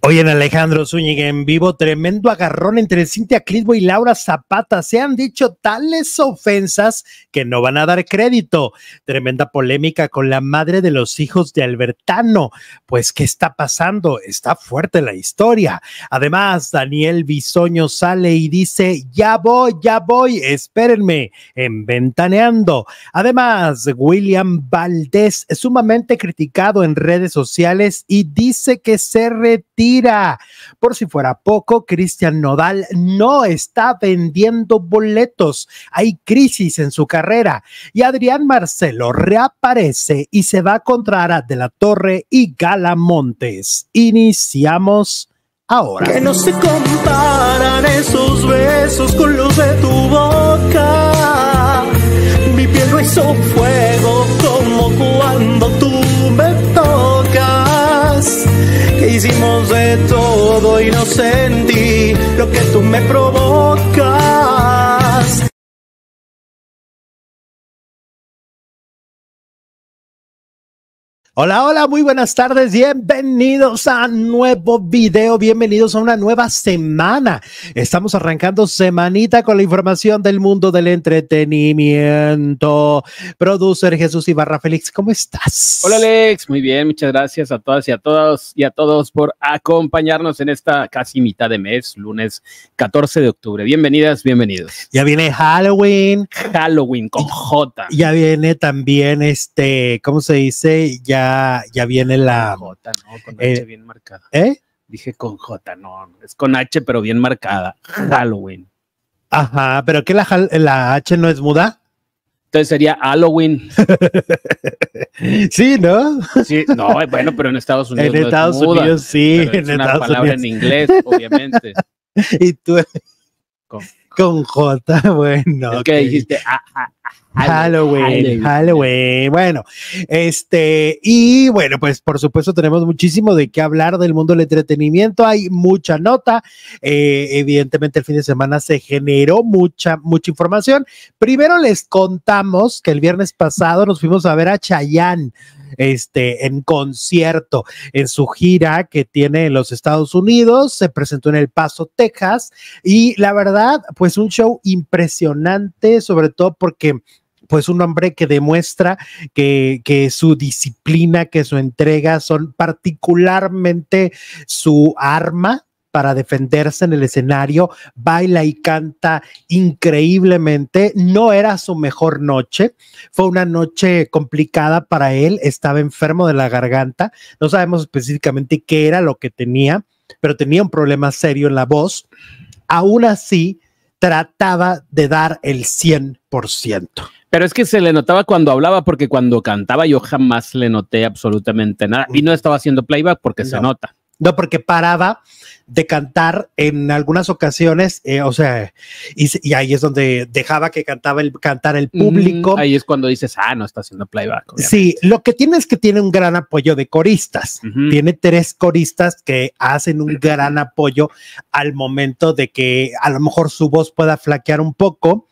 Hoy en Alejandro Zúñiga en vivo, tremendo agarrón entre Cintia Crisbo y Laura Zapata. Se han dicho tales ofensas que no van a dar crédito. Tremenda polémica con la madre de los hijos de Albertano. Pues, ¿qué está pasando? Está fuerte la historia. Además, Daniel Bisoño sale y dice: Ya voy, ya voy, espérenme, en Ventaneando. Además, William Valdés, sumamente criticado en redes sociales y dice que se retira por si fuera poco, Cristian Nodal no está vendiendo boletos. Hay crisis en su carrera y Adrián Marcelo reaparece y se va contra Ara de la Torre y Gala Montes. Iniciamos ahora. Que no se comparan esos besos con los de tu boca. Mi piel hizo fuego como cuando tú que hicimos de todo y no sentí lo que tú me provocas. Hola, hola, muy buenas tardes, bienvenidos a nuevo video, bienvenidos a una nueva semana. Estamos arrancando semanita con la información del mundo del entretenimiento. Producer Jesús Ibarra Félix, ¿cómo estás? Hola Alex, muy bien, muchas gracias a todas y a todos y a todos por acompañarnos en esta casi mitad de mes, lunes 14 de octubre. Bienvenidas, bienvenidos. Ya viene Halloween. Halloween con J. Ya viene también este, ¿cómo se dice? Ya ya, viene la. Con J, ¿no? Con H eh, bien marcada. ¿Eh? Dije con J, no, es con H, pero bien marcada. Halloween. Ajá, pero que la, H no es muda. Entonces sería Halloween. sí, ¿no? Sí, no, bueno, pero en Estados Unidos. En Estados Unidos, sí. en es una palabra en inglés, obviamente. y tú. Con, J, bueno. Es dijiste, ajá, ah, ah, ah". Halloween, Halloween, Bueno, este, y bueno, pues por supuesto tenemos muchísimo de qué hablar del mundo del entretenimiento. Hay mucha nota. Eh, evidentemente el fin de semana se generó mucha, mucha información. Primero les contamos que el viernes pasado nos fuimos a ver a Chayanne este, en concierto, en su gira que tiene en los Estados Unidos, se presentó en El Paso, Texas, y la verdad, pues un show impresionante, sobre todo porque pues un hombre que demuestra que, que su disciplina, que su entrega son particularmente su arma, para defenderse en el escenario, baila y canta increíblemente. No era su mejor noche, fue una noche complicada para él, estaba enfermo de la garganta, no sabemos específicamente qué era lo que tenía, pero tenía un problema serio en la voz. Aún así, trataba de dar el 100%. Pero es que se le notaba cuando hablaba, porque cuando cantaba yo jamás le noté absolutamente nada. Y mm. no estaba haciendo playback porque se nota. No, porque paraba de cantar en algunas ocasiones, eh, o sea, y, ahí es donde dejaba que cantaba el cantar el mm, público. ahí es cuando dices, ah, no está haciendo playback. Sí, lo que tiene es que tiene un gran apoyo de coristas. Tiene tres coristas que hacen un gran apoyo al momento de que a lo mejor su voz pueda flaquear un poco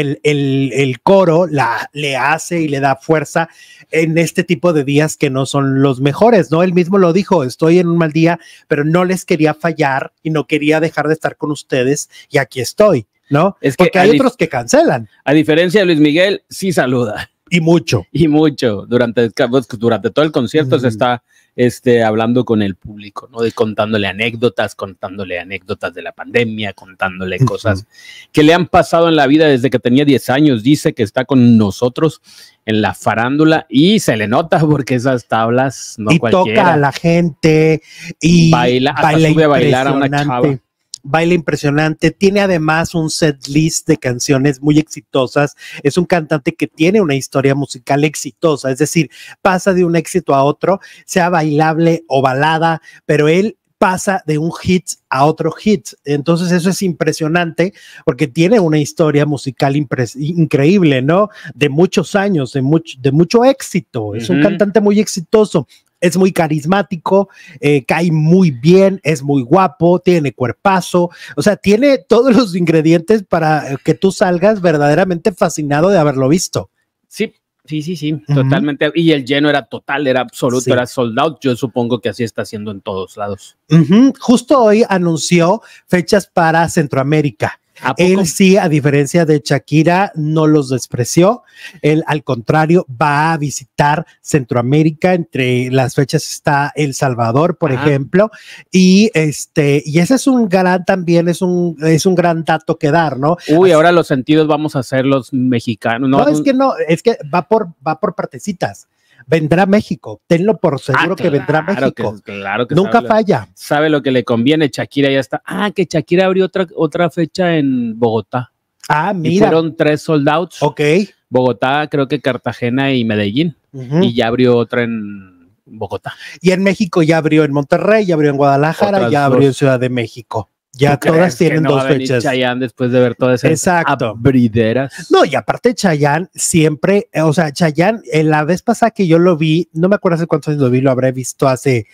el, el, el coro la, le hace y le da fuerza en este tipo de días que no son los mejores, ¿no? Él mismo lo dijo, estoy en un mal día, pero no les quería fallar y no quería dejar de estar con ustedes y aquí estoy, ¿no? Es que Porque hay otros que cancelan. A diferencia de Luis Miguel, sí saluda. Y mucho. Y mucho. Durante, pues, durante todo el concierto se está este, hablando con el público, ¿no? De contándole anécdotas, contándole anécdotas de la pandemia, contándole cosas que le han pasado en la vida desde que tenía 10 años. Dice que está con nosotros en la farándula y se le nota porque esas tablas no y toca a la gente y baila, hasta sube a bailar a una chava baila impresionante, tiene además un set list de canciones muy exitosas, es un cantante que tiene una historia musical exitosa, es decir, pasa de un éxito a otro, sea bailable o balada, pero él pasa de un hit a otro hit. Entonces eso es impresionante porque tiene una historia musical increíble, ¿no? De muchos años, de mucho, de mucho éxito. Es un cantante muy exitoso es muy carismático, eh, cae muy bien, es muy guapo, tiene cuerpazo, o sea, tiene todos los ingredientes para eh, que tú salgas verdaderamente fascinado de haberlo visto. Sí, Sí, sí, sí, totalmente. Y el lleno era total, era absoluto, era sold out. Yo supongo que así está haciendo en todos lados. Justo hoy anunció fechas para Centroamérica. Él sí, a diferencia de Shakira, no los despreció. Él, al contrario, va a visitar Centroamérica. Entre las fechas está El Salvador, por ejemplo. Y este, y ese es un gran también, es un, es un gran dato que dar, ¿no? Uy, ahora los sentidos vamos a hacer los mexicanos. No, no es que no, es que va por, va por partecitas vendrá a México. Tenlo por ah, seguro que vendrá a México. claro que Nunca falla. Sabe lo que le conviene. Shakira ya está. Ah, que Shakira abrió otra, otra fecha en Bogotá. Ah, mira. fueron tres sold Ok. Bogotá, creo que Cartagena y Medellín. Y ya abrió otra en Bogotá. Y en México ya abrió en Monterrey, ya abrió en Guadalajara, ya abrió en Ciudad de México ya todas tienen dos fechas. ya después de ver todas esas brideras. No, y aparte Chayanne siempre, eh, o sea, Chayanne, eh, la vez pasada que yo lo vi, no me acuerdo hace cuántos años lo vi, lo habré visto hace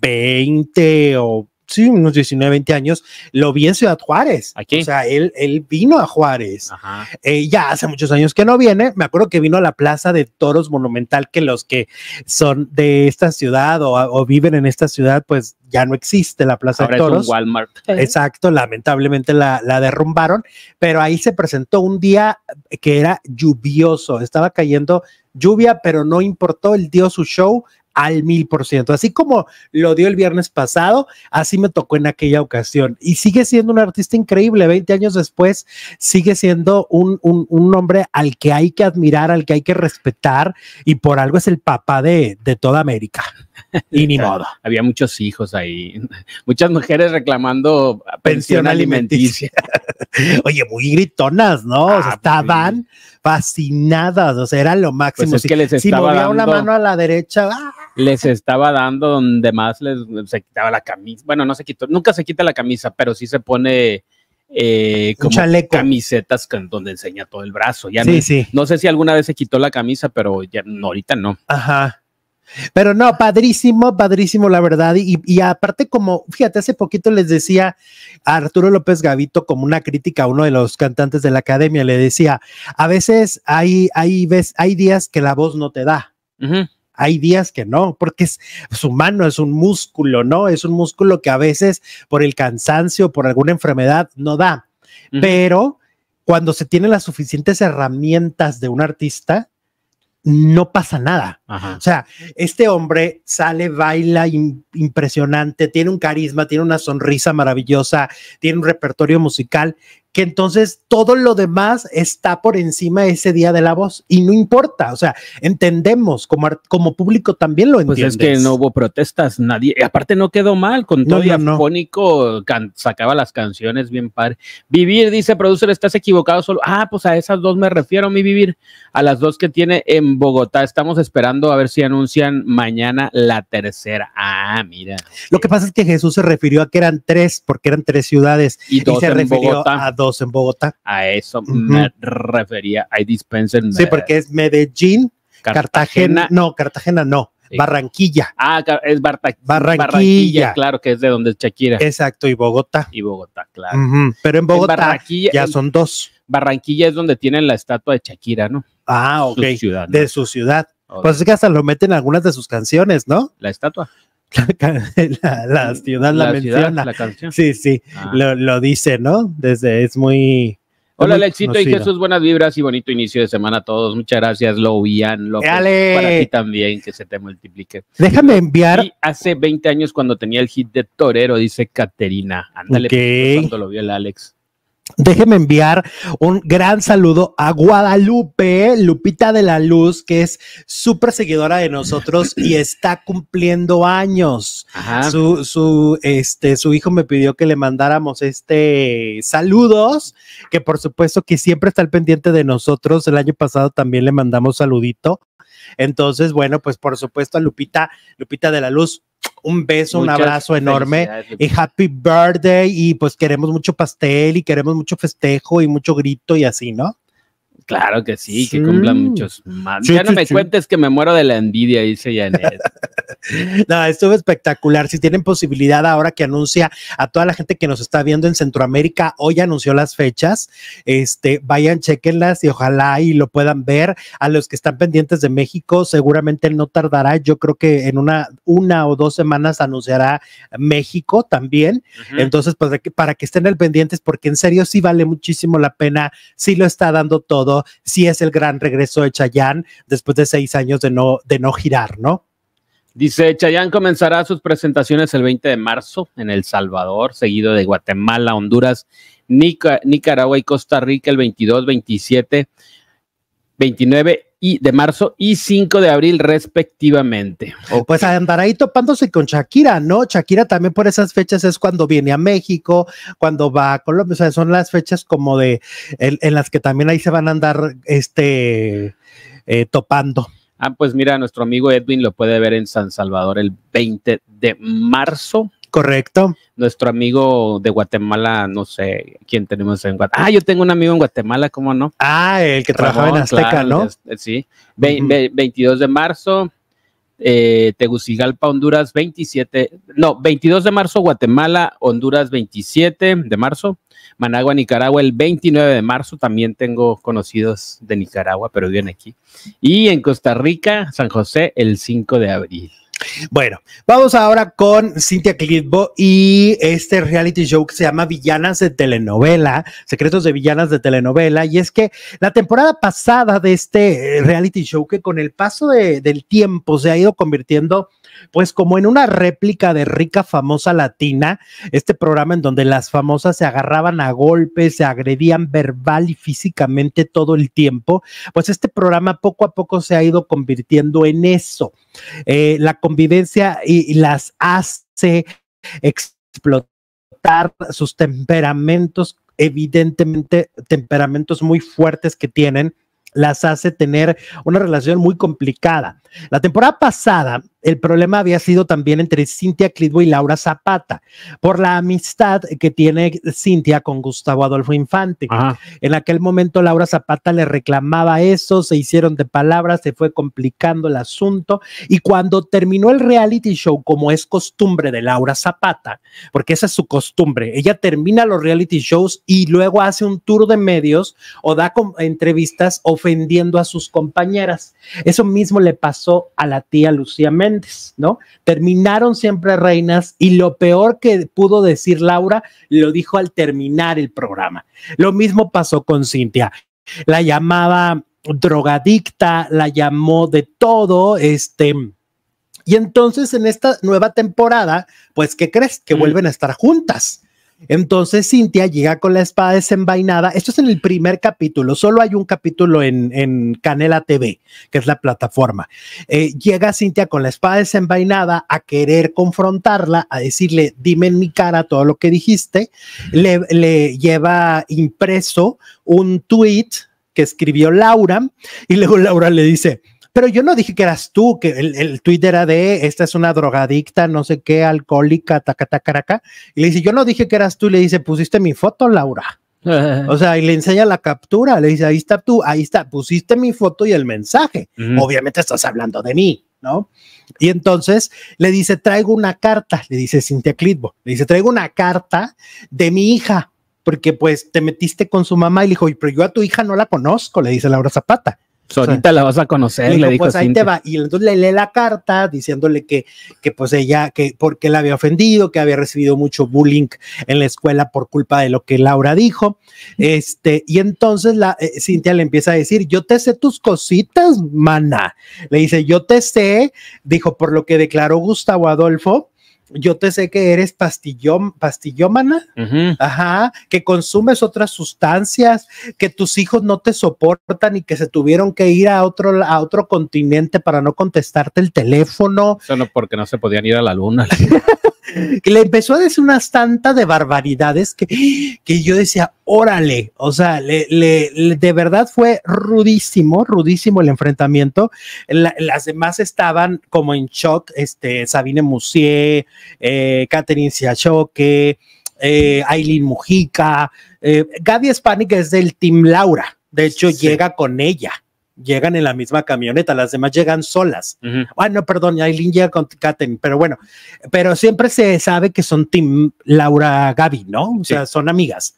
20 o sí, unos 19, 20 años, lo vi en Ciudad Juárez. O sea, él, él vino a Juárez. Ajá. Eh, ya hace muchos años que no viene. Me acuerdo que vino a la Plaza de Toros Monumental, que los que son de esta ciudad o, viven en esta ciudad, pues ya no existe la Plaza de Toros. Es un Walmart. Exacto, lamentablemente la, la derrumbaron, pero ahí se presentó un día que era lluvioso, estaba cayendo lluvia, pero no importó, él dio su show al mil por ciento. Así como lo dio el viernes pasado, así me tocó en aquella ocasión. Y sigue siendo un artista increíble, Veinte años después, sigue siendo un, un, un hombre al que hay que admirar, al que hay que respetar, y por algo es el papá de, de toda América. Y ni modo. Había muchos hijos ahí, muchas mujeres reclamando pensión, alimenticia. Oye, muy gritonas, ¿no? Ah, estaban fascinadas, o sea, era lo máximo. Pues les si, movía una mano a la derecha, ¡ah! les estaba dando donde más les, se quitaba la camisa. Bueno, no se quitó, nunca se quita la camisa, pero sí se pone eh, como camisetas donde enseña todo el brazo. Ya sí, no, sí. no sé si alguna vez se quitó la camisa, pero ya no, ahorita no. Ajá. Pero no, padrísimo, padrísimo, la verdad. Y, aparte, como, fíjate, hace poquito les decía a Arturo López Gavito, como una crítica a uno de los cantantes de la academia, le decía, a veces hay, hay, ves, hay días que la voz no te da. Ajá hay días que no, porque es su mano, es un músculo, ¿no? Es un músculo que a veces por el cansancio, por alguna enfermedad, no da. Pero cuando se tienen las suficientes herramientas de un artista, no pasa nada. O sea, este hombre sale, baila impresionante, tiene un carisma, tiene una sonrisa maravillosa, tiene un repertorio musical que entonces todo lo demás está por encima ese día de la voz y no importa, o sea, entendemos como, como público también lo entendemos Pues es que no hubo protestas, nadie, aparte no quedó mal, con todo el afónico, sacaba las canciones bien par. Vivir, dice producer, estás equivocado solo. Ah, pues a esas dos me refiero, mi vivir, a las dos que tiene en Bogotá. Estamos esperando a ver si anuncian mañana la tercera. Ah, mira. Lo que pasa es que Jesús se refirió a que eran tres, porque eran tres ciudades y, se refirió a dos en Bogotá. A eso me refería, hay dispensen. Sí, porque es Medellín, Cartagena, no, Cartagena no. Barranquilla. Ah, es Barranquilla. Barranquilla. claro, que es de donde es Shakira. Exacto, y Bogotá. Y Bogotá, claro. Pero en Bogotá ya son dos. Barranquilla es donde tienen la estatua de Shakira, ¿no? Ah, ok. De su ciudad. Pues es que hasta lo meten en algunas de sus canciones, ¿no? La estatua la, la, ciudad la, menciona. Sí, sí, ah. lo, dice, ¿no? Desde es muy. Hola, Alexito y Jesús, buenas vibras y bonito inicio de semana a todos. Muchas gracias, lo vian lo Para ti también, que se te multiplique. Déjame enviar. hace 20 años, cuando tenía el hit de Torero, dice Caterina. Ándale, pues, cuando lo vio el Alex. Déjeme enviar un gran saludo a Guadalupe, Lupita de la Luz, que es súper seguidora de nosotros y está cumpliendo años. Su, su, este, su hijo me pidió que le mandáramos este saludos, que por supuesto que siempre está al pendiente de nosotros. El año pasado también le mandamos saludito. Entonces, bueno, pues por supuesto a Lupita, Lupita de la Luz, un beso, un abrazo enorme y happy birthday y pues queremos mucho pastel y queremos mucho festejo y mucho grito y así, ¿no? Claro que sí, que cumplan muchos más. ya no me cuentes que me muero de la envidia, dice Yanet no, estuvo espectacular. Si tienen posibilidad ahora que anuncia a toda la gente que nos está viendo en Centroamérica, hoy anunció las fechas, este, vayan, chequenlas y ojalá y lo puedan ver. A los que están pendientes de México, seguramente no tardará. Yo creo que en una, una o dos semanas anunciará México también. Entonces, pues, para que estén al pendientes, porque en serio sí vale muchísimo la pena, sí lo está dando todo si es el gran regreso de Chayanne después de seis años de no, de no girar, ¿no? Dice, Chayanne comenzará sus presentaciones el 20 de marzo en El Salvador, seguido de Guatemala, Honduras, Nicaragua y Costa Rica el 22, 27, 29 y de marzo y 5 de abril respectivamente. O pues andar ahí topándose con Shakira, ¿no? Shakira también por esas fechas es cuando viene a México, cuando va a Colombia, o sea, son las fechas como de en, las que también ahí se van a andar este eh, topando. Ah, pues mira, nuestro amigo Edwin lo puede ver en San Salvador el 20 de marzo Correcto. Nuestro amigo de Guatemala, no sé quién tenemos en Guatemala. Ah, yo tengo un amigo en Guatemala, ¿cómo no? Ah, el que trabajaba en Azteca, ¿no? sí. 22 de marzo, eh, Tegucigalpa, Honduras, 27, no, 22 de marzo, Guatemala, Honduras, 27 de marzo, Managua, Nicaragua, el 29 de marzo, también tengo conocidos de Nicaragua, pero viven aquí, y en Costa Rica, San José, el 5 de abril. Bueno, vamos ahora con Cintia Clitbo y este reality show que se llama Villanas de Telenovela, Secretos de Villanas de Telenovela. Y es que la temporada pasada de este eh, reality show, que con el paso del tiempo se ha ido convirtiendo pues como en una réplica de rica famosa latina, este programa en donde las famosas se agarraban a golpes, se agredían verbal y físicamente todo el tiempo, pues este programa poco a poco se ha ido convirtiendo en eso. Eh, la convivencia y las hace explotar sus temperamentos, evidentemente temperamentos muy fuertes que tienen las hace tener una relación muy complicada. La temporada pasada, el problema había sido también entre Cintia Clitbo y Laura Zapata, por la amistad que tiene Cintia con Gustavo Adolfo Infante. En aquel momento Laura Zapata le reclamaba eso, se hicieron de palabras, se fue complicando el asunto y cuando terminó el reality show, como es costumbre de Laura Zapata, porque esa es su costumbre, ella termina los reality shows y luego hace un tour de medios o da entrevistas ofendiendo a sus compañeras. Eso mismo le pasó a la tía Lucía Méndez ¿no? Terminaron siempre reinas y lo peor que pudo decir Laura lo dijo al terminar el programa. Lo mismo pasó con Cintia. La llamaba drogadicta, la llamó de todo, este... Y entonces en esta nueva temporada, pues, ¿qué crees? Que mm. vuelven a estar juntas. Entonces Cintia llega con la espada desenvainada. Esto es en el primer capítulo, solo hay un capítulo en, Canela TV, que es la plataforma. Eh, llega Cintia con la espada desenvainada a querer confrontarla, a decirle, dime en mi cara todo lo que dijiste. le lleva impreso un tweet que escribió Laura y luego Laura le dice, pero yo no dije que eras tú, que el, el tweet era de esta es una drogadicta, no sé qué, alcohólica, tacatacaraca. Y le dice, yo no dije que eras tú. le dice, pusiste mi foto, Laura. o sea, y le enseña la captura, le dice, ahí está tú, ahí está, pusiste mi foto y el mensaje. Obviamente estás hablando de mí, ¿no? Y entonces le dice, traigo una carta, le dice Cintia Clitbo, le dice, traigo una carta de mi hija, porque pues te metiste con su mamá y le dijo, pero yo a tu hija no la conozco, le dice Laura Zapata. Pues ahorita la vas a conocer. Le pues Y entonces le lee la carta diciéndole que, que pues ella, que porque la había ofendido, que había recibido mucho bullying en la escuela por culpa de lo que Laura dijo. Este, y entonces la eh, Cintia le empieza a decir, yo te sé tus cositas, mana. Le dice, yo te sé, dijo, por lo que declaró Gustavo Adolfo, yo te sé que eres pastillón, pastillómana, ajá, que consumes otras sustancias, que tus hijos no te soportan y que se tuvieron que ir a otro, a otro continente para no contestarte el teléfono. Eso porque no se podían ir a la luna. que le empezó a decir unas tantas de barbaridades que, yo decía, órale, o sea, le, de verdad fue rudísimo, rudísimo el enfrentamiento. las demás estaban como en shock, este, Sabine Musier, eh, Catherine Siachoque, eh, Aileen Mujica, eh, Gaby es del Team Laura, de hecho llega con ella llegan en la misma camioneta, las demás llegan solas. Bueno, ah, perdón, Aileen llega con Katen, pero bueno, pero siempre se sabe que son Team Laura Gaby, ¿no? O sea, son amigas.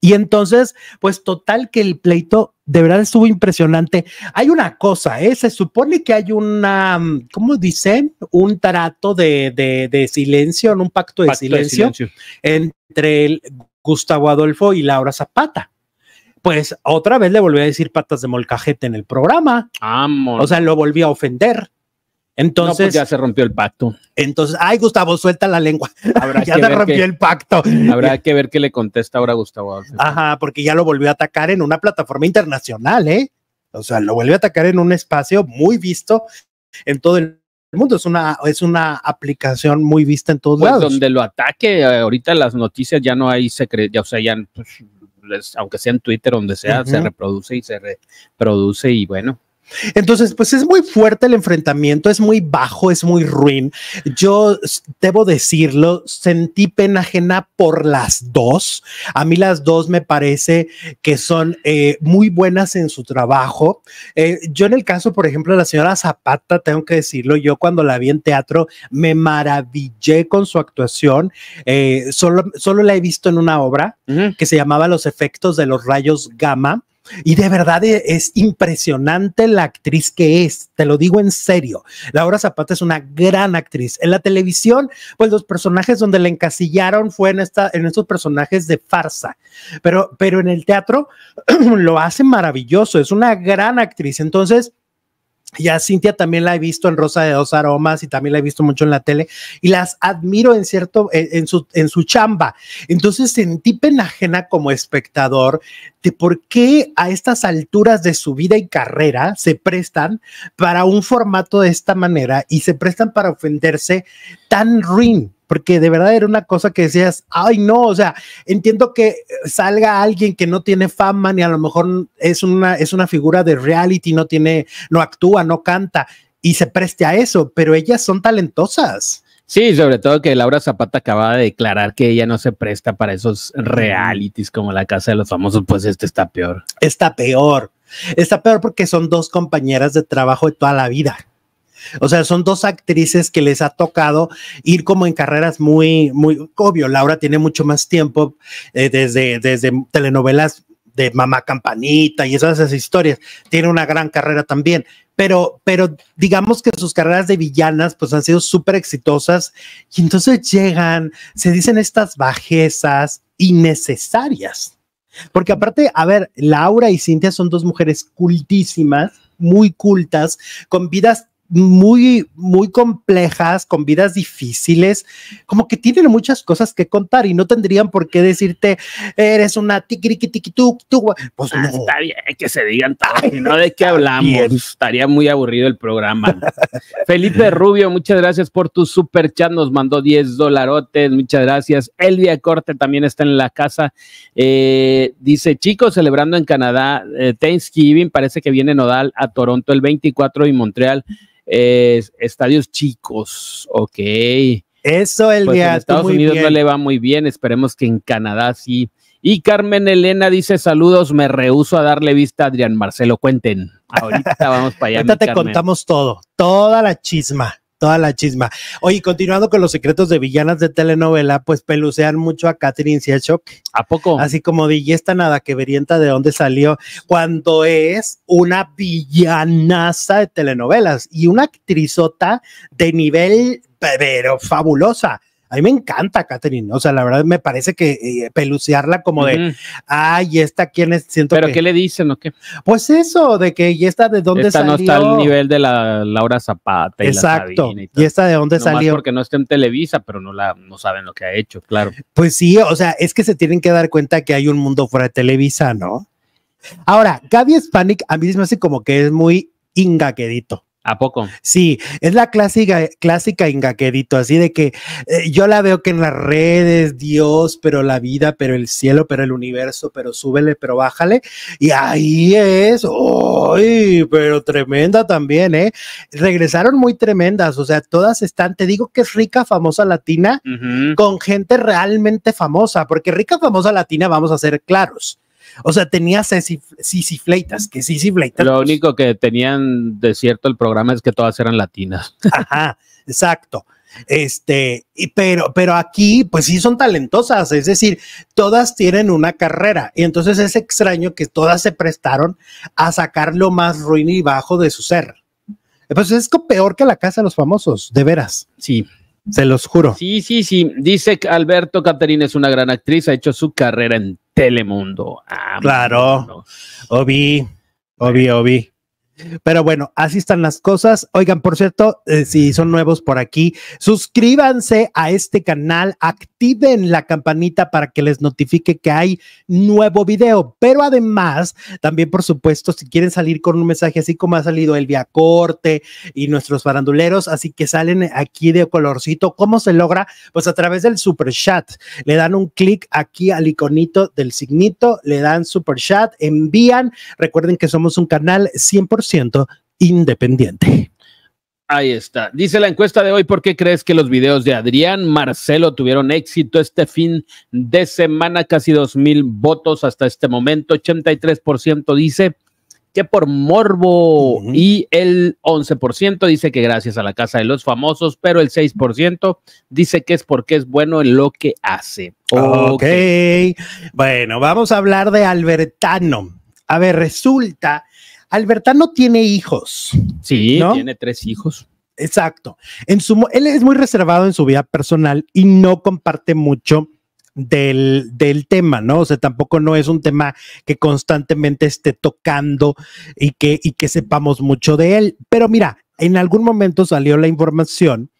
Y entonces, pues total que el pleito de verdad estuvo impresionante. Hay una cosa, ¿eh? se supone que hay una, ¿cómo dicen? Un trato de, de, silencio, un pacto, de, silencio de silencio entre Gustavo Adolfo y Laura Zapata pues otra vez le volvió a decir patas de molcajete en el programa. Amor. O sea, lo volvió a ofender. Entonces. Pues ya se rompió el pacto. Entonces, ay, Gustavo, suelta la lengua. ya se rompió el pacto. Habrá que ver qué le contesta ahora Gustavo. Ajá, porque ya lo volvió a atacar en una plataforma internacional, ¿eh? O sea, lo volvió a atacar en un espacio muy visto en todo el mundo. Es una, es una aplicación muy vista en todos pues lados. Donde lo ataque, eh, ahorita las noticias ya no hay secreto, o sea, ya pues, aunque sea en Twitter, donde sea, se reproduce y se reproduce y bueno, entonces, pues es muy fuerte el enfrentamiento, es muy bajo, es muy ruin. Yo debo decirlo, sentí pena ajena por las dos. A mí las dos me parece que son eh, muy buenas en su trabajo. Eh, yo en el caso, por ejemplo, de la señora Zapata, tengo que decirlo, yo cuando la vi en teatro me maravillé con su actuación. Eh, solo, la he visto en una obra que se llamaba Los efectos de los rayos gamma y de verdad e, es impresionante la actriz que es, te lo digo en serio. Laura Zapata es una gran actriz. En la televisión, pues los personajes donde la encasillaron fue en, esta, en estos personajes de farsa, pero, pero en el teatro lo hace maravilloso, es una gran actriz. Entonces, ya Cintia también la he visto en Rosa de dos Aromas y también la he visto mucho en la tele y las admiro en cierto, en, su, en su chamba. Entonces sentí ajena como espectador de por qué a estas alturas de su vida y carrera se prestan para un formato de esta manera y se prestan para ofenderse tan ruin, porque de verdad era una cosa que decías, ay no, o sea, entiendo que salga alguien que no tiene fama ni a lo mejor es una, es una figura de reality, no tiene, no actúa, no canta y se preste a eso, pero ellas son talentosas. Sí, sobre todo que Laura Zapata acaba de declarar que ella no se presta para esos realities como la Casa de los Famosos, pues este está peor. Está peor, está peor porque son dos compañeras de trabajo de toda la vida. O sea, son dos actrices que les ha tocado ir como en carreras muy, muy obvio. Laura tiene mucho más tiempo eh, desde, desde telenovelas de Mamá Campanita y esas, esas, historias. Tiene una gran carrera también, pero, pero digamos que sus carreras de villanas pues han sido súper exitosas y entonces llegan, se dicen estas bajezas innecesarias. Porque aparte, a ver, Laura y Cintia son dos mujeres cultísimas, muy cultas, con vidas muy, muy complejas, con vidas difíciles, como que tienen muchas cosas que contar y no tendrían por qué decirte, eres una tiquiriqui tu. pues ah, no. está bien que se digan no de qué hablamos, estaría muy aburrido el programa. Felipe Rubio, muchas gracias por tu super chat, nos mandó 10 dolarotes, muchas gracias. Elvia Corte también está en la casa, eh, dice, chicos, celebrando en Canadá eh, Thanksgiving, parece que viene Nodal a Toronto el 24 y Montreal es, estadios chicos, ok. Eso el pues día. En Estados Unidos no le va muy bien, esperemos que en Canadá sí. Y Carmen Elena dice: Saludos, me rehuso a darle vista a Adrián Marcelo. Cuenten. Ahorita vamos para allá. Ahorita te contamos todo, toda la chisma toda la chisma. Oye, continuando con los secretos de villanas de telenovela, pues pelucean mucho a Catherine Siachok. ¿A poco? Así como de, esta nada que verienta de dónde salió, cuando es una villanaza de telenovelas y una actrizota de nivel pero fabulosa. A mí me encanta Katherine, o sea, la verdad me parece que eh, pelucearla como de, ay, esta quién es, siento ¿Pero qué le dicen o qué? Pues eso, de que, ¿y esta de dónde esta no está al nivel de la Laura Zapata y Exacto. y, y, esta de dónde No salió? porque no está en Televisa, pero no, la, no saben lo que ha hecho, claro. Pues sí, o sea, es que se tienen que dar cuenta que hay un mundo fuera de Televisa, ¿no? Ahora, Gaby Spanik a mí me hace como que es muy ingaquedito. ¿A poco? Sí, es la clásica, clásica ingaquerito, así de que eh, yo la veo que en las redes, Dios, pero la vida, pero el cielo, pero el universo, pero súbele, pero bájale. Y ahí es, ¡ay! Pero tremenda también, ¿eh? Regresaron muy tremendas, o sea, todas están, te digo que es rica, famosa latina, con gente realmente famosa, porque rica, famosa latina, vamos a ser claros o sea, tenía sisifleitas, que sisifleitas. Lo pues, único que tenían de cierto el programa es que todas eran latinas. Ajá, exacto. Este, y, pero, pero aquí, pues sí son talentosas, es decir, todas tienen una carrera. Y entonces es extraño que todas se prestaron a sacar lo más ruin y bajo de su ser. Pues es peor que la casa de los famosos, de veras. Sí. Se los juro. Sí, sí, sí. Dice que Alberto Caterina es una gran actriz, ha hecho su carrera en Telemundo. Ah, claro. obvi Obi, obi, Pero bueno, así están las cosas. Oigan, por cierto, eh, si son nuevos por aquí, suscríbanse a este canal, activo activen la campanita para que les notifique que hay nuevo video. Pero además, también por supuesto, si quieren salir con un mensaje así como ha salido el Via Corte y nuestros faranduleros, así que salen aquí de colorcito, ¿cómo se logra? Pues a través del super chat. Le dan un clic aquí al iconito del signito, le dan super chat, envían. Recuerden que somos un canal 100% independiente. Ahí está. Dice la encuesta de hoy, ¿por qué crees que los videos de Adrián Marcelo tuvieron éxito este fin de semana? Casi dos mil votos hasta este momento. 83% dice que por morbo y el 11% dice que gracias a la casa de los famosos, pero el 6% dice que es porque es bueno en lo que hace. ok. Bueno, vamos a hablar de Albertano. A ver, resulta Albertano tiene hijos. Sí, tiene tres hijos. Exacto. En su, él es muy reservado en su vida personal y no comparte mucho del, tema, ¿no? O sea, tampoco no es un tema que constantemente esté tocando y que, y que sepamos mucho de él. Pero mira, en algún momento salió la información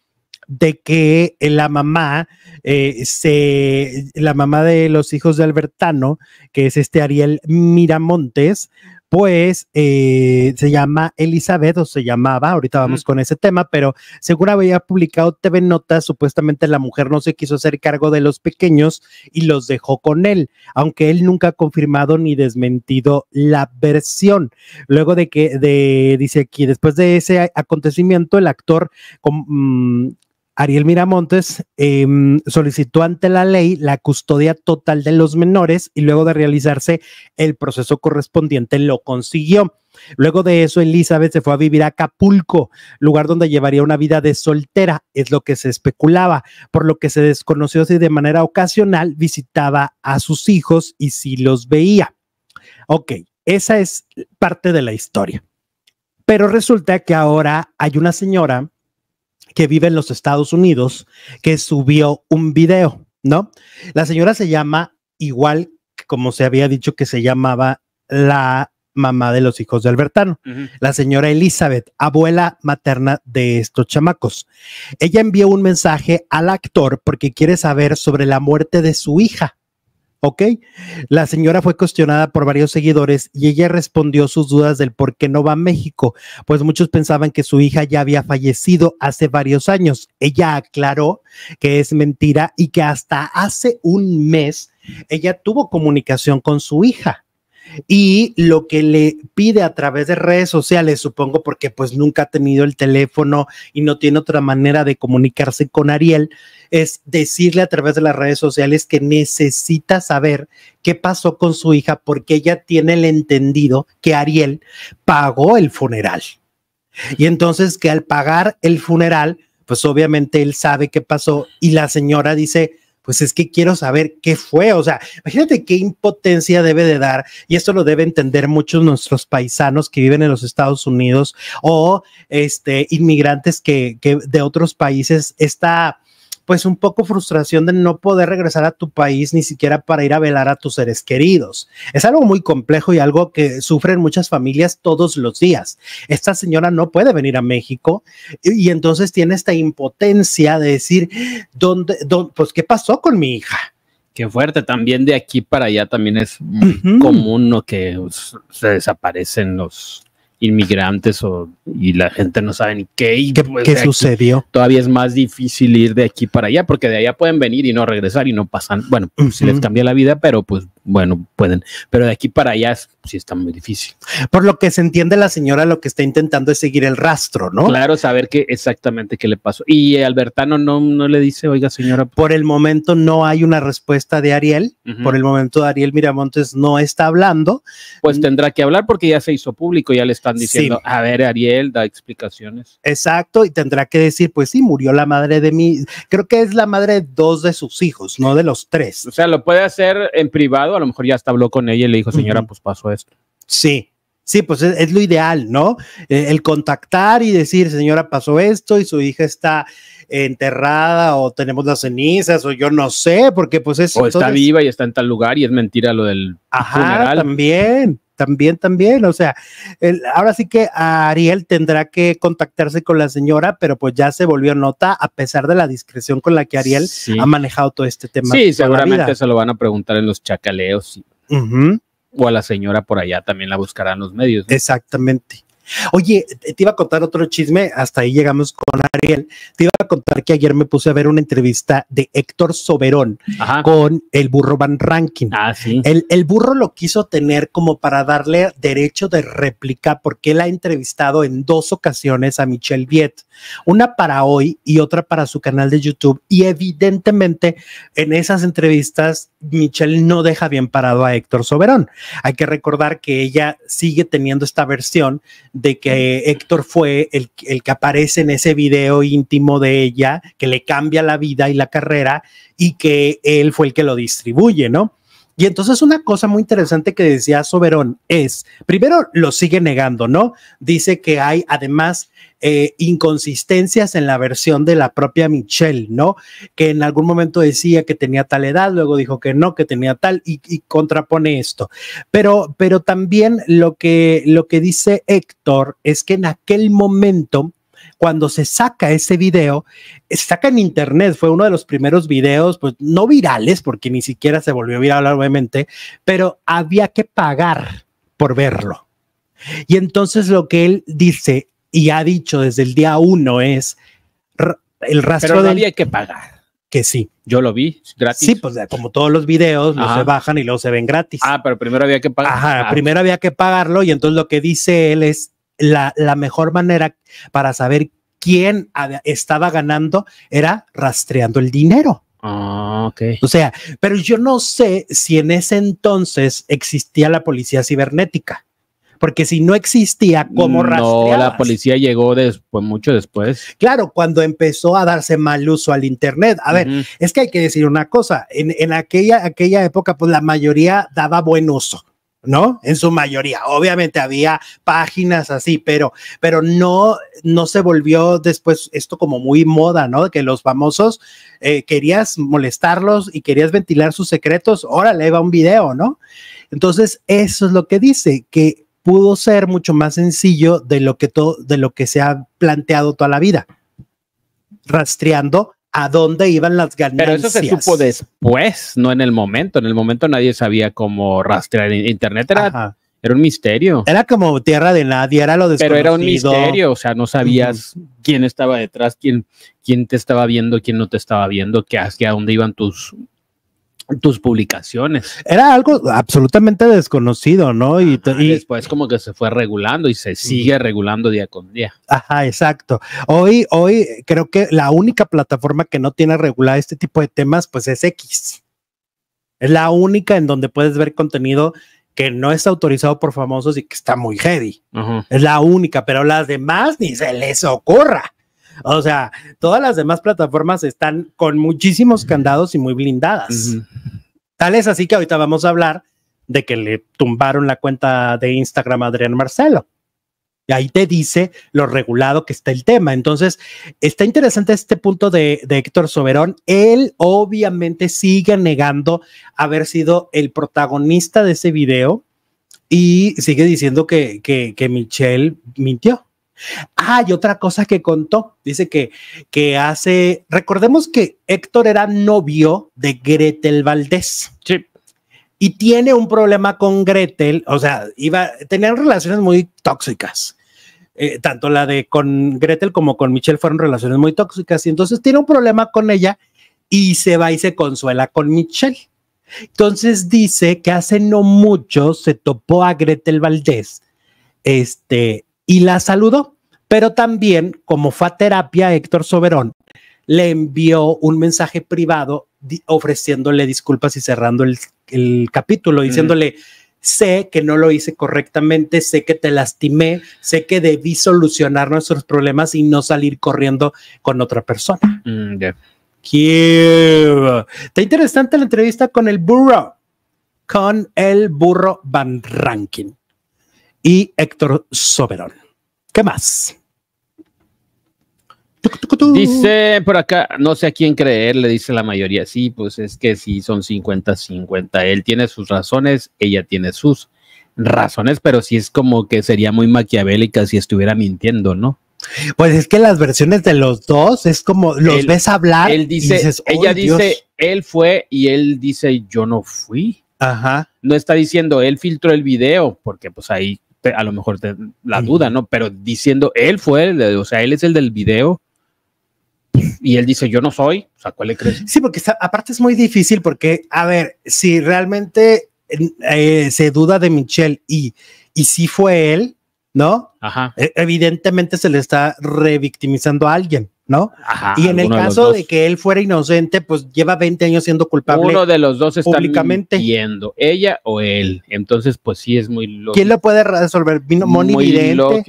de que la mamá, eh, se, la mamá de los hijos de Albertano, que es este Ariel Miramontes, pues eh, se llama Elizabeth o se llamaba, ahorita vamos con ese tema, pero según había publicado TV Notas, supuestamente la mujer no se quiso hacer cargo de los pequeños y los dejó con él, aunque él nunca ha confirmado ni desmentido la versión. Luego de que, de, dice aquí, después de ese acontecimiento, el actor mm, Ariel Miramontes em, solicitó ante la ley la custodia total de los menores y luego de realizarse el proceso correspondiente lo consiguió. Luego de eso, Elizabeth se fue a vivir a Acapulco, lugar donde llevaría una vida de soltera, es lo que se especulaba, por lo que se desconoció si de manera ocasional visitaba a sus hijos y si los veía. Ok, esa es parte de la historia. Pero resulta que ahora hay una señora que vive en los Estados Unidos que subió un video, ¿no? La señora se llama igual como se había dicho que se llamaba la mamá de los hijos de Albertano, la señora Elizabeth, abuela materna de estos chamacos. Ella envió un mensaje al actor porque quiere saber sobre la muerte de su hija ¿ok? La señora fue cuestionada por varios seguidores y ella respondió sus dudas del por qué no va a México, pues muchos pensaban que su hija ya había fallecido hace varios años. Ella aclaró que es mentira y que hasta hace un mes ella tuvo comunicación con su hija y lo que le pide a través de redes sociales, supongo porque pues nunca ha tenido el teléfono y no tiene otra manera de comunicarse con Ariel, es decirle a través de las redes sociales que necesita saber qué pasó con su hija porque ella tiene el entendido que Ariel pagó el funeral. Y entonces que al pagar el funeral, pues obviamente él sabe qué pasó y la señora dice, pues es que quiero saber qué fue. O sea, imagínate qué impotencia debe de dar, y esto lo debe entender muchos nuestros paisanos que viven en los Estados Unidos o este, inmigrantes que, que de otros países, está pues un poco frustración de no poder regresar a tu país ni siquiera para ir a velar a tus seres queridos. Es algo muy complejo y algo que sufren muchas familias todos los días. Esta señora no puede venir a México y, entonces tiene esta impotencia de decir, ¿dónde, pues, ¿qué pasó con mi hija? Qué fuerte, también de aquí para allá también es común ¿no? que se desaparecen los, inmigrantes o, y la gente no sabe ni qué y qué, pues sucedió. Todavía es más difícil ir de aquí para allá porque de allá pueden venir y no regresar y no pasan. Bueno, pues, si les cambia la vida, pero pues bueno, pueden, pero de aquí para allá sí está muy difícil. Por lo que se entiende la señora lo que está intentando es seguir el rastro, ¿no? Claro, saber qué exactamente qué le pasó. Y Albertano no, no le dice, oiga señora. Por el momento no hay una respuesta de Ariel, por el momento Ariel Miramontes no está hablando. Pues mm. tendrá que hablar porque ya se hizo público, ya le están diciendo, a ver Ariel, da explicaciones. Exacto, y tendrá que decir, pues sí, murió la madre de mi, creo que es la madre de dos de sus hijos, no de los tres. O sea, lo puede hacer en privado a lo mejor ya hasta habló con ella y le dijo, señora, pues pasó esto. Sí, sí, pues es, lo ideal, ¿no? Eh, el contactar y decir, señora, pasó esto y su hija está enterrada o tenemos las cenizas o yo no sé, porque pues es... O está viva y está en tal lugar y es mentira lo del Ajá, también también, también, o sea, el, ahora sí que Ariel tendrá que contactarse con la señora, pero pues ya se volvió nota a pesar de la discreción con la que Ariel ha manejado todo este tema. Sí, seguramente se lo van a preguntar en los chacaleos. O a la señora por allá también la buscarán los medios. Exactamente. Oye, te iba a contar otro chisme, hasta ahí llegamos con Ariel. Te iba a contar que ayer me puse a ver una entrevista de Héctor Soberón con el burro Van Ranking. Ah, sí. El, el burro lo quiso tener como para darle derecho de réplica porque él ha entrevistado en dos ocasiones a Michelle Viet, una para hoy y otra para su canal de YouTube. Y evidentemente en esas entrevistas Michelle no deja bien parado a Héctor Soberón. Hay que recordar que ella sigue teniendo esta versión de que Héctor fue el, que aparece en ese video íntimo de ella, que le cambia la vida y la carrera y que él fue el que lo distribuye, ¿no? Y entonces una cosa muy interesante que decía Soberón es, primero lo sigue negando, ¿no? Dice que hay además eh, inconsistencias en la versión de la propia Michelle, ¿no? Que en algún momento decía que tenía tal edad, luego dijo que no, que tenía tal y, contrapone esto. Pero, pero también lo que, lo que dice Héctor es que en aquel momento cuando se saca ese video, eh, se saca en internet, fue uno de los primeros videos, pues no virales, porque ni siquiera se volvió viral obviamente, pero había que pagar por verlo. Y entonces lo que él dice y ha dicho desde el día uno es el rastro pero no había que pagar. Que sí. Yo lo vi gratis. Sí, pues como todos los videos, los se bajan y luego se ven gratis. Ah, pero primero había que pagar. Ajá, ah. primero había que pagarlo y entonces lo que dice él es la, mejor manera para saber quién estaba ganando era rastreando el dinero. Ah, ok. O sea, pero yo no sé si en ese entonces existía la policía cibernética. Porque si no existía, ¿cómo rastrearla. No, la policía llegó después, mucho después. Claro, cuando empezó a darse mal uso al Internet. A ver, es que hay que decir una cosa. En, en aquella, aquella época, pues la mayoría daba buen uso ¿no? En su mayoría. Obviamente había páginas así, pero, pero no, no se volvió después esto como muy moda, ¿no? Que los famosos eh, querías molestarlos y querías ventilar sus secretos, órale, va un video, ¿no? Entonces, eso es lo que dice, que pudo ser mucho más sencillo de lo que, todo, de lo que se ha planteado toda la vida, rastreando a dónde iban las ganancias. Pero eso se supo después, no en el momento. En el momento nadie sabía cómo rastrear. Internet era, era un misterio. Era como tierra de nadie, era lo desconocido. Pero era un misterio, o sea, no sabías quién estaba detrás, quién, quién te estaba viendo, quién no te estaba viendo, qué, hacia dónde iban tus, tus publicaciones. Era algo absolutamente desconocido, ¿no? Y, después como que se fue regulando y se sigue regulando día con día. Ajá, exacto. Hoy, hoy creo que la única plataforma que no tiene regular este tipo de temas, pues es X. Es la única en donde puedes ver contenido que no es autorizado por famosos y que está muy heavy. Es la única, pero las demás ni se les ocurra. O sea, todas las demás plataformas están con muchísimos candados y muy blindadas. Tal es así que ahorita vamos a hablar de que le tumbaron la cuenta de Instagram a Adrián Marcelo. Y ahí te dice lo regulado que está el tema. Entonces, está interesante este punto de, Héctor Soberón. Él obviamente sigue negando haber sido el protagonista de ese video y sigue diciendo que Michelle mintió hay ah, otra cosa que contó, dice que, que hace, recordemos que Héctor era novio de Gretel Valdés. Sí. Y tiene un problema con Gretel, o sea, iba, tenían relaciones muy tóxicas. Eh, tanto la de con Gretel como con Michelle fueron relaciones muy tóxicas y entonces tiene un problema con ella y se va y se consuela con Michelle. Entonces dice que hace no mucho se topó a Gretel Valdés este, y la saludó. Pero también, como fue terapia, Héctor Soberón le envió un mensaje privado ofreciéndole disculpas y cerrando el, capítulo, diciéndole, sé que no lo hice correctamente, sé que te lastimé, sé que debí solucionar nuestros problemas y no salir corriendo con otra persona. Mm, Está interesante la entrevista con el burro, con el burro Van Rankin y Héctor Soberón. ¿Qué más? Dice por acá, no sé a quién creer, le dice la mayoría, sí, pues es que sí, son 50-50, él tiene sus razones, ella tiene sus razones, pero sí es como que sería muy maquiavélica si estuviera mintiendo, ¿no? Pues es que las versiones de los dos es como los ves hablar. Él dice, ella dice, él fue y él dice, yo no fui. Ajá. No está diciendo, él filtró el video, porque pues ahí a lo mejor te, la duda, ¿no? Pero diciendo, él fue, el, o sea, él es el del video. Y él dice, yo no soy, o sea, ¿cuál le crees? Sí, porque aparte es muy difícil porque, a ver, si realmente eh, se duda de Michelle y, y si fue él, ¿no? Ajá. E, evidentemente se le está revictimizando a alguien. ¿no? y en el caso de, que él fuera inocente, pues lleva 20 años siendo culpable. Uno de los dos está públicamente. mintiendo, ella o él. Entonces, pues sí es muy lógico. ¿Quién lo puede resolver? ¿Vino Moni Vidente?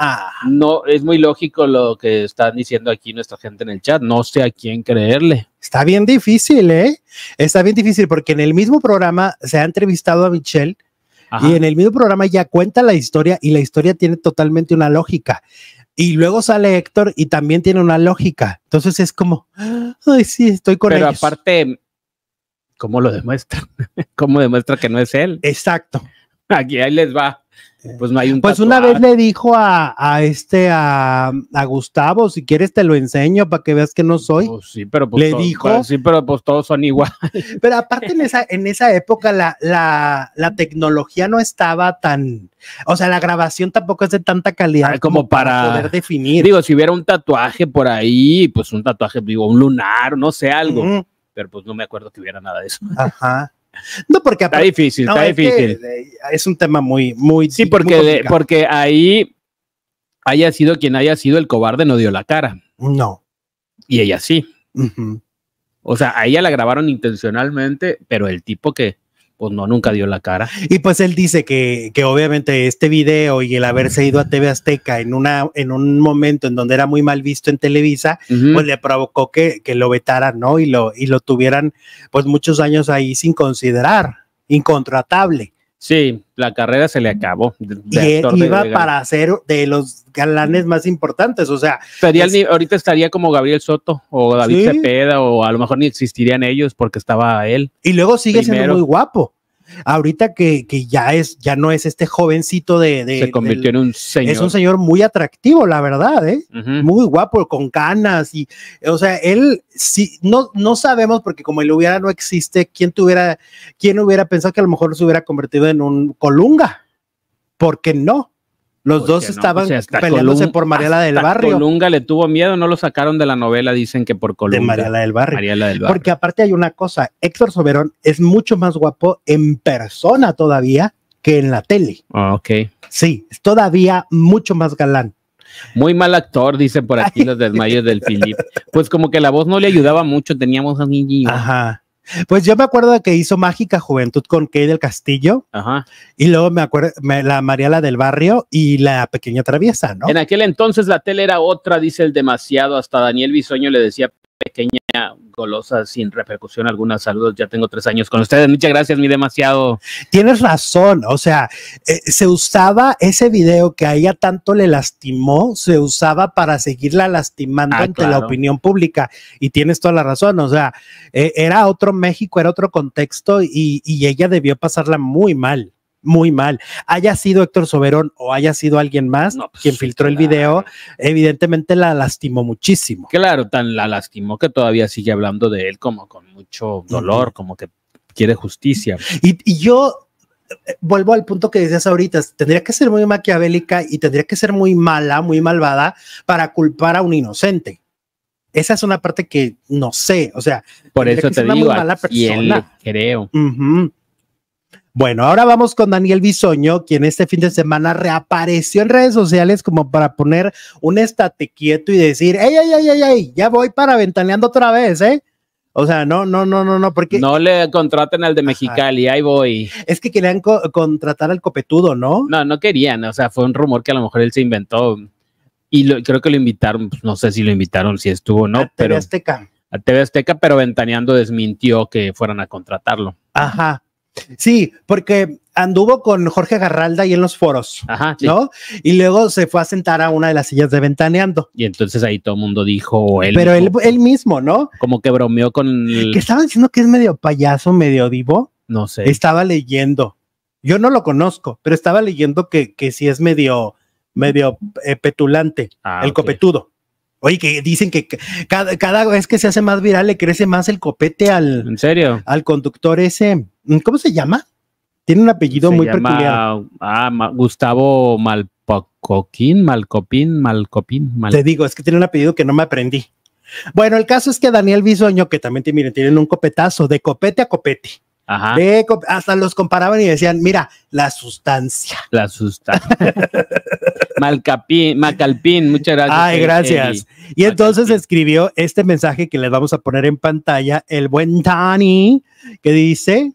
Ah. No, es muy lógico lo que están diciendo aquí nuestra gente en el chat. No sé a quién creerle. Está bien difícil, ¿eh? Está bien difícil porque en el mismo programa se ha entrevistado a Michelle Y en el mismo programa ya cuenta la historia y la historia tiene totalmente una lógica. Y luego sale Héctor y también tiene una lógica. Entonces es como, ay, sí, estoy con Pero aparte, ¿cómo lo demuestra? ¿Cómo demuestra que no es él? Exacto. Aquí ahí les va pues no hay un. Pues una vez le dijo a, este, a, Gustavo, si quieres te lo enseño para que veas que no soy. Pues sí, pero pues le dijo. Pues sí, pero pues todos son igual. Pero aparte en esa, en esa época la, la, tecnología no estaba tan, o sea, la grabación tampoco es de tanta calidad ah, como, para, poder definir. Digo, si hubiera un tatuaje por ahí, pues un tatuaje, digo, un lunar, no sé, algo. Pero pues no me acuerdo que hubiera nada de eso. Ajá. No, porque está difícil, está es difícil. es un tema muy, muy. Sí, porque, porque ahí haya sido quien haya sido el cobarde, no dio la cara. No. Y ella sí. O sea, a ella la grabaron intencionalmente, pero el tipo que, pues no, nunca dio la cara. Y pues él dice que, que, obviamente este video y el haberse ido a TV Azteca en, una, en un momento en donde era muy mal visto en Televisa, pues le provocó que, que, lo vetaran, ¿no? Y lo, y lo tuvieran pues muchos años ahí sin considerar, incontratable. Sí, la carrera se le acabó. iba para ser de los galanes más importantes, o sea. Estaría ahorita estaría como Gabriel Soto o David Cepeda, o a lo mejor ni existirían ellos porque estaba él. Y luego sigue siendo muy guapo. Ahorita que, ya es, ya no es este jovencito de, se convirtió en un señor. Es un señor muy atractivo, la verdad, ¿eh? Muy guapo, con canas y, o sea, él sí, no, no sabemos porque como él hubiera no existe, quién tuviera, quién hubiera pensado que a lo mejor se hubiera convertido en un colunga, porque no. Los dos estaban peleándose por Mariela del Barrio. Colunga le tuvo miedo, no lo sacaron de la novela, dicen que por Colunga. De Mariela del Barrio. Porque aparte hay una cosa, Héctor Soberón es mucho más guapo en persona todavía que en la tele. Ah, ok. Sí, es todavía mucho más galán. Muy mal actor, dicen por aquí los desmayos del Philip. Pues como que la voz no le ayudaba mucho, teníamos a Ajá. Pues yo me acuerdo que hizo Mágica Juventud con Key del Castillo. Ajá. Y luego me acuerdo me, la Mariala del Barrio y la Pequeña Traviesa, ¿no? En aquel entonces la tele era otra, dice el demasiado. Hasta Daniel Bisoño le decía pequeña golosa sin repercusión alguna. Saludos, ya tengo tres años con ustedes. Muchas gracias, ni demasiado. Tienes razón, o sea, eh, se usaba ese video que a ella tanto le lastimó, se usaba para seguirla lastimando ah, ante la opinión pública. Y tienes toda la razón, o sea, eh, era otro México, era otro contexto y, y ella debió pasarla muy mal muy mal. Haya sido Héctor Soberón o haya sido alguien más pues, quien filtró el video, evidentemente la lastimó muchísimo. Claro, tan la lastimó que todavía sigue hablando de él como con mucho dolor, como que quiere justicia. y, yo eh, vuelvo al punto que decías ahorita, tendría que ser muy maquiavélica y tendría que ser muy mala, muy malvada para culpar a un inocente. Esa es una parte que no sé, o sea, por eso te digo, mala persona. creo. Uh bueno, ahora vamos con Daniel Bisoño, quien este fin de semana reapareció en redes sociales como para poner un estate quieto y decir, ¡ey, ay, ay, ay, ay! Ya voy para ventaneando otra vez, ¿eh? O sea, no, no, no, no, no, porque. No le contraten al de Mexicali, ahí voy. Es que querían contratar al copetudo, ¿no? No, no querían, o sea, fue un rumor que a lo mejor él se inventó. Y creo que lo invitaron, pues, no sé si lo invitaron, si estuvo o no, a pero. TV Azteca. A TV Azteca, pero Ventaneando desmintió que fueran a contratarlo. Ajá. Sí, porque anduvo con Jorge Garralda ahí en los foros, ¿no? Y luego se fue a sentar a una de las sillas de Ventaneando. Y entonces ahí todo el mundo dijo, él pero él, él, mismo, ¿no? Como que bromeó con... Que estaban diciendo que es medio payaso, medio divo. No sé. Estaba leyendo. Yo no lo conozco, pero estaba leyendo que, que sí es medio, medio eh, petulante, ah, el copetudo. Oye, que dicen que cada, cada vez que se hace más viral le crece más el copete al... ¿En serio? Al conductor ese. ¿Cómo se llama? Tiene un apellido muy peculiar. Ah, Gustavo Malpocoquín, Malcopín, Malcopín. Te digo, es que tiene un apellido que no me aprendí. Bueno, el caso es que Daniel Bisoño, que también miren, tienen un copetazo de copete a copete. Ajá. hasta los comparaban y decían, mira, la sustancia. La sustancia. Malcapín, Macalpín, muchas gracias. Ay, gracias. Y entonces escribió este mensaje que les vamos a poner en pantalla, el buen Dani, que dice,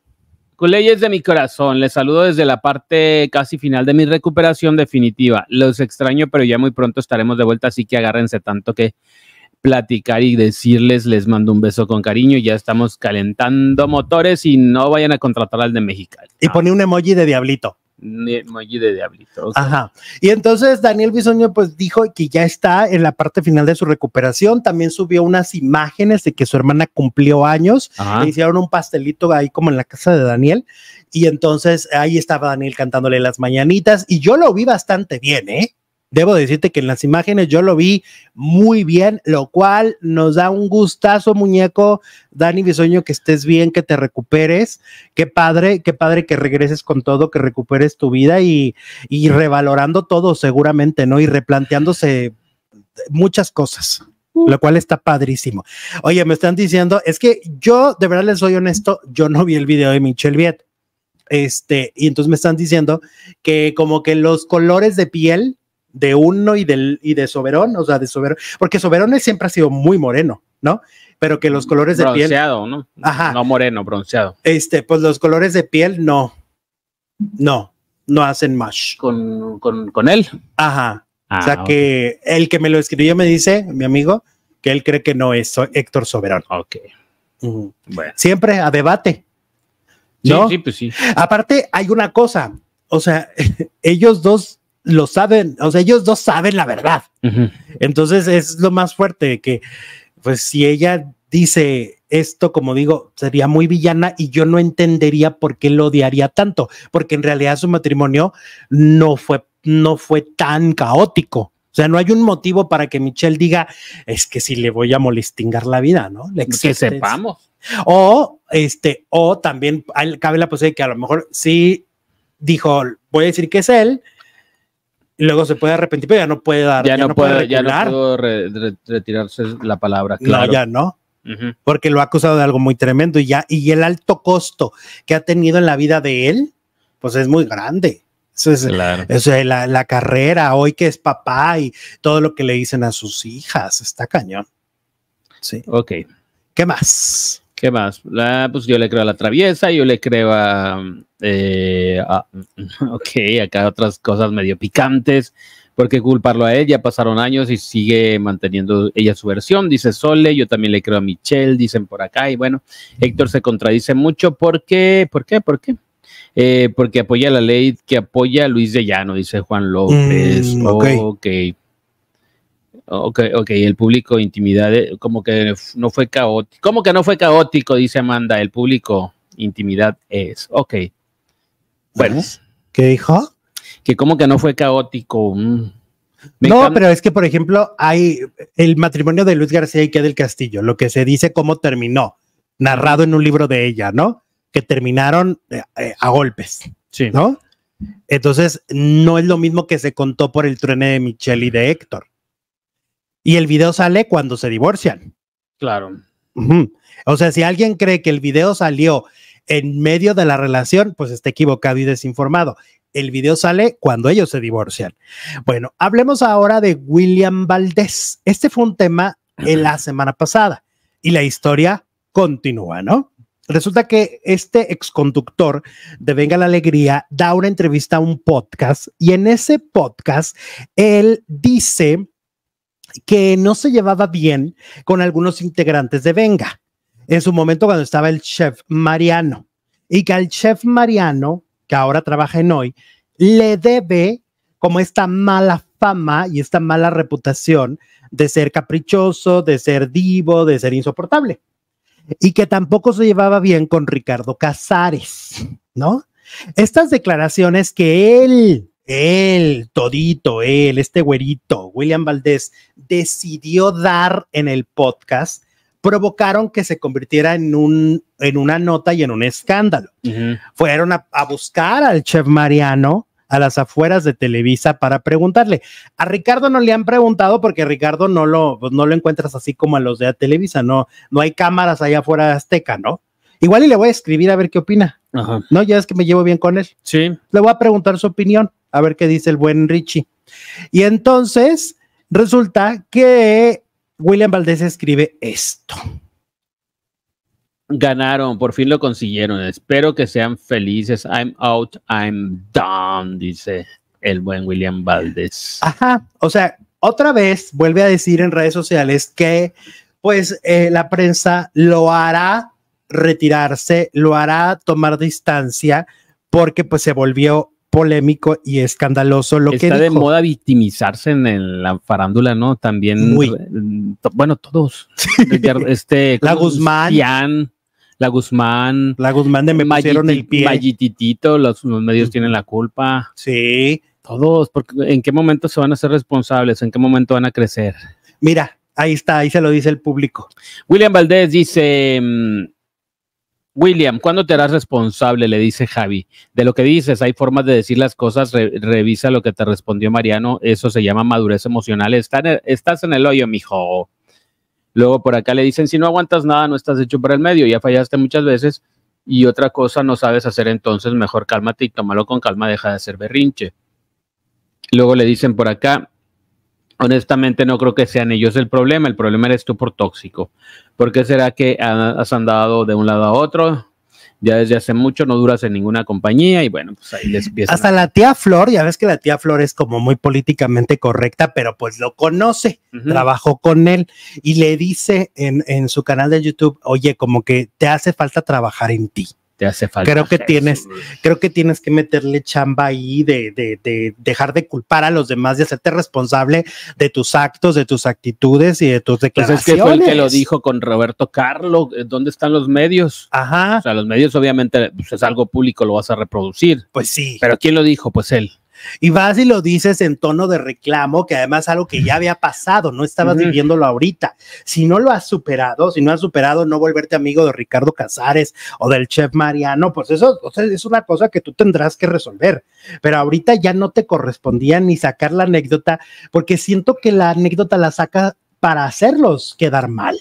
Culeyes de mi corazón, les saludo desde la parte casi final de mi recuperación definitiva. Los extraño, pero ya muy pronto estaremos de vuelta, así que agárrense tanto que platicar y decirles, les mando un beso con cariño, ya estamos calentando motores y no vayan a contratar al de México. Y ah. pone un emoji de diablito allí de diablitos. Ajá. Y entonces Daniel Bisoño pues dijo que ya está en la parte final de su recuperación. También subió unas imágenes de que su hermana cumplió años. Le hicieron un pastelito ahí como en la casa de Daniel. Y entonces ahí estaba Daniel cantándole las mañanitas y yo lo vi bastante bien, ¿eh? Debo decirte que en las imágenes yo lo vi muy bien, lo cual nos da un gustazo, muñeco. Dani Bisoño, que estés bien, que te recuperes. Qué padre, qué padre que regreses con todo, que recuperes tu vida y, y revalorando todo seguramente, ¿no? Y replanteándose muchas cosas lo cual está padrísimo. Oye, me están diciendo, es que yo, de verdad les soy honesto, yo no vi el video de Michelle Viet. Este, y entonces me están diciendo que como que los colores de piel de uno y, del, y de Soberón, o sea, de Soberón, porque Soberón siempre ha sido muy moreno, ¿no? Pero que los colores de piel. Bronceado, ¿no? Ajá. No moreno, bronceado. Este, pues los colores de piel no. No, no hacen más. Con, él. Ajá. o sea, ah, que el que me lo escribió me dice, mi amigo, que él cree que no es Héctor Soberón. Ok. bueno. Siempre a debate. Sí, sí, pues sí. Aparte, hay una cosa. O sea, ellos dos lo saben, o sea, ellos dos saben la verdad. Entonces es lo más fuerte que, pues si ella dice esto, como digo, sería muy villana y yo no entendería por qué lo odiaría tanto, porque en realidad su matrimonio no fue, no fue tan caótico. O sea, no hay un motivo para que Michelle diga, es que si le voy a molestingar la vida, ¿no? Pues que sepamos. O, este, o también cabe la posibilidad que a lo mejor sí dijo, voy a decir que es él, luego se puede arrepentir, pero ya no puede dar. Ya, no, puede, retirarse la palabra. Claro. No, ya no. Porque lo ha acusado de algo muy tremendo y ya, y el alto costo que ha tenido en la vida de él, pues es muy grande. Eso es, la, la, carrera hoy que es papá y todo lo que le dicen a sus hijas. Está cañón. Sí. Ok. ¿Qué más? ¿Qué más? pues yo le creo a la traviesa, yo le creo a, eh, Ok, acá otras cosas medio picantes. porque culparlo a él ya Pasaron años y sigue manteniendo ella su versión, dice Sole, yo también le creo a Michelle, dicen por acá. Y bueno, Héctor se contradice mucho. ¿Por qué? ¿Por qué? ¿Por qué? Eh, porque apoya la ley que apoya a Luis de Llano, dice Juan López. Mm, ok, ok. Ok, ok, el público intimidad, eh, como que no fue caótico. como que no fue caótico? Dice Amanda, el público intimidad es. Ok. Bueno. ¿Qué dijo? Que como que no fue caótico. Mm. No, pero es que, por ejemplo, hay el matrimonio de Luis García y que del Castillo, lo que se dice cómo terminó, narrado en un libro de ella, ¿no? Que terminaron eh, eh, a golpes, sí. ¿no? Entonces, no es lo mismo que se contó por el truene de Michelle y de Héctor. Y el video sale cuando se divorcian. Claro. O sea, si alguien cree que el video salió en medio de la relación, pues está equivocado y desinformado. El video sale cuando ellos se divorcian. Bueno, hablemos ahora de William Valdés. Este fue un tema en la semana pasada y la historia continúa, ¿no? Resulta que este exconductor de Venga la Alegría da una entrevista a un podcast y en ese podcast él dice que no se llevaba bien con algunos integrantes de Venga, en su momento cuando estaba el chef Mariano, y que al chef Mariano, que ahora trabaja en hoy, le debe como esta mala fama y esta mala reputación de ser caprichoso, de ser divo, de ser insoportable, y que tampoco se llevaba bien con Ricardo Casares, ¿no? Estas declaraciones que él él, todito, él, este güerito, William Valdés, decidió dar en el podcast, provocaron que se convirtiera en, un, en una nota y en un escándalo. Fueron a, buscar al chef Mariano, a las afueras de Televisa para preguntarle. A Ricardo no le han preguntado porque Ricardo no lo, pues, no lo encuentras así como a los de Televisa, no, no hay cámaras allá afuera de Azteca, ¿no? Igual y le voy a escribir a ver qué opina. No, ya es que me llevo bien con él. Sí. Le voy a preguntar su opinión, a ver qué dice el buen Richie. Y entonces resulta que William Valdés escribe esto. Ganaron, por fin lo consiguieron. Espero que sean felices. I'm out, I'm done, dice el buen William Valdés. Ajá, o sea, otra vez vuelve a decir en redes sociales que pues eh, la prensa lo hará retirarse, lo hará tomar distancia porque pues se volvió polémico y escandaloso lo que dijo. de moda victimizarse en, la farándula, ¿no? También, Muy. bueno, todos. Este, la Guzmán. la Guzmán. La Guzmán de me el pie. los, medios mm. tienen la culpa. Sí. Todos, porque ¿en qué momento se van a ser responsables? ¿En qué momento van a crecer? Mira, ahí está, ahí se lo dice el público. William Valdés dice, mm, William, ¿cuándo te harás responsable? Le dice Javi. De lo que dices, hay formas de decir las cosas. revisa lo que te respondió Mariano. Eso se llama madurez emocional. estás en el hoyo, mijo. Luego por acá le dicen, si no aguantas nada, no estás hecho para el medio. Ya fallaste muchas veces y otra cosa no sabes hacer, entonces mejor cálmate y tómalo con calma, deja de ser berrinche. Luego le dicen por acá, honestamente no creo que sean ellos el problema, el problema eres tú por tóxico. ¿Por qué será que has andado de un lado a otro? Ya desde hace mucho no duras en ninguna compañía y bueno, pues ahí les empieza. Hasta la tía Flor, ya ves que la tía Flor es como muy políticamente correcta, pero pues lo conoce, trabajó con él y le dice en su canal de YouTube, oye, como que te hace falta trabajar en ti hace Creo que tienes, creo que tienes que meterle chamba ahí de, de, dejar de culpar a los demás, y hacerte responsable de tus actos, de tus actitudes y de tus declaraciones. Pues es que fue el que lo dijo con Roberto Carlo, eh, ¿dónde están los medios? Ajá. O sea, los medios obviamente pues, es algo público, lo vas a reproducir. Pues sí. Pero ¿quién lo dijo? Pues él. Y vas y lo dices en tono de reclamo, que además algo que ya había pasado, no estabas viviéndolo ahorita. Si no lo has superado, si no has superado no volverte amigo de Ricardo Casares o del chef Mariano, pues eso es una cosa que tú tendrás que resolver. Pero ahorita ya no te correspondía ni sacar la anécdota, porque siento que la anécdota la saca para hacerlos quedar mal.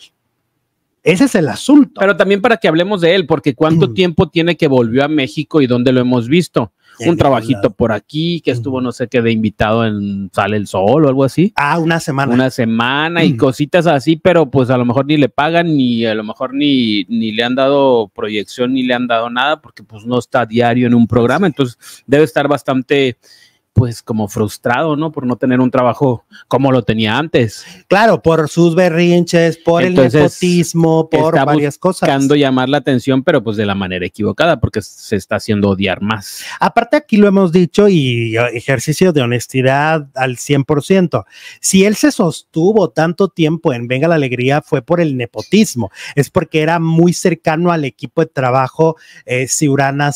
Ese es el asunto. Pero también para que hablemos de él, porque cuánto mm. tiempo tiene que volvió a México y dónde lo hemos visto un trabajito por aquí, que estuvo no sé qué de invitado en Sale el Sol o algo así. Ah, una semana. Una semana y cositas así, pero pues a lo mejor ni le pagan ni a lo mejor ni, ni le han dado proyección ni le han dado nada porque pues no está diario en un programa, entonces debe estar bastante pues como frustrado, ¿no? Por no tener un trabajo como lo tenía antes. Claro, por sus berrinches, por el nepotismo, por varias cosas. Buscando llamar la atención, pero pues de la manera equivocada, porque se está haciendo odiar más. Aparte aquí lo hemos dicho y ejercicio de honestidad al 100%. Si él se sostuvo tanto tiempo en Venga la Alegría fue por el nepotismo, es porque era muy cercano al equipo de trabajo eh,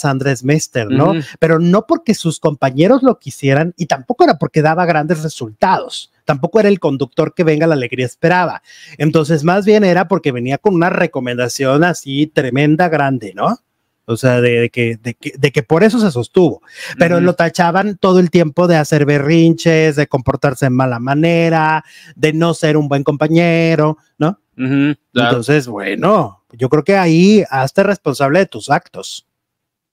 Andrés Mester, ¿no? Pero no porque sus compañeros lo quisieran y tampoco era porque daba grandes resultados. Tampoco era el conductor que venga la alegría esperaba. Entonces, más bien era porque venía con una recomendación así tremenda, grande, ¿no? O sea, de, que, de, que, por eso se sostuvo. Pero lo tachaban todo el tiempo de hacer berrinches, de comportarse de mala manera, de no ser un buen compañero, ¿no? Entonces, bueno, yo creo que ahí hazte responsable de tus actos.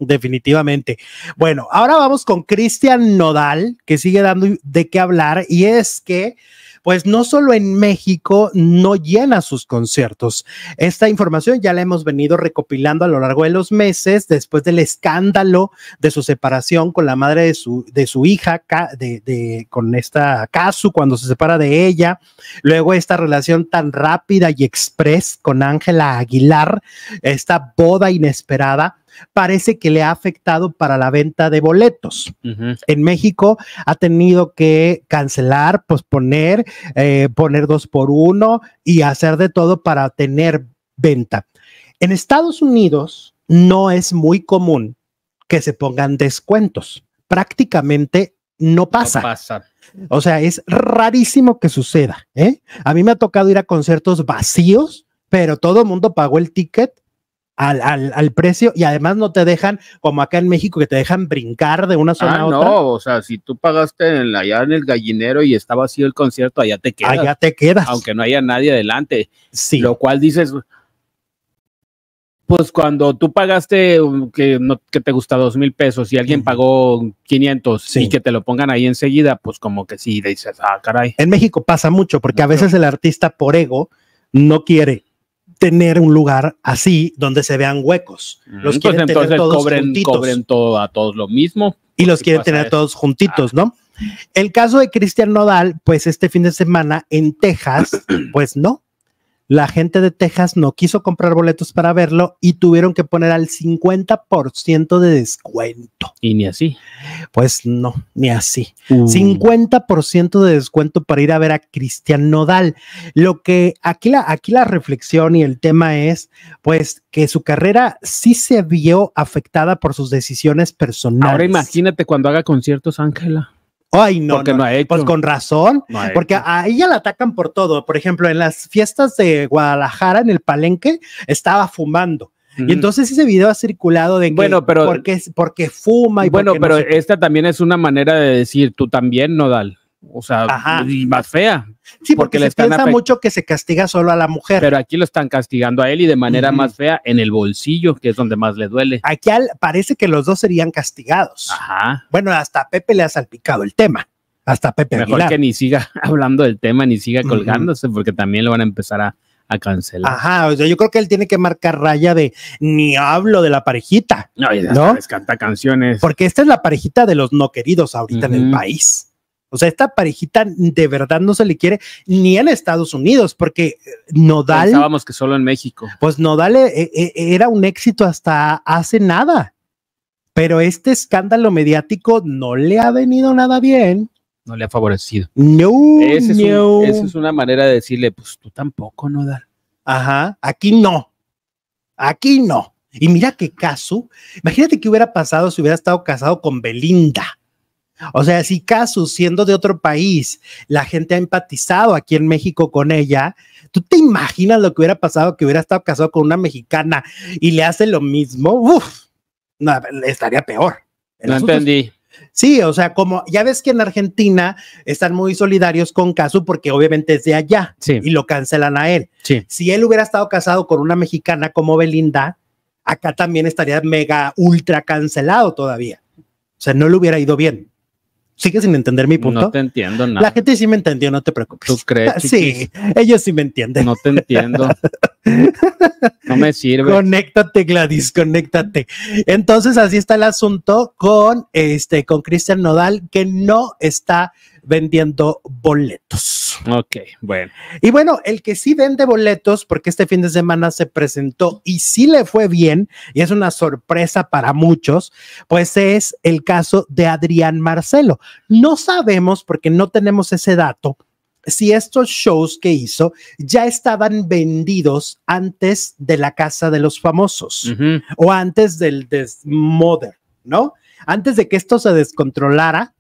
Definitivamente. Bueno, ahora vamos con Cristian Nodal, que sigue dando de qué hablar, y es que, pues no solo en México no llena sus conciertos. Esta información ya la hemos venido recopilando a lo largo de los meses, después del escándalo de su separación con la madre de su, de su hija, de, de, con esta casu, cuando se separa de ella. Luego esta relación tan rápida y express con Ángela Aguilar, esta boda inesperada parece que le ha afectado para la venta de boletos. En México ha tenido que cancelar, posponer, eh, poner dos por uno y hacer de todo para tener venta. En Estados Unidos no es muy común que se pongan descuentos. Prácticamente no pasa. O sea, es rarísimo que suceda. ¿eh? A mí me ha tocado ir a conciertos vacíos, pero todo el mundo pagó el ticket al, precio y además no te dejan, como acá en México, que te dejan brincar de una zona ah, a otra. No, o sea, si tú pagaste en, allá en el gallinero y estaba así el concierto, allá te quedas. Allá te quedas. Aunque no haya nadie adelante. Sí. Lo cual dices, pues cuando tú pagaste um, que, no, que te gusta dos mil pesos y alguien pagó 500 y que te lo pongan ahí enseguida, pues como que sí, dices, ah, caray. En México pasa mucho porque a veces el artista por ego no quiere tener un lugar así donde se vean huecos. Los pues quieren tener todos juntitos. cobren todo a todos lo mismo. Y los quieren tener todos juntitos, ah. ¿no? El caso de Cristian Nodal, pues este fin de semana en Texas, pues no, la gente de Texas no quiso comprar boletos para verlo y tuvieron que poner al 50% de descuento. Y ni así. Pues no, ni así. 50% uh. de descuento para ir a ver a Cristian Nodal. Lo que aquí la, aquí la reflexión y el tema es, pues, que su carrera sí se vio afectada por sus decisiones personales. Ahora imagínate cuando haga conciertos, Ángela. Ay, no, porque pues con razón, porque a ella la atacan por todo. Por ejemplo, en las fiestas de Guadalajara, en el Palenque, estaba fumando. Y entonces ese video ha circulado de que bueno, pero, porque, porque fuma y bueno, pero esta también es una manera de decir tú también, Nodal o sea, más fea. Sí, porque, le se piensa mucho que se castiga solo a la mujer. Pero aquí lo están castigando a él y de manera más fea en el bolsillo, que es donde más le duele. Aquí parece que los dos serían castigados. Ajá. Bueno, hasta Pepe le ha salpicado el tema. Hasta Pepe. Mejor que ni siga hablando del tema, ni siga colgándose, porque también lo van a empezar a, cancelar. Ajá, o sea, yo creo que él tiene que marcar raya de ni hablo de la parejita. No, ya ¿no? canta canciones. Porque esta es la parejita de los no queridos ahorita en el país. O sea, esta parejita de verdad no se le quiere ni en Estados Unidos, porque eh, Nodal. Pensábamos que solo en México. Pues Nodal eh, eh, era un éxito hasta hace nada. Pero este escándalo mediático no le ha venido nada bien. No le ha favorecido. No. esa es una manera de decirle, pues tú tampoco, Nodal. Ajá, aquí no. Aquí no. Y mira qué caso. Imagínate qué hubiera pasado si hubiera estado casado con Belinda o sea, si Casu, siendo de otro país, la gente ha empatizado aquí en México con ella, ¿tú te imaginas lo que hubiera pasado que hubiera estado casado con una mexicana y le hace lo mismo? Uf, estaría peor. No entendí. Sí, o sea, como ya ves que en Argentina están muy solidarios con Casu porque obviamente es de allá y lo cancelan a él. Si él hubiera estado casado con una mexicana como Belinda, acá también estaría mega ultra cancelado todavía. O sea, no le hubiera ido bien. ¿Sigues sin entender mi punto? No te entiendo nada. La gente sí me entendió, no te preocupes. ¿Tú crees? Sí, ellos sí me entienden. No te entiendo. no me sirve. Conéctate, Gladys, conéctate. Entonces, así está el asunto con este con Cristian Nodal, que no está vendiendo boletos. Ok, bueno. Y bueno, el que sí vende boletos, porque este fin de semana se presentó y sí le fue bien, y es una sorpresa para muchos, pues es el caso de Adrián Marcelo. No sabemos, porque no tenemos ese dato, si estos shows que hizo ya estaban vendidos antes de la casa de los famosos o antes del desmoder, ¿no? Antes de que esto se descontrolara,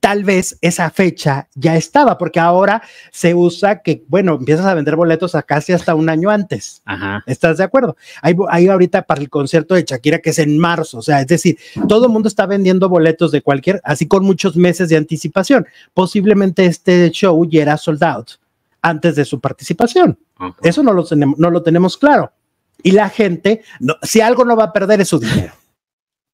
tal vez esa fecha ya estaba, porque ahora se usa que, bueno, empiezas a vender boletos a casi hasta un año antes. ¿Estás de acuerdo? Hay, ahorita para el concierto de Shakira que es en marzo, o sea, es decir, todo el mundo está vendiendo boletos de cualquier, así con muchos meses de anticipación. Posiblemente este show ya era sold out antes de su participación. Eso no lo, no lo tenemos claro. Y la gente, si algo no va a perder es su dinero.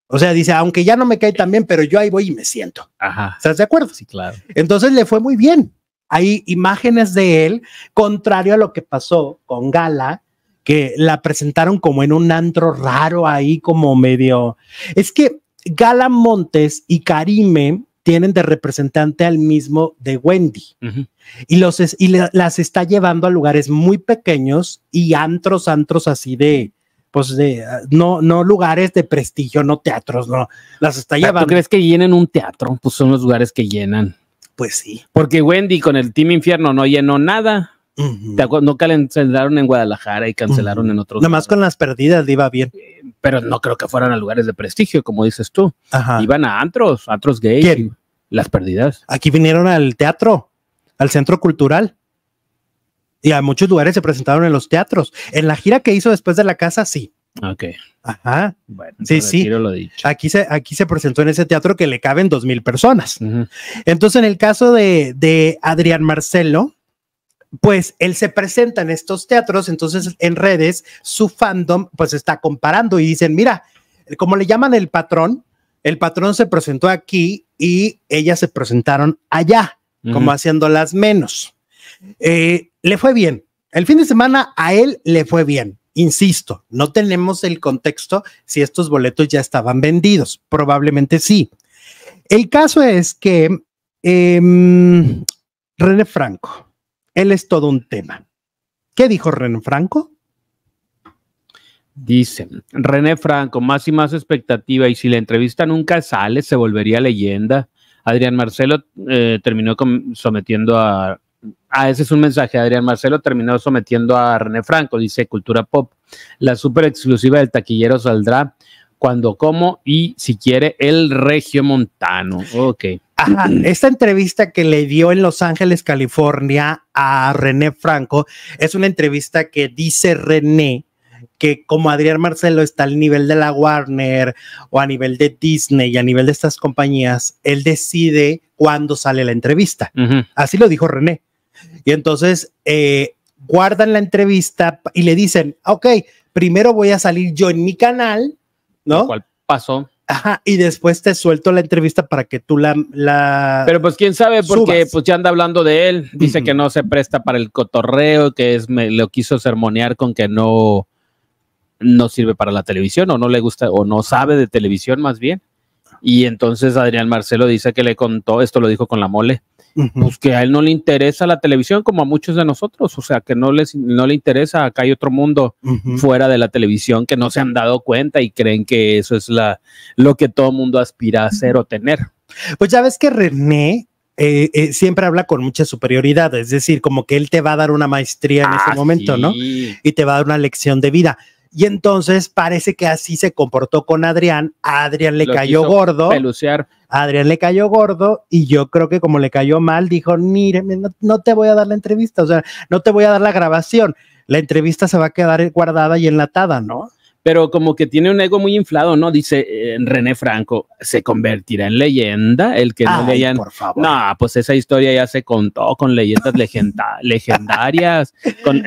O sea, dice, aunque ya no me cae tan bien, pero yo ahí voy y me siento. Ajá. ¿Estás de acuerdo? Sí, claro. Entonces le fue muy bien. Hay imágenes de él, contrario a lo que pasó con Gala, que la presentaron como en un antro raro ahí, como medio. Es que Gala Montes y Karime tienen de representante al mismo de Wendy y, los y las está llevando a lugares muy pequeños y antros, antros así de, pues de, ah, no, no lugares de prestigio, no teatros, no, las está ah, llevando. ¿Tú crees que llenen un teatro? Pues son los lugares que llenan. Pues sí. Porque Wendy con el Team Infierno no llenó nada. No cancelaron en Guadalajara y cancelaron en otros. Nada más con las perdidas iba bien. Eh, pero no creo que fueran a lugares de prestigio, como dices tú. Iban a antros, antros gay, Las perdidas. Aquí vinieron al teatro, al centro cultural. Y a muchos lugares se presentaron en los teatros. En la gira que hizo después de la casa, sí. Ok. Ajá. Bueno, sí, sí. Aquí, se, aquí se presentó en ese teatro que le caben dos mil personas. Entonces, en el caso de, Adrián Marcelo, pues él se presenta en estos teatros, entonces en redes su fandom pues está comparando y dicen, mira, como le llaman el patrón, el patrón se presentó aquí y ellas se presentaron allá, como haciendo como haciéndolas menos. Eh, le fue bien. El fin de semana a él le fue bien. Insisto, no tenemos el contexto si estos boletos ya estaban vendidos. Probablemente sí. El caso es que em, René Franco, él es todo un tema. ¿Qué dijo René Franco? Dicen, René Franco, más y más expectativa y si la entrevista nunca sale, se volvería leyenda. Adrián Marcelo eh, terminó sometiendo a a ese es un mensaje. Adrián Marcelo terminó sometiendo a René Franco, dice Cultura Pop. La super exclusiva del taquillero saldrá cuando como y si quiere el regio montano. Ok. esta entrevista que le dio en Los Ángeles, California a René Franco es una entrevista que dice René que como Adrián Marcelo está al nivel de la Warner o a nivel de Disney y a nivel de estas compañías, él decide cuándo sale la entrevista. Así lo dijo René. Y entonces eh, guardan la entrevista y le dicen, ok, primero voy a salir yo en mi canal, ¿no? ¿Cuál pasó? Ajá, y después te suelto la entrevista para que tú la... Pero pues quién sabe, porque pues ya anda hablando de él, dice que no se presta para el cotorreo, que es, lo quiso sermonear con que no, no sirve para la televisión o no le gusta o no sabe de televisión más bien. Y entonces Adrián Marcelo dice que le contó, esto lo dijo con la mole, pues que a él no le interesa la televisión como a muchos de nosotros, o sea, que no, les, no le interesa, acá hay otro mundo fuera de la televisión que no se han dado cuenta y creen que eso es la, lo que todo mundo aspira a ser o tener. Pues ya ves que René eh, eh, siempre habla con mucha superioridad, es decir, como que él te va a dar una maestría en ese ah, momento, ¿no? Y te va a dar una lección de vida. Y entonces parece que así se comportó con Adrián. Adrián le cayó gordo. Adrián le cayó gordo y yo creo que como le cayó mal, dijo, mire, no, no te voy a dar la entrevista, o sea, no te voy a dar la grabación. La entrevista se va a quedar guardada y enlatada, ¿no? pero como que tiene un ego muy inflado, ¿no? Dice eh, René Franco, se convertirá en leyenda el que no Por favor. No, pues esa historia ya se contó con leyendas legendarias.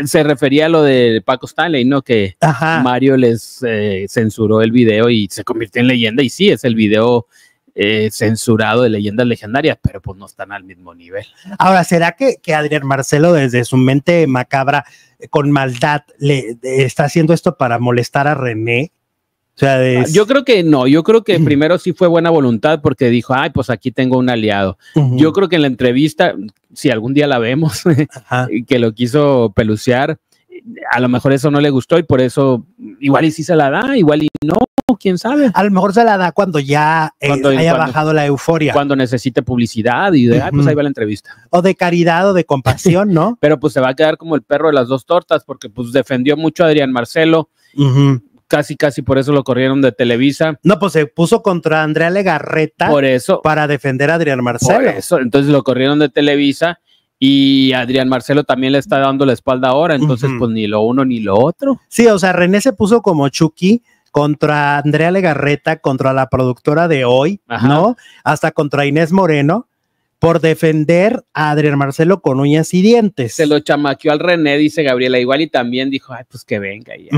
se refería a lo de Paco Stanley, ¿no? Que Mario les eh, censuró el video y se convirtió en leyenda. Y sí, es el video eh, censurado de leyendas legendarias, pero pues no están al mismo nivel. Ahora, ¿será que, que Adrián Marcelo desde su mente macabra con maldad le está haciendo esto para molestar a René. sea, Yo creo que no, yo creo que primero sí fue buena voluntad porque dijo, ay, pues aquí tengo un aliado. Yo creo que en la entrevista, si algún día la vemos, eh, que lo quiso pelucear, a lo mejor eso no le gustó y por eso igual y sí se la da, igual y no, quién sabe. A lo mejor se la da cuando ya eh, haya bajado la euforia. Cuando necesite publicidad y de, pues ahí va la entrevista. O de caridad o de compasión, ¿no? Pero pues se va a quedar como el perro de las dos tortas, porque pues defendió mucho a Adrián Marcelo. Casi, casi por eso lo corrieron de Televisa. No, pues se puso contra Andrea Legarreta. Por eso. Para defender a Adrián Marcelo. Por eso. Entonces lo corrieron de Televisa y Adrián Marcelo también le está dando la espalda ahora. Entonces, pues ni lo uno ni lo otro. Sí, o sea, René se puso como Chucky contra Andrea Legarreta, contra la productora de hoy, ¿no? Hasta contra Inés Moreno por defender a Adrián Marcelo con uñas y dientes. Se lo chamaqueó al René, dice Gabriela, igual y también dijo, ay, pues que venga, ya,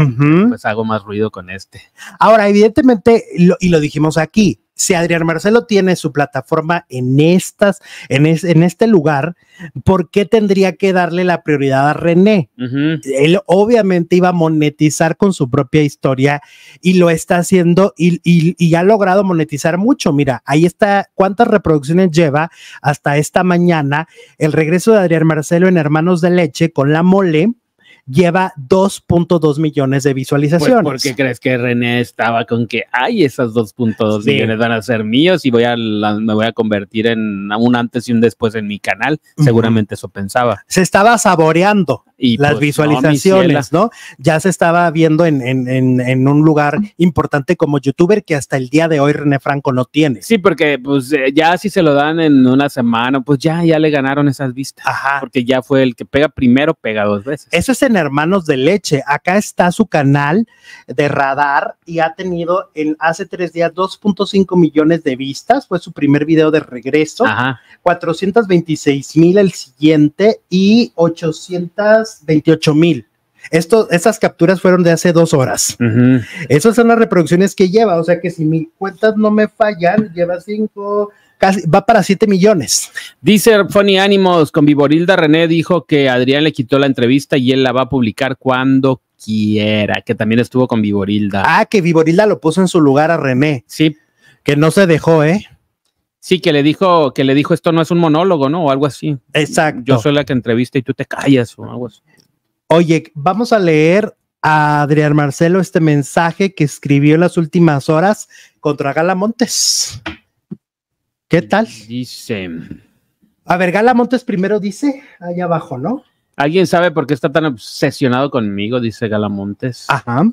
pues hago más ruido con este. Ahora, evidentemente, y lo dijimos aquí, si Adrián Marcelo tiene su plataforma en estas, en, en este lugar, ¿por qué tendría que darle la prioridad a René? Él obviamente iba a monetizar con su propia historia y lo está haciendo y, y, y ha logrado monetizar mucho. Mira, ahí está cuántas reproducciones lleva hasta esta mañana el regreso de Adrián Marcelo en Hermanos de Leche con la mole lleva 2.2 millones de visualizaciones. Pues, ¿Por qué crees que René estaba con que, ay, esas 2.2 millones van a ser míos y voy a me voy a convertir en un antes y un después en mi canal? Seguramente eso pensaba. Se estaba saboreando las pues, visualizaciones, no, Ya se estaba viendo en, un lugar importante como youtuber que hasta el día de hoy René Franco no tiene. Sí, porque pues eh, ya si se lo dan en una semana, pues ya, ya le ganaron esas vistas. Ajá. Porque ya fue el que pega primero, pega dos veces. Eso es en Hermanos de Leche. Acá está su canal de radar y ha tenido en hace tres días 2.5 millones de vistas. Fue su primer video de regreso. Ajá. 426 mil el siguiente y 800 28 mil. Estas capturas fueron de hace dos horas. Esas son las reproducciones que lleva. O sea que si mis cuentas no me fallan, lleva cinco, casi, va para 7 millones. Dice Funny Animos con Viborilda René dijo que Adrián le quitó la entrevista y él la va a publicar cuando quiera, que también estuvo con Viborilda. Ah, que Viborilda lo puso en su lugar a René. Sí. Que no se dejó, ¿eh? Sí, que le dijo, que le dijo esto no es un monólogo, ¿no? O algo así. Exacto. Yo soy la que entrevista y tú te callas o algo así. Oye, vamos a leer a Adrián Marcelo este mensaje que escribió en las últimas horas contra Gala Montes. ¿Qué tal? Dice. A ver, Gala Montes primero dice, allá abajo, ¿no? ¿Alguien sabe por qué está tan obsesionado conmigo? Dice Gala Montes. Ajá.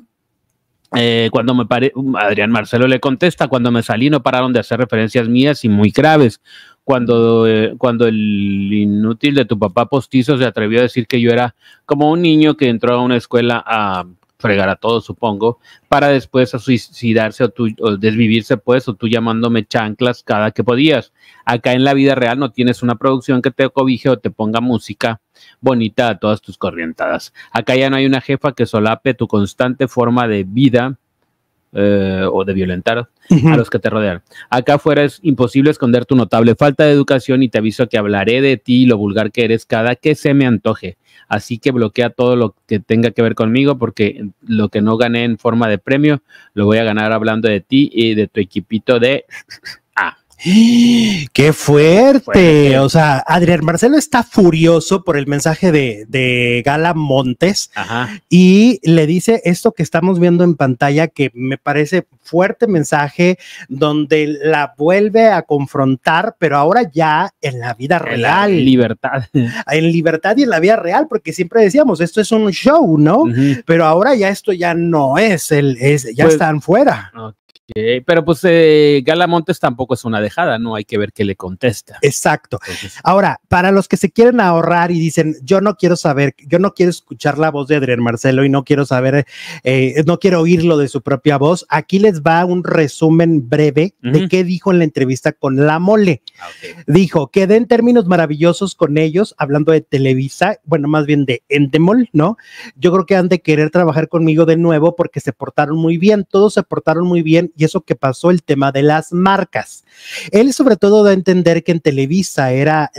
Eh, cuando me pare... Um, Adrián Marcelo le contesta, cuando me salí no pararon de hacer referencias mías y muy graves. Cuando, eh, cuando el inútil de tu papá postizo se atrevió a decir que yo era como un niño que entró a una escuela a fregar a todos, supongo, para después a suicidarse o, o, desvivirse, pues, o tú llamándome chanclas cada que podías. Acá en la vida real no tienes una producción que te cobije o te ponga música bonita a todas tus corrientadas. Acá ya no hay una jefa que solape tu constante forma de vida eh, o de violentar a los que te rodean. Acá afuera es imposible esconder tu notable falta de educación y te aviso que hablaré de ti y lo vulgar que eres cada que se me antoje. Así que bloquea todo lo que tenga que ver conmigo porque lo que no gané en forma de premio lo voy a ganar hablando de ti y de tu equipito de... ¡Qué fuerte! O sea, Adrián Marcelo está furioso por el mensaje de, Gala Montes y le dice esto que estamos viendo en pantalla, que me parece fuerte mensaje, donde la vuelve a confrontar, pero ahora ya en la vida real. En libertad. En libertad y en la vida real, porque siempre decíamos, esto es un show, ¿no? Pero ahora ya esto ya no es, el, ya pues, están fuera pero pues eh, Gala Montes tampoco es una dejada, ¿no? Hay que ver qué le contesta. Exacto. Ahora, para los que se quieren ahorrar y dicen, yo no quiero saber, yo no quiero escuchar la voz de Adrián Marcelo y no quiero saber, eh, no quiero oírlo de su propia voz, aquí les va un resumen breve de qué dijo en la entrevista con La Mole. Ah, dijo, que en términos maravillosos con ellos, hablando de Televisa, bueno, más bien de Endemol, ¿no? Yo creo que han de querer trabajar conmigo de nuevo porque se portaron muy bien, todos se portaron muy bien y eso que pasó el tema de las marcas. Él sobre todo da a entender que en Televisa era,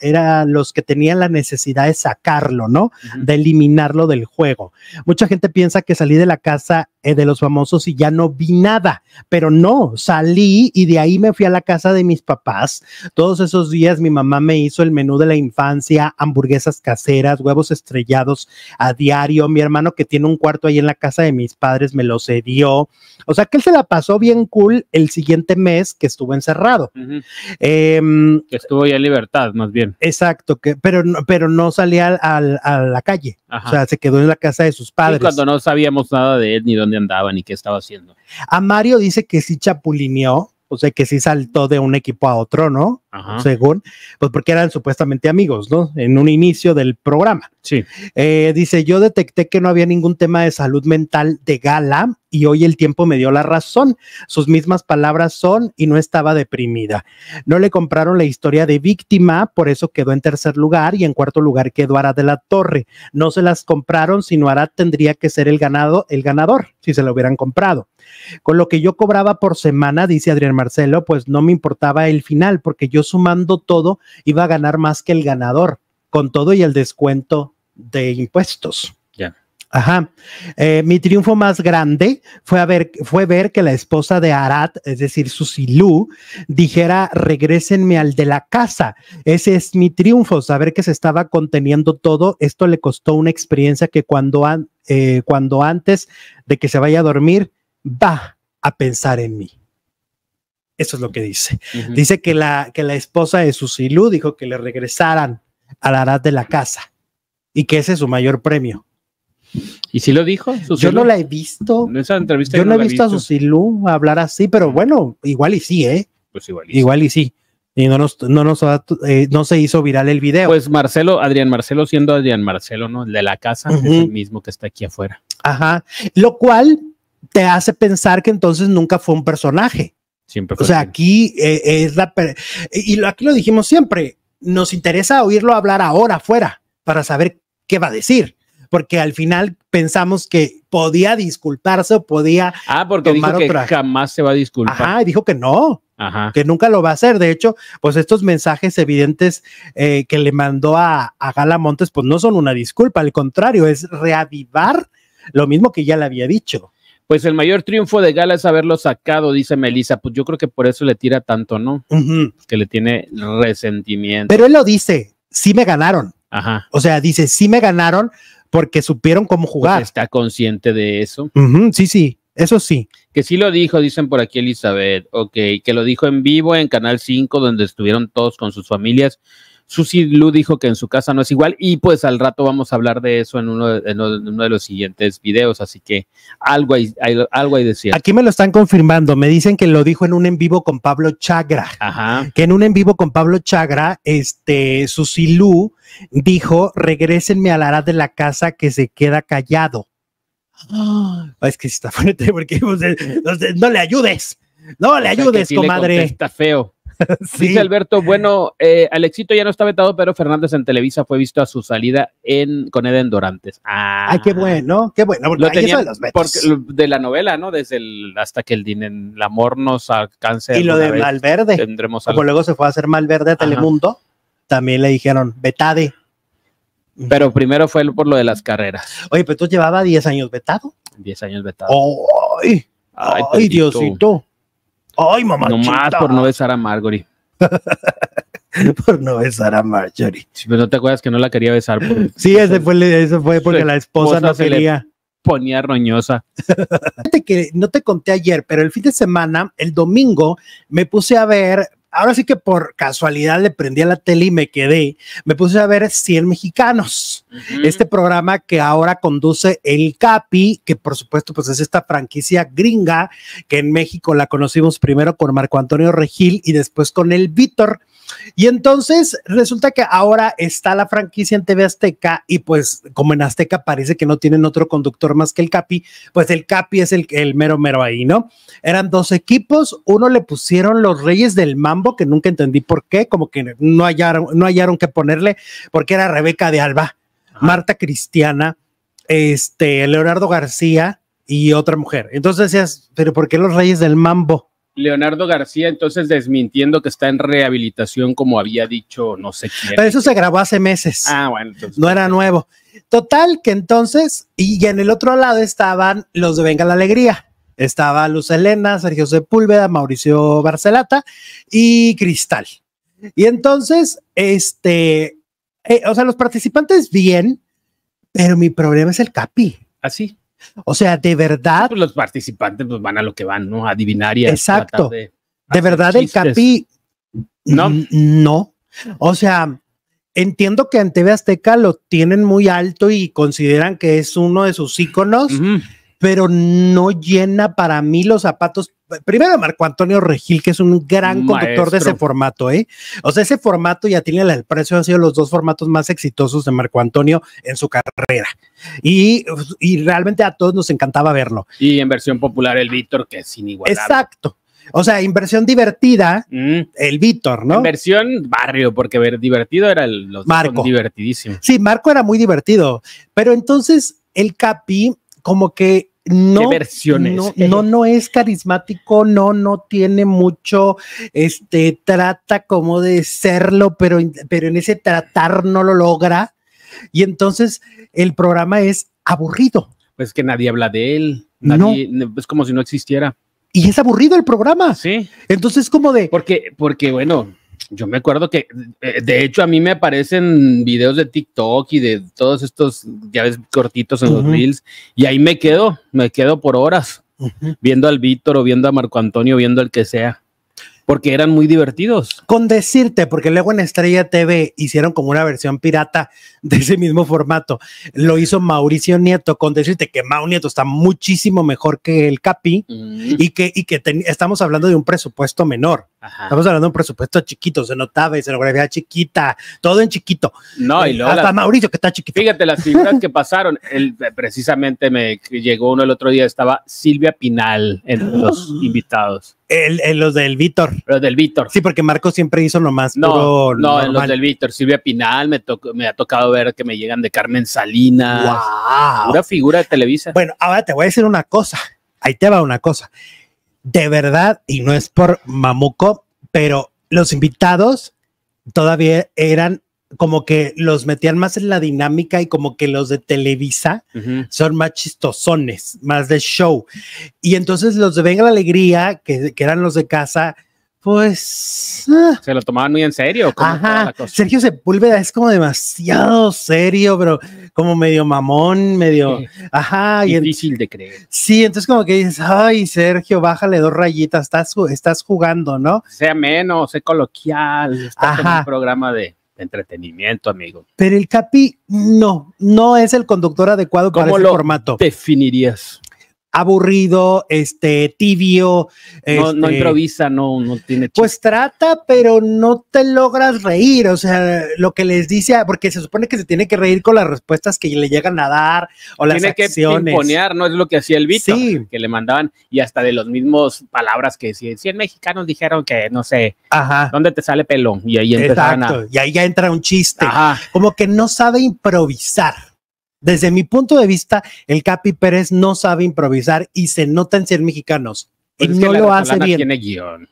era los que tenían la necesidad de sacarlo, ¿no? De eliminarlo del juego. Mucha gente piensa que salir de la casa eh, de los famosos y ya no vi nada, pero no, salí y de ahí me fui a la casa de mis papás. Todos esos días mi mamá me hizo el menú de la infancia, hamburguesas caseras, huevos estrellados a diario. Mi hermano que tiene un cuarto ahí en la casa de mis padres me lo cedió. O sea que él se la pasó bien cool el siguiente mes que estuvo encerrado. Em, estuvo ya en libertad, más bien. Exacto, que, pero, pero no salí al, a la calle. O sea, se quedó en la casa de sus padres. cuando no sabíamos nada de él, ni dónde andaba, ni qué estaba haciendo. A Mario dice que sí chapulineó, o sea, que sí saltó de un equipo a otro, ¿no? Según, pues porque eran supuestamente amigos, ¿no? En un inicio del programa. Sí. Eh, dice, yo detecté que no había ningún tema de salud mental de Gala y hoy el tiempo me dio la razón. Sus mismas palabras son y no estaba deprimida. No le compraron la historia de víctima, por eso quedó en tercer lugar y en cuarto lugar quedó Ara de la Torre. No se las compraron, sino Ara tendría que ser el ganado, el ganador, si se lo hubieran comprado. Con lo que yo cobraba por semana, dice Adrián Marcelo, pues no me importaba el final, porque yo sumando todo iba a ganar más que el ganador, con todo y el descuento de impuestos. Ajá. Eh, mi triunfo más grande fue, a ver, fue ver que la esposa de Arad, es decir, Susilú, dijera, regresenme al de la casa. Ese es mi triunfo, saber que se estaba conteniendo todo. Esto le costó una experiencia que cuando, eh, cuando antes de que se vaya a dormir, va a pensar en mí. Eso es lo que dice. Dice que la, que la esposa de Susilú dijo que le regresaran al Arad de la casa y que ese es su mayor premio ¿Y si lo dijo? Yo no la he visto. entrevista yo no, he visto, a Susilu hablar así, pero bueno, igual y sí, ¿eh? Pues igual y sí. y sí. Y no nos, no nos eh, no se hizo viral el video. Pues Marcelo, Adrián Marcelo, siendo Adrián Marcelo, ¿no? El de la casa, es el mismo que está aquí afuera. Ajá. Lo cual te hace pensar que entonces nunca fue un personaje. Siempre O sea, aquí eh, es la. Y aquí lo dijimos siempre. Nos interesa oírlo hablar ahora, afuera, para saber qué va a decir porque al final pensamos que podía disculparse o podía. Ah, porque dijo que jamás se va a disculpar. Ajá, dijo que no. que nunca lo va a hacer. De hecho, pues estos mensajes evidentes eh, que le mandó a, Gala Montes, pues no son una disculpa, al contrario, es reavivar lo mismo que ya le había dicho. Pues el mayor triunfo de Gala es haberlo sacado, dice Melissa. Pues yo creo que por eso le tira tanto, ¿no? Que le tiene resentimiento. Pero él lo dice, sí me ganaron. Ajá. O sea, dice, sí me ganaron, porque supieron cómo pues jugar. está consciente de eso. sí, sí, eso sí. Que sí lo dijo, dicen por aquí Elizabeth, ok, que lo dijo en vivo en Canal 5, donde estuvieron todos con sus familias Susi dijo que en su casa no es igual y pues al rato vamos a hablar de eso en uno de, los siguientes videos, así que algo hay, algo hay de Aquí me lo están confirmando, me dicen que lo dijo en un en vivo con Pablo Chagra, Ajá. que en un en vivo con Pablo Chagra, este, Susi Lu dijo, regrésenme al arad de la casa que se queda callado. es que está fuerte porque pues, no le ayudes, no le ayudes, comadre. Está feo. sí. Dice Alberto, bueno, eh, Alexito ya no está vetado, pero Fernández en Televisa fue visto a su salida con Eden Dorantes. Ah. Ay, qué bueno, qué bueno. Lo tenía, de, los porque, de la novela, ¿no? Desde el, hasta que el, el amor nos alcance. Y lo de Malverde. luego se fue a hacer Malverde a Telemundo, también le dijeron, vetade. Pero primero fue por lo de las carreras. Oye, pero tú llevabas 10 años vetado. 10 años vetado. Ay, Ay Diosito. Ay, mamá. Nomás por no besar a Margory. por no besar a Marjorie. pero no te acuerdas que no la quería besar. Sí, ese fue, eso fue porque la esposa, no quería. ponía roñosa. Fíjate que no te conté ayer, pero el fin de semana, el domingo, me puse a ver ahora sí que por casualidad le prendí a la tele y me quedé, me puse a ver 100 mexicanos. Este programa que ahora conduce el Capi, que por supuesto pues es esta franquicia gringa que en México la conocimos primero con Marco Antonio Regil y después con el Víctor. Y entonces resulta que ahora está la franquicia en TV Azteca y pues como en Azteca parece que no tienen otro conductor más que el Capi, pues el Capi es el, el mero mero ahí, ¿no? Eran dos equipos, uno le pusieron los Reyes del Mambo, que nunca entendí por qué, como que no hallaron, no hallaron que ponerle, porque era Rebeca de Alba, Marta Cristiana, este, Leonardo García y otra mujer. Entonces decías, pero ¿por qué los Reyes del Mambo? Leonardo García, entonces desmintiendo que está en rehabilitación, como había dicho, no sé quién. Pero eso se grabó hace meses. Ah, bueno. Entonces, no pues, era nuevo. Total, que entonces, y en el otro lado estaban los de Venga la Alegría. Estaba Luz Elena, Sergio Sepúlveda, Mauricio Barcelata y Cristal. Y entonces, este, eh, o sea, los participantes bien, pero mi problema es el Capi. Así. Ah, o sea, de verdad. Pues, los participantes pues, van a lo que van, ¿no? A adivinar y Exacto. De, verdad, el Capi. No. No. O sea, entiendo que en TV Azteca lo tienen muy alto y consideran que es uno de sus íconos, pero no llena para mí los zapatos primero Marco Antonio Regil, que es un gran conductor de ese formato, ¿eh? O sea, ese formato ya tiene el Precio han sido los dos formatos más exitosos de Marco Antonio en su carrera. Y, realmente a todos nos encantaba verlo. Y en versión popular el Víctor, que es sin igual. Exacto. O sea, inversión divertida, mm. el Víctor, ¿no? Inversión barrio, porque ver, divertido era el los Marco. Divertidísimo. Sí, Marco era muy divertido. Pero entonces el Capi, como que no, versiones? No, no, es carismático, no, no tiene mucho, este, trata como de serlo, pero, pero en ese tratar no lo logra. Y entonces el programa es aburrido. Pues que nadie habla de él, es como si no existiera. Y es aburrido el programa. Sí. Entonces, como de. Porque, porque, bueno, yo me acuerdo que, eh, de hecho, a mí me aparecen videos de TikTok y de todos estos, ya ves, cortitos en los reels, y ahí me quedo, me quedo por horas, viendo al Víctor o viendo a Marco Antonio, viendo el que sea porque eran muy divertidos. Con decirte, porque luego en Estrella TV hicieron como una versión pirata de ese mismo formato. Lo hizo Mauricio Nieto, con decirte que Mau Nieto está muchísimo mejor que el Capi mm. y que, y que estamos hablando de un presupuesto menor. Estamos hablando de un presupuesto chiquito, se notaba, se escenografía chiquita, todo en chiquito. No, y eh, luego Hasta Mauricio que está chiquito. Fíjate las figuras que pasaron. El, eh, precisamente me llegó uno el otro día, estaba Silvia Pinal entre los invitados. El, los del Víctor. Los del Víctor. Sí, porque Marco siempre hizo nomás. No, no, en los del Víctor. Silvia Pinal, me, me ha tocado ver que me llegan de Carmen Salinas. Una figura de Televisa. Bueno, ahora te voy a decir una cosa. Ahí te va una cosa. De verdad, y no es por mamuco, pero los invitados todavía eran como que los metían más en la dinámica y como que los de Televisa son más chistosones, más de show. Y entonces los de Venga la Alegría, que, eran los de casa, pues... Ah. Se lo tomaban muy en serio. Sergio Sepúlveda es como demasiado serio, pero como medio mamón, medio... Difícil de creer. Sí, entonces como que dices, ay, Sergio, bájale dos rayitas, estás, estás jugando, ¿no? Sea menos, sea coloquial, está en un programa de entretenimiento, amigo. Pero el Capi no, no es el conductor adecuado para ese formato. definirías? aburrido, este, tibio. No, no este, improvisa, no, no tiene. Pues trata, pero no te logras reír. O sea, lo que les dice, porque se supone que se tiene que reír con las respuestas que le llegan a dar o las tiene que imponear, ¿no? Es lo que hacía el Vito, que le mandaban y hasta de los mismos palabras que si 100 mexicanos dijeron que, no sé, ¿dónde te sale pelón? Y ahí Y ahí ya entra un chiste. Como que no sabe improvisar. Desde mi punto de vista, el Capi Pérez no sabe improvisar y se nota en ser mexicanos. Pues y no lo hace bien. Tiene guión.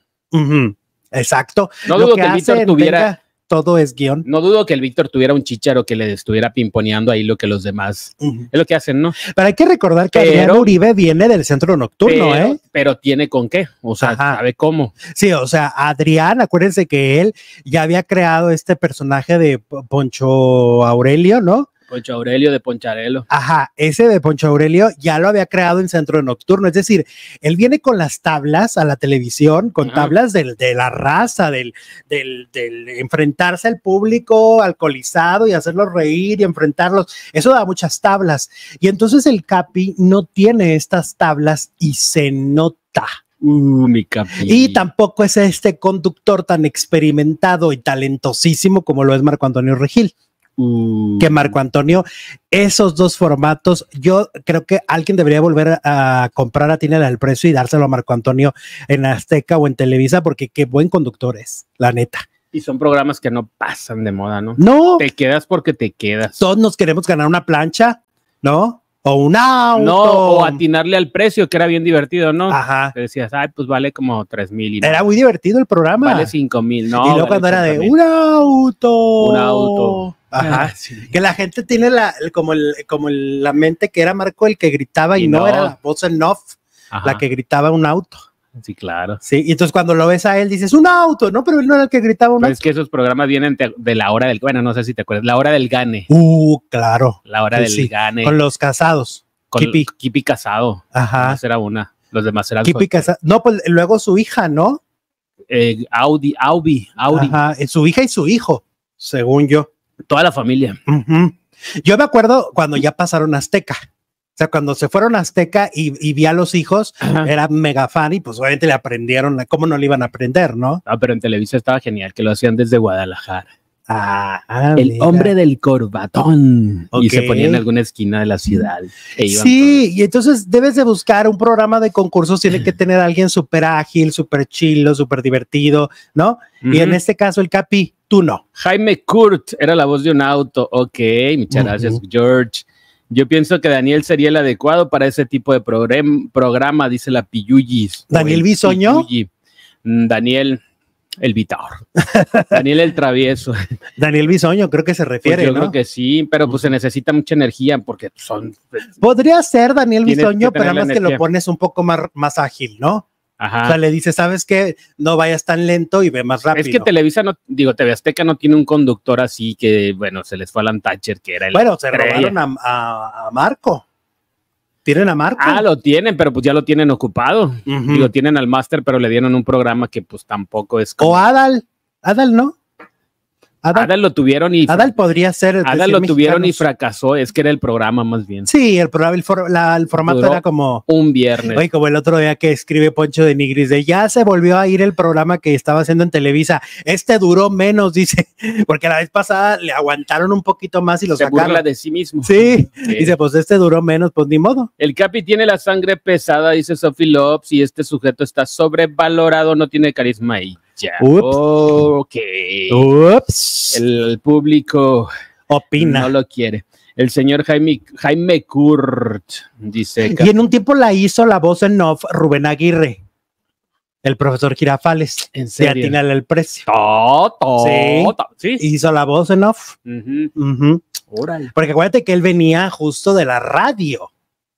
Exacto. No dudo que, el Víctor tuviera. Todo es guión. No dudo que el Víctor tuviera un chicharo que le estuviera pimponeando ahí lo que los demás. Es lo que hacen, ¿no? Pero hay que recordar que Adrián Uribe viene del centro nocturno, ¿eh? Pero tiene con qué. O sea, sabe cómo. Sí, o sea, Adrián, acuérdense que él ya había creado este personaje de Poncho Aurelio, ¿no? Poncho Aurelio de Poncharelo. Ajá, ese de Poncho Aurelio ya lo había creado en Centro Nocturno. Es decir, él viene con las tablas a la televisión, con tablas del, de la raza, del, del, del, enfrentarse al público alcoholizado y hacerlos reír y enfrentarlos. Eso da muchas tablas. Y entonces el Capi no tiene estas tablas y se nota. Uh, mi capi. Y tampoco es este conductor tan experimentado y talentosísimo como lo es Marco Antonio Regil. Mm. que Marco Antonio. Esos dos formatos, yo creo que alguien debería volver a comprar a Tina al precio y dárselo a Marco Antonio en Azteca o en Televisa, porque qué buen conductor es, la neta. Y son programas que no pasan de moda, ¿no? No. Te quedas porque te quedas. Todos nos queremos ganar una plancha, ¿no? o un auto. No, o atinarle al precio, que era bien divertido, ¿no? Ajá. Te decías, ay, pues vale como tres mil. era muy divertido el programa. Vale cinco mil, ¿no? Y luego cuando era de un auto. Un auto. Ajá. Ah, que la gente tiene la, como, como la mente que era Marco el que gritaba y, no, era la voz en off la que gritaba un auto. Sí, claro. Sí, y entonces cuando lo ves a él dices, un auto, ¿no? Pero él no era el que gritaba un Es que esos programas vienen de la hora del, bueno, no sé si te acuerdas, la hora del gane. Uh, claro. La hora del gane. Con los casados. Con Kipi. Kipi casado. Ajá. una. Los demás eran. Kipi casado. No, pues luego su hija, ¿no? Eh, Audi, Audi, Audi. Ajá, eh, su hija y su hijo, según yo. Toda la familia. Yo me acuerdo cuando ya pasaron Azteca. O sea, cuando se fueron a Azteca y, vi a los hijos, era mega fan y pues obviamente le aprendieron, cómo no le iban a aprender, ¿no? Ah, pero en Televisa estaba genial, que lo hacían desde Guadalajara. Ah, el hombre del corbatón. Y se ponía en alguna esquina de la ciudad. E sí, y entonces debes de buscar un programa de concursos, tiene que tener alguien súper ágil, súper chilo, súper divertido, ¿no? Y en este caso el Capi, tú no. Jaime Kurt era la voz de un auto. Ok, muchas gracias, George. Yo pienso que Daniel sería el adecuado para ese tipo de programa, dice la Piyuji. ¿Daniel Bisoño? Mm, Daniel el Vitor. Daniel el Travieso. Daniel Bisoño, creo que se pues refiere. yo creo que sí, pero pues se necesita mucha energía porque son. Pues, Podría ser Daniel Bisoño, pero además más que lo pones un poco más, más ágil, ¿no? O sea, le dice, ¿sabes qué? No vayas tan lento y ve más rápido. Es que Televisa no, digo, TV Azteca no tiene un conductor así que, bueno, se les fue Alan Thatcher, que era el. Bueno, se robaron a, Marco. ¿Tienen a Marco? Ah, lo tienen, pero pues ya lo tienen ocupado. Y lo tienen al máster, pero le dieron un programa que pues tampoco es. O Adal. Adal, ¿no? Adal, lo tuvieron y Adal podría ser Adal lo tuvieron y fracasó, es que era el programa más bien. Sí, el programa el, formato era como un viernes. Oye, como el otro día que escribe Poncho de Nigris de ya se volvió a ir el programa que estaba haciendo en Televisa. Este duró menos, dice, porque la vez pasada le aguantaron un poquito más y lo se sacaron. de sí mismo. Sí, sí, dice, pues este duró menos, pues ni modo. El Capi tiene la sangre pesada, dice Sophie Lopes, y este sujeto está sobrevalorado, no tiene carisma ahí. Ya. Ok. Ups. El público opina. No lo quiere. El señor Jaime, Jaime Kurt dice. Y en un tiempo la hizo la voz en off Rubén Aguirre. El profesor Girafales. En serio. De el precio. Sí. Hizo la voz en off. Porque acuérdate que él venía justo de la radio.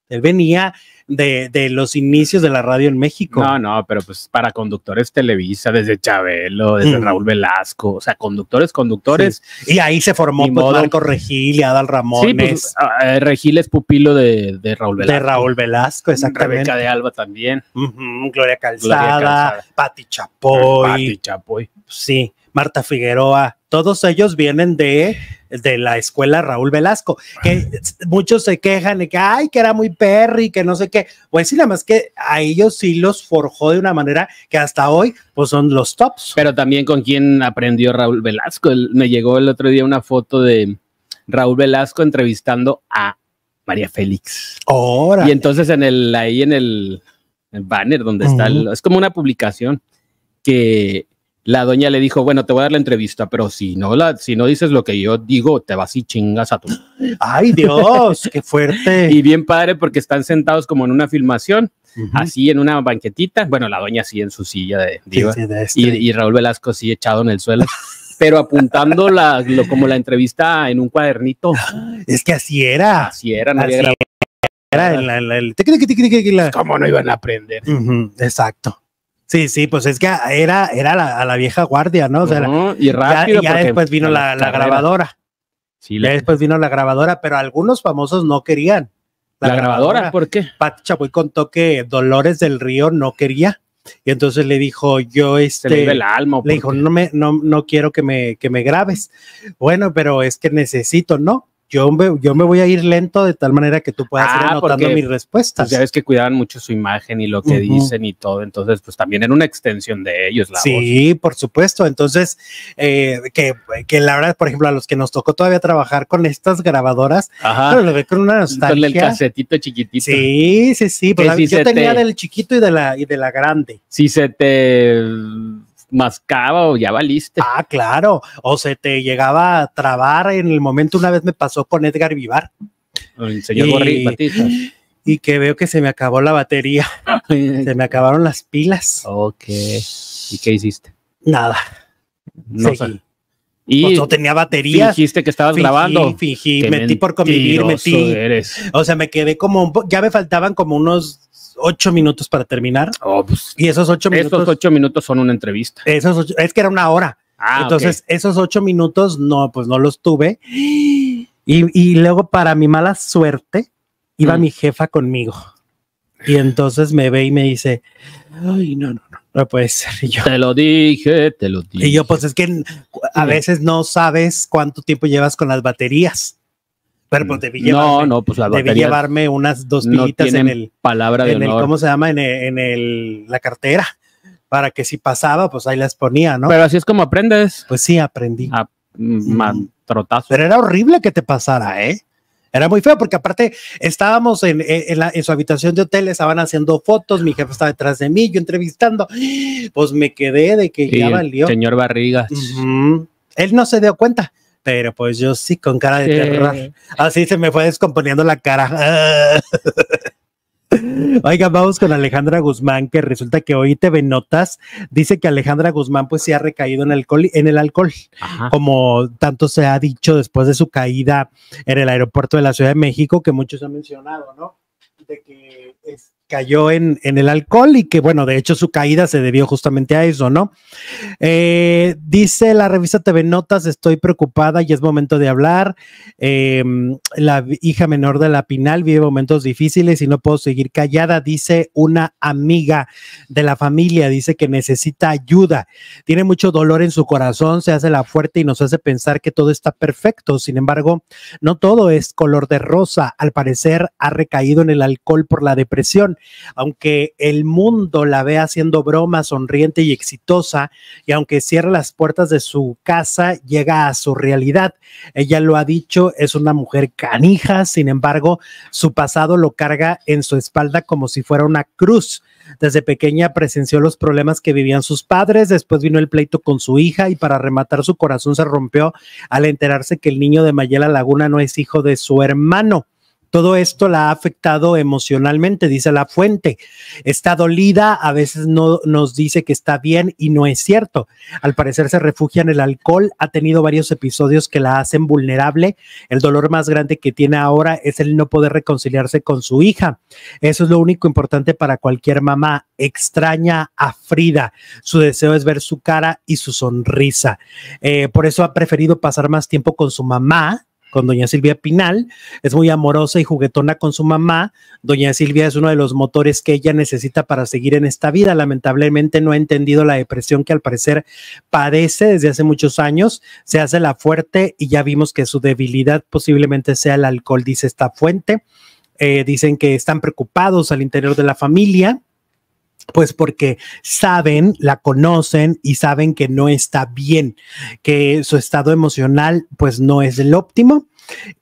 Él venía de, de, los inicios de la radio en México. No, no, pero pues para conductores Televisa, desde Chabelo, desde mm. Raúl Velasco, o sea, conductores, conductores. Y ahí se formó todo pues, Regil y Adal Ramones. Pues, ah, eh, Regil es pupilo de, Raúl Velasco. De Raúl Velasco, exactamente. Rebeca de Alba también. Gloria, Calzada, Gloria Calzada, Pati Chapoy. Pati Chapoy. Sí. Marta Figueroa, todos ellos vienen de, de la escuela Raúl Velasco, que muchos se quejan de que, ay, que era muy perry, que no sé qué. Pues sí, nada más que a ellos sí los forjó de una manera que hasta hoy, pues son los tops. Pero también con quien aprendió Raúl Velasco. me llegó el otro día una foto de Raúl Velasco entrevistando a María Félix. Ahora. Y entonces en el, ahí en el, banner donde está, es como una publicación que la doña le dijo, bueno, te voy a dar la entrevista, pero si no, la, si no dices lo que yo digo, te vas y chingas a tu... ¡Ay, Dios! ¡Qué fuerte! y bien padre porque están sentados como en una filmación, así en una banquetita. Bueno, la doña así en su silla de... Diva, este y, Raúl Velasco así echado en el suelo. pero apuntando la, como la entrevista en un cuadernito. Es que así era. Así era, no así Era en la, no iban a aprender? exacto. Sí, sí, pues es que era, era la, a la vieja guardia, ¿no? y Ya, después vino la, grabadora. Sí, Ya después vino la grabadora, pero algunos famosos no querían. La, grabadora, ¿por qué? Pat contó que Dolores del Río no quería. Y entonces le dijo, yo este... le, el alma, le dijo, no, me, no, no quiero que me, que me grabes. Bueno, pero es que necesito, ¿no? yo me, voy a ir lento de tal manera que tú puedas ir ah, anotando mis respuestas. Pues ya ves que cuidaban mucho su imagen y lo que dicen y todo, entonces pues también era una extensión de ellos. La sí, por supuesto, entonces eh, que, que, la verdad, por ejemplo, a los que nos tocó todavía trabajar con estas grabadoras, Ajá. Pero lo ve con una nostalgia. Con el casetito chiquitito. Sí, sí, sí, pues, yo tenía del chiquito y de, la, y de la grande. Si se te mascaba o ya valiste. Ah, claro. O se te llegaba a trabar en el momento. Una vez me pasó con Edgar Vivar. El señor y, Y que veo que se me acabó la batería. se me acabaron las pilas. Ok. ¿Y qué hiciste? Nada. No Y pues, tenía batería. Dijiste que estabas fingí, grabando. Fingí, metí por convivir, metí. O sea, me quedé como, ya me faltaban como unos ocho minutos para terminar. Oh, pues, y esos ocho minutos. ocho minutos son una entrevista. Esos es que era una hora. Ah, entonces, esos ocho minutos, no, pues no los tuve. Y, luego, para mi mala suerte, iba mi jefa conmigo. Y entonces me ve y me dice, ay, no, no, no, no puede ser. yo, te lo dije, te lo dije. Y yo, pues es que a veces no sabes cuánto tiempo llevas con las baterías. Pero pues mm. debí llevarme, pues, llevarme unas dos pilitas en el. Palabra ¿Cómo se llama? En, la cartera. Para que si pasaba, pues ahí las ponía, ¿no? Pero así es como aprendes. Pues sí, aprendí. Ah, mm, mm. A, Pero era horrible que te pasara, ¿eh? Era muy feo porque aparte estábamos en, su habitación de hotel, estaban haciendo fotos, mi jefe estaba detrás de mí, yo entrevistando, pues me quedé de que ya valió. Señor Barrigas. Él no se dio cuenta pero pues yo sí con cara de terror. Así se me fue descomponiendo la cara. Oiga, vamos con Alejandra Guzmán, que resulta que hoy TV Notas dice que Alejandra Guzmán pues se ha recaído en el alcohol, en el alcohol como tanto se ha dicho después de su caída en el aeropuerto de la Ciudad de México, que muchos han mencionado, ¿no? De que es, este, cayó en, el alcohol y que, bueno, de hecho su caída se debió justamente a eso, ¿no? Eh, dice la revista TV Notas, estoy preocupada y es momento de hablar. Em, la hija menor de la Pinal vive momentos difíciles y no puedo seguir callada, dice una amiga de la familia, dice que necesita ayuda, tiene mucho dolor en su corazón, se hace la fuerte y nos hace pensar que todo está perfecto. Sin embargo, no todo es color de rosa, al parecer ha recaído en el alcohol por la depresión aunque el mundo la ve haciendo broma, sonriente y exitosa, y aunque cierra las puertas de su casa, llega a su realidad. Ella lo ha dicho, es una mujer canija, sin embargo, su pasado lo carga en su espalda como si fuera una cruz. Desde pequeña presenció los problemas que vivían sus padres, después vino el pleito con su hija y para rematar su corazón se rompió al enterarse que el niño de Mayela Laguna no es hijo de su hermano. Todo esto la ha afectado emocionalmente, dice la fuente. Está dolida, a veces no nos dice que está bien y no es cierto. Al parecer se refugia en el alcohol, ha tenido varios episodios que la hacen vulnerable. El dolor más grande que tiene ahora es el no poder reconciliarse con su hija. Eso es lo único importante para cualquier mamá. Extraña a Frida. Su deseo es ver su cara y su sonrisa. Eh, por eso ha preferido pasar más tiempo con su mamá con doña Silvia Pinal. Es muy amorosa y juguetona con su mamá. Doña Silvia es uno de los motores que ella necesita para seguir en esta vida. Lamentablemente no ha entendido la depresión que al parecer padece desde hace muchos años. Se hace la fuerte y ya vimos que su debilidad posiblemente sea el alcohol, dice esta fuente. Eh, dicen que están preocupados al interior de la familia pues porque saben, la conocen y saben que no está bien, que su estado emocional pues no es el óptimo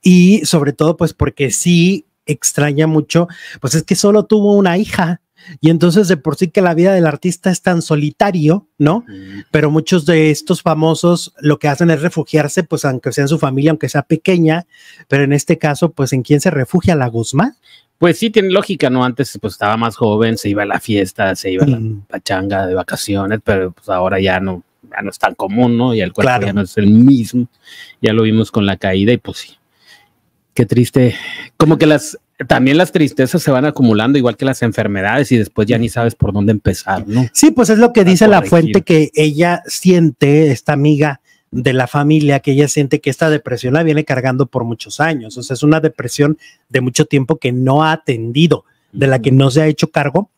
y sobre todo pues porque sí extraña mucho, pues es que solo tuvo una hija, y entonces de por sí que la vida del artista es tan solitario, ¿no? Pero muchos de estos famosos lo que hacen es refugiarse, pues aunque sea en su familia, aunque sea pequeña, pero en este caso, pues en quién se refugia la Guzmán. Pues sí, tiene lógica, ¿no? Antes pues estaba más joven, se iba a la fiesta, se iba a la pachanga de vacaciones, pero pues ahora ya no, ya no es tan común, ¿no? Y el cuerpo ya no es el mismo. Ya lo vimos con la caída y pues sí. Qué triste. Como que las también las tristezas se van acumulando, igual que las enfermedades, y después ya ni sabes por dónde empezar, ¿no? Sí, pues es lo que dice la fuente que ella siente, esta amiga de la familia, que ella siente que esta depresión la viene cargando por muchos años. O sea, es una depresión de mucho tiempo que no ha atendido, de la que no se ha hecho cargo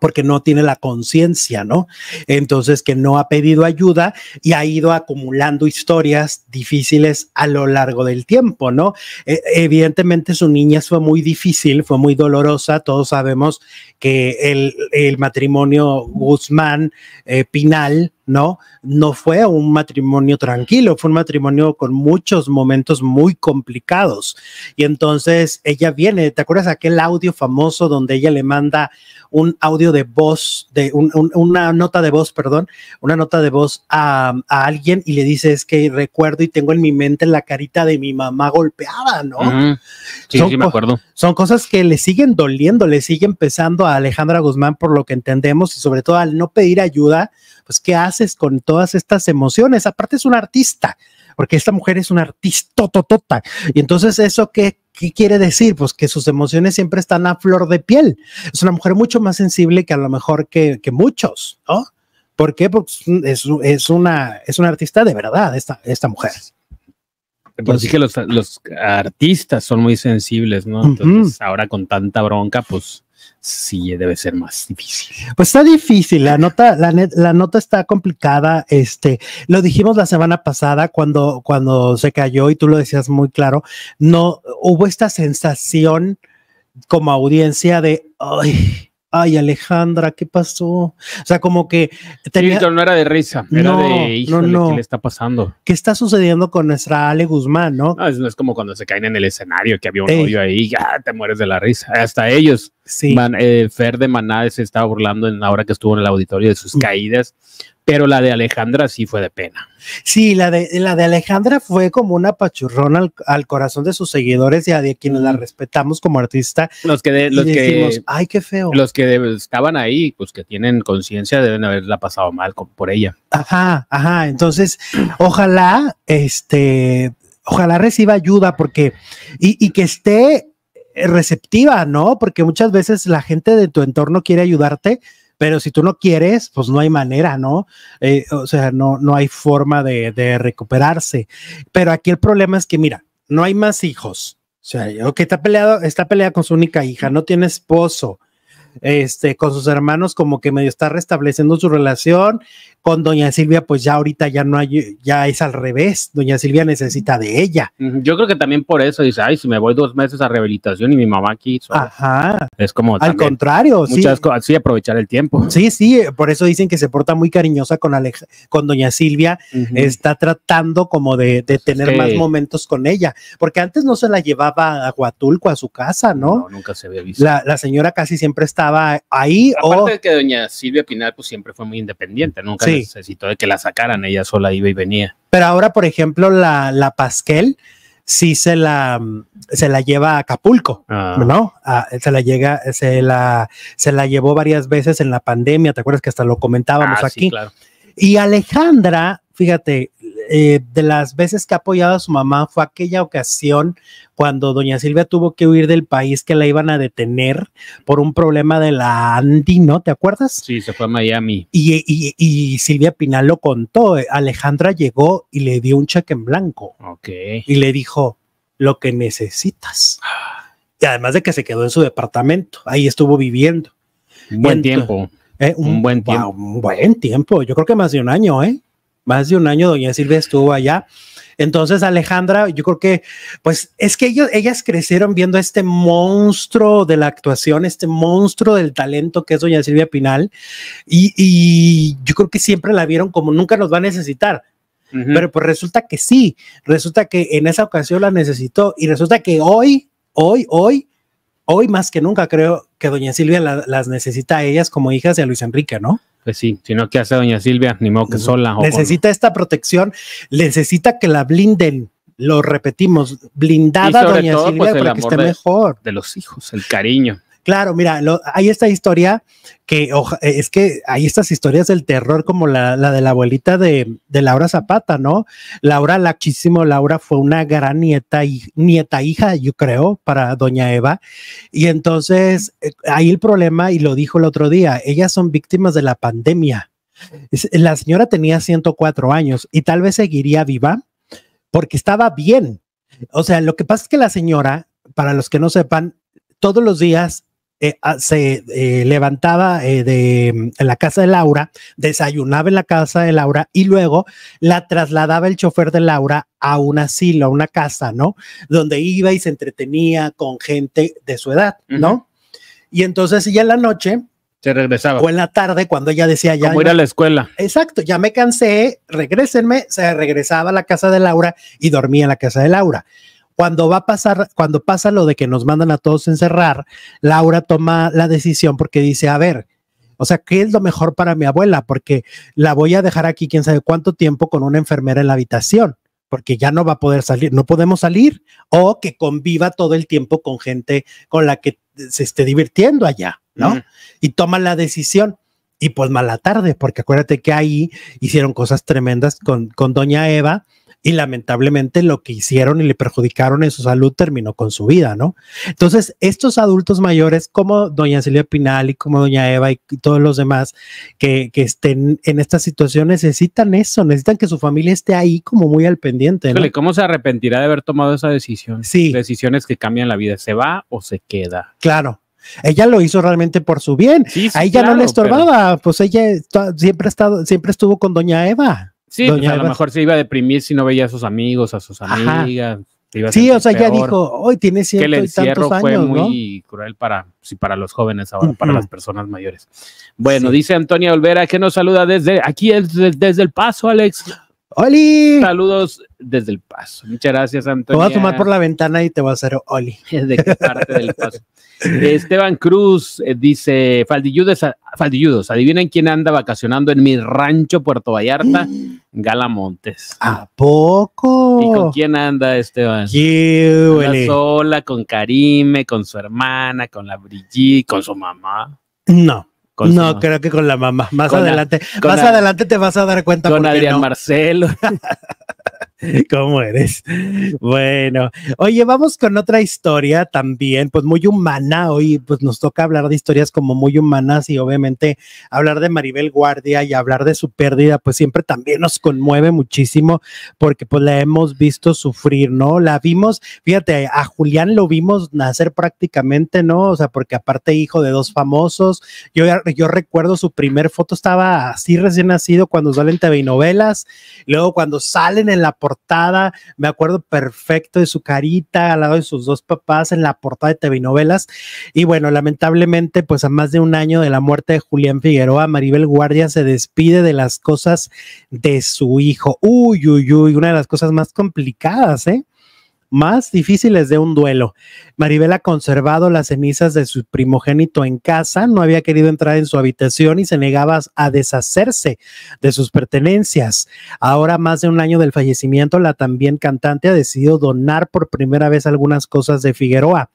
porque no tiene la conciencia, ¿no? Entonces, que no ha pedido ayuda y ha ido acumulando historias difíciles a lo largo del tiempo, ¿no? E, evidentemente su niñez fue muy difícil, fue muy dolorosa, todos sabemos que el, matrimonio Guzmán eh, Pinal, ¿no? No fue un matrimonio tranquilo, fue un matrimonio con muchos momentos muy complicados. Y entonces ella viene, ¿te acuerdas aquel audio famoso donde ella le manda un audio de voz, de una nota de voz, perdón, una nota de voz a, alguien y le dice es que recuerdo y tengo en mi mente la carita de mi mamá golpeada, ¿no? Sí, sí, me acuerdo. Son cosas que le siguen doliendo, le siguen pesando a Alejandra Guzmán por lo que entendemos y sobre todo al no pedir ayuda pues, ¿qué haces con todas estas emociones? Aparte es una artista, porque esta mujer es una artista totota. Y entonces, ¿eso qué, quiere decir? Pues que sus emociones siempre están a flor de piel. Es una mujer mucho más sensible que a lo mejor que, muchos, ¿no? ¿Por qué? Porque es, es, una, es una artista de verdad, esta, esta mujer. Pues sí que los, artistas son muy sensibles, ¿no? Entonces, ahora con tanta bronca, pues sí debe ser más difícil. Pues está difícil, la nota, la, nota está complicada. Este, lo dijimos la semana pasada cuando, cuando se cayó y tú lo decías muy claro, no hubo esta sensación como audiencia de, ay, ay Alejandra, ¿qué pasó? O sea, como que tenía... no era de risa, era no, de no, no. ¿qué le está pasando? ¿Qué está sucediendo con nuestra Ale Guzmán, no? no es, como cuando se caen en el escenario, que había un ahí, ya te mueres de la risa. Hasta ellos Sí. Eh, Fer de Maná se estaba burlando en la hora que estuvo en el auditorio de sus mm. caídas, pero la de Alejandra sí fue de pena. Sí, la de, la de Alejandra fue como una pachurrona al, corazón de sus seguidores y a quienes la mm. respetamos como artista. Los que, ay, qué feo. Los que estaban ahí, pues que tienen conciencia, deben haberla pasado mal por ella. Ajá, ajá. Entonces, ojalá, este, ojalá reciba ayuda porque, y, y que esté eh, receptiva, ¿no? Porque muchas veces la gente de tu entorno quiere ayudarte, pero si tú no quieres, pues no hay manera, ¿no? Eh, o sea, no, no hay forma de, recuperarse. Pero aquí el problema es que, mira, no hay más hijos. O sea, que está peleado, está peleada con su única hija, no tiene esposo, este, con sus hermanos, como que medio está restableciendo su relación. Con Doña Silvia, pues ya ahorita ya no hay, ya es al revés. Doña Silvia necesita de ella. Yo creo que también por eso dice, ay, si me voy dos meses a rehabilitación y mi mamá aquí. Ajá. Es como. Al contrario, muchas sí. aprovechar el tiempo. Sí, sí, por eso dicen que se porta muy cariñosa con, con Doña Silvia. Está tratando como de, tener más momentos con ella, porque antes no se la llevaba a Huatulco, a su casa, ¿no? nunca se había visto. La, la señora casi siempre está estaba ahí. Aparte de que doña Silvia Pinal pues siempre fue muy independiente, nunca necesitó de que la sacaran, ella sola iba y venía. Pero ahora, por ejemplo, la, la Pasquel sí se la, se la lleva a Acapulco, ah. ¿no? se la llega, se la, se la llevó varias veces en la pandemia, ¿te acuerdas que hasta lo comentábamos ah, aquí? Y Alejandra, fíjate, eh, de las veces que ha apoyado a su mamá fue aquella ocasión cuando doña Silvia tuvo que huir del país que la iban a detener por un problema de la Andy, ¿no? ¿Te acuerdas? Sí, se fue a Miami. Y, Silvia Pinal lo contó. Alejandra llegó y le dio un cheque en blanco. Ok. Y le dijo lo que necesitas. Y además de que se quedó en su departamento, ahí estuvo viviendo. Un buen tiempo. Eh, un, buen tiempo. un buen tiempo. Yo creo que más de un año, ¿eh? más de un año doña Silvia estuvo allá. Entonces Alejandra, yo creo que, pues es que ellos, ellas crecieron viendo este monstruo de la actuación, este monstruo del talento que es doña Silvia Pinal, y, yo creo que siempre la vieron como nunca nos va a necesitar. Pero pues resulta que sí, resulta que en esa ocasión la necesitó y resulta que hoy, hoy, hoy, hoy más que nunca creo que doña Silvia las necesita a ellas como hijas de Luis Enrique, ¿no? Pues sí, si no, ¿qué hace doña Silvia? Ni modo que sola. necesita esta protección, necesita que la blinden. Lo repetimos, blindada doña pues, Silvia para que esté mejor. De los hijos, el cariño. Claro, mira, hay esta historia que eh, es que hay estas historias del terror como la, de la abuelita de, Laura Zapata, ¿no? Laura Lachísimo, Laura fue una gran nieta, y, nieta hija, yo creo, para doña Eva. Y entonces eh, ahí el problema, y lo dijo el otro día, ellas son víctimas de la pandemia. La señora tenía 104 años y tal vez seguiría viva porque estaba bien. O sea, lo que pasa es que la señora, para los que no sepan, todos los días eh, ah, se eh, levantaba eh, de, la casa de Laura, desayunaba en la casa de Laura y luego la trasladaba el chofer de Laura a un asilo, a una casa, ¿no? Donde iba y se entretenía con gente de su edad, ¿no? Y entonces ya en la noche... Se regresaba. O en la tarde, cuando ella decía ya. a ir a la escuela. Exacto, ya me cansé, regrésenme. Se regresaba a la casa de Laura y dormía en la casa de Laura cuando va a pasar, cuando pasa lo de que nos mandan a todos encerrar, Laura toma la decisión porque dice, a ver, o sea, ¿qué es lo mejor para mi abuela? Porque la voy a dejar aquí quién sabe cuánto tiempo con una enfermera en la habitación, porque ya no va a poder salir, no podemos salir, o que conviva todo el tiempo con gente con la que se esté divirtiendo allá, ¿no? Y toma la decisión y pues mala tarde, porque acuérdate que ahí hicieron cosas tremendas con, con doña Eva y lamentablemente lo que hicieron y le perjudicaron en su salud terminó con su vida, ¿no? Entonces, estos adultos mayores como doña Silvia Pinal y como doña Eva y, todos los demás que, estén en esta situación necesitan eso, necesitan que su familia esté ahí como muy al pendiente. ¿Cómo se arrepentirá de haber tomado esa decisión? Sí. Decisiones que cambian la vida, ¿se va o se queda? Claro, ella lo hizo realmente por su bien. ahí ella no le estorbaba, pues ella siempre, ha estado, siempre estuvo con doña Eva. Sí, pues, a lo mejor se iba a deprimir si no veía a sus amigos, a sus amigas. sí, o sea, ya dijo, hoy tiene ciento y tantos años, fue muy cruel para, sí, para los jóvenes ahora, para las personas mayores. Bueno, dice Antonia Olvera que nos saluda desde aquí, desde, desde El Paso, Alex. Oli. Saludos desde El Paso. Muchas gracias, Antonio. Te voy a tomar por la ventana y te voy a hacer Oli. ¿De qué parte del Paso? Esteban Cruz eh, dice, Faldilludos, adivinen quién anda vacacionando en mi rancho Puerto Vallarta, Gala Montes. ¿A poco? ¿Y con quién anda Esteban? la sola, con Karime, con su hermana, con la Brigitte, con su mamá. No no, creo que con la mamá. Más adelante, más adelante te vas a dar cuenta. Con Adrián Marcelo. ¿Cómo eres? Bueno, oye, vamos con otra historia también, pues muy humana. Hoy pues nos toca hablar de historias como muy humanas y obviamente hablar de Maribel Guardia y hablar de su pérdida, pues siempre también nos conmueve muchísimo porque pues la hemos visto sufrir, ¿no? La vimos, fíjate, a Julián lo vimos nacer prácticamente, ¿no? O sea, porque aparte hijo de dos famosos, yo, yo recuerdo su primer foto estaba así recién nacido cuando salen TV novelas, luego cuando salen en la portada, me acuerdo perfecto de su carita al lado de sus dos papás en la portada de TV Novelas. Y bueno, lamentablemente, pues a más de un año de la muerte de Julián Figueroa, Maribel Guardia se despide de las cosas de su hijo. Uy, uy, uy, una de las cosas más complicadas, ¿eh? más difíciles de un duelo. Maribel ha conservado las cenizas de su primogénito en casa, no había querido entrar en su habitación y se negaba a deshacerse de sus pertenencias. Ahora, más de un año del fallecimiento, la también cantante ha decidido donar por primera vez algunas cosas de Figueroa.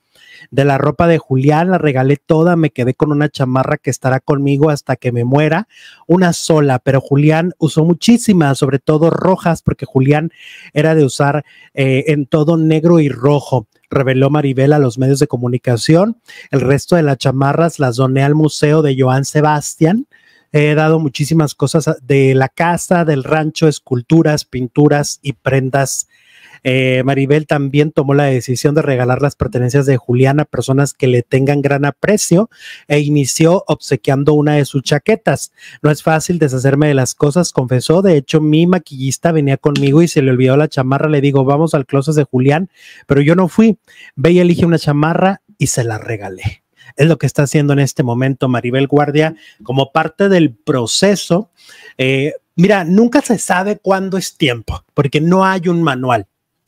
De la ropa de Julián la regalé toda, me quedé con una chamarra que estará conmigo hasta que me muera, una sola, pero Julián usó muchísimas, sobre todo rojas, porque Julián era de usar eh, en todo negro y rojo reveló Maribel a los medios de comunicación. El resto de las chamarras las doné al museo de Joan Sebastián. He dado muchísimas cosas ah, de la casa, del rancho, esculturas, pinturas y prendas eh, Maribel también tomó la decisión de regalar las pertenencias de Julián a personas que le tengan gran aprecio e inició obsequiando una de sus chaquetas. No es fácil deshacerme de las cosas, confesó. De hecho, mi maquillista venía conmigo y se le olvidó la chamarra. Le digo, vamos al closet de Julián, pero yo no fui. Ve y elige una chamarra y se la regalé es lo que está haciendo en este momento Maribel Guardia como parte del proceso. Eh, mira, nunca se sabe cuándo es tiempo, porque no hay un manual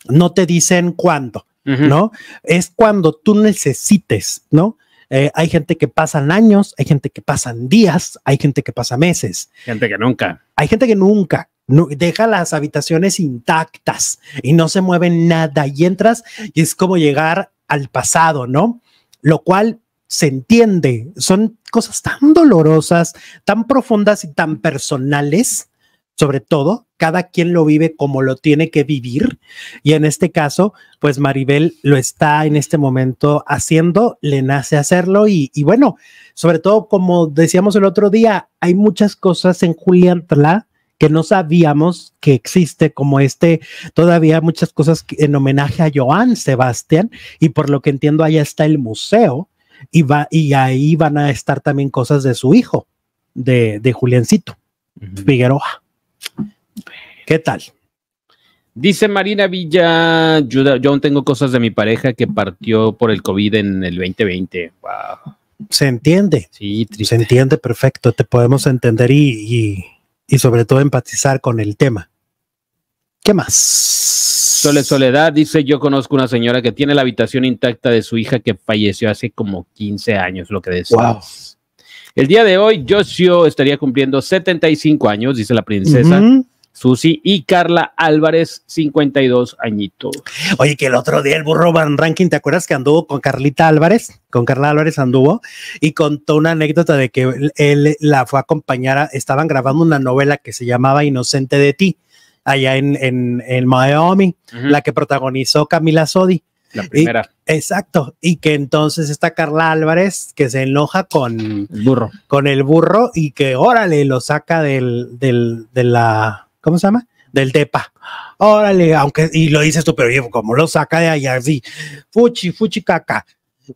no te dicen cuándo, ¿no? Es cuando tú necesites, ¿no? Eh, hay gente que pasan años, hay gente que pasan días, hay gente que pasa meses. Gente que nunca. Hay gente que nunca. deja las habitaciones intactas y no se mueve nada y entras y es como llegar al pasado, ¿no? Lo cual se entiende. Son cosas tan dolorosas, tan profundas y tan personales sobre todo, cada quien lo vive como lo tiene que vivir. Y en este caso, pues Maribel lo está en este momento haciendo, le nace hacerlo y, bueno, sobre todo, como decíamos el otro día, hay muchas cosas en Julián Tla que no sabíamos que existe como este, todavía muchas cosas en homenaje a Joan Sebastián y por lo que entiendo allá está el museo y, va, y ahí van a estar también cosas de su hijo, de, de Juliancito Figueroa. ¿Qué tal? Dice Marina Villa, yo, aún tengo cosas de mi pareja que partió por el COVID en el 2020. Wow. Se entiende. Sí, Se entiende perfecto. Te podemos entender y, sobre todo empatizar con el tema. ¿Qué más? Sole Soledad dice, yo conozco una señora que tiene la habitación intacta de su hija que falleció hace como 15 años, lo que decía. Wow. El día de hoy, Josio estaría cumpliendo 75 años, dice la princesa. Susi y Carla Álvarez, 52 añitos. Oye, que el otro día el burro Van Ranking, ¿te acuerdas que anduvo con Carlita Álvarez? Con Carla Álvarez anduvo y contó una anécdota de que él la fue a acompañar, estaban grabando una novela que se llamaba Inocente de ti, allá en, en, en Miami, la que protagonizó Camila Sodi. La primera. exacto. Y que entonces está Carla Álvarez que se enoja con el burro. Con el burro y que órale, lo saca del, del, de la ¿cómo se llama? Del DEPA. Órale, aunque, y lo dices tú, pero como lo saca de allá, sí, fuchi, fuchi, caca.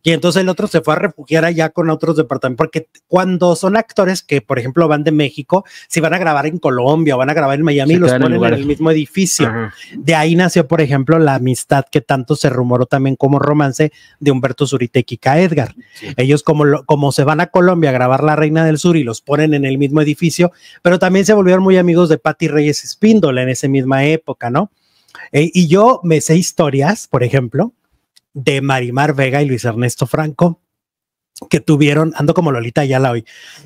Y entonces el otro se fue a refugiar allá con otros departamentos, porque cuando son actores que, por ejemplo, van de México, si van a grabar en Colombia o van a grabar en Miami, los ponen en, el mismo edificio. De ahí nació, por ejemplo, la amistad que tanto se rumoró también como romance de Humberto Zurita y Edgar. Ellos como, como se van a Colombia a grabar La Reina del Sur y los ponen en el mismo edificio, pero también se volvieron muy amigos de Patty Reyes Spindle en esa misma época, ¿no? Eh, y yo me sé historias, por ejemplo, de Marimar Vega y Luis Ernesto Franco, que tuvieron, ando como Lolita ya la hoy,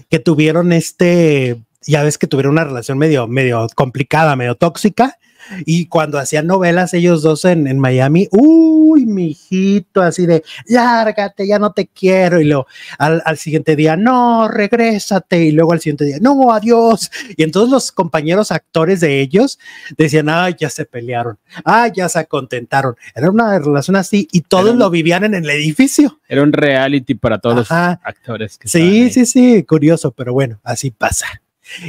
que tuvieron este, ya ves que tuvieron una relación medio, medio complicada, medio tóxica, y cuando hacían novelas ellos dos en, en Miami, uy, mijito, así de, lárgate, ya no te quiero. Y luego al, siguiente día, no, regrésate. Y luego al siguiente día, no, adiós. Y entonces los compañeros actores de ellos decían, ah, ya se pelearon, ah, ya se contentaron. Era una relación así y todos lo vivían en el edificio. Era un reality para todos los actores. sí, sí, sí, curioso, pero bueno, así pasa.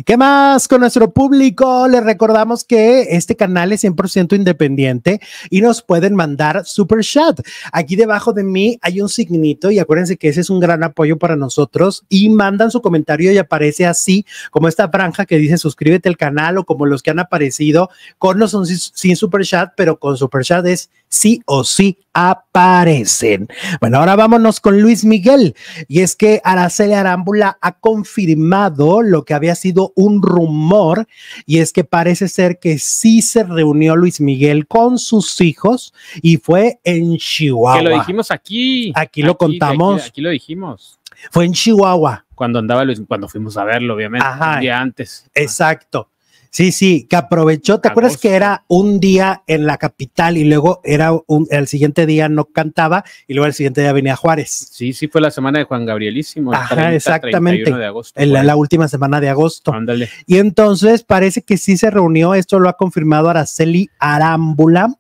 ¿Qué más con nuestro público? Les recordamos que este canal es 100% independiente y nos pueden mandar super chat. Aquí debajo de mí hay un signito y acuérdense que ese es un gran apoyo para nosotros y mandan su comentario y aparece así como esta franja que dice suscríbete al canal o como los que han aparecido con no son sin super chat, pero con super chat es sí o sí aparecen. Bueno, ahora vámonos con Luis Miguel. Y es que Araceli Arámbula ha confirmado lo que había sido un rumor, y es que parece ser que sí se reunió Luis Miguel con sus hijos y fue en Chihuahua. Que lo dijimos aquí. Aquí, lo contamos. Aquí, lo dijimos. Fue en Chihuahua. Cuando andaba Luis, cuando fuimos a verlo, obviamente, un día antes. Exacto. Sí, sí, que aprovechó. ¿Te acuerdas que era un día en la capital y luego era un, el siguiente día no cantaba y luego el siguiente día venía Juárez? Sí, sí, fue la semana de Juan Gabrielísimo. Ajá, exactamente. en la, última semana de agosto. Ándale. Y entonces parece que sí se reunió, esto lo ha confirmado Araceli Arámbula,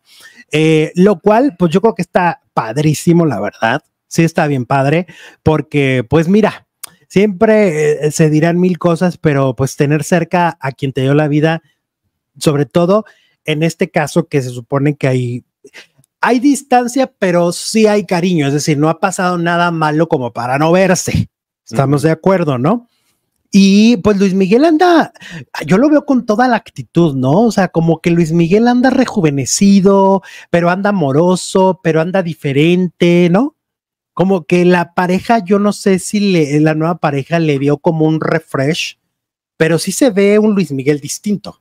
eh, lo cual, pues yo creo que está padrísimo, la verdad. Sí, está bien padre, porque pues mira, siempre eh, se dirán mil cosas, pero pues tener cerca a quien te dio la vida, sobre todo en este caso que se supone que hay, hay distancia, pero sí hay cariño, es decir, no ha pasado nada malo como para no verse. Estamos de acuerdo, ¿no? Y pues Luis Miguel anda, yo lo veo con toda la actitud, ¿no? O sea, como que Luis Miguel anda rejuvenecido, pero anda amoroso, pero anda diferente, ¿no? como que la pareja, yo no sé si la nueva pareja le vio como un refresh, pero sí se ve un Luis Miguel distinto.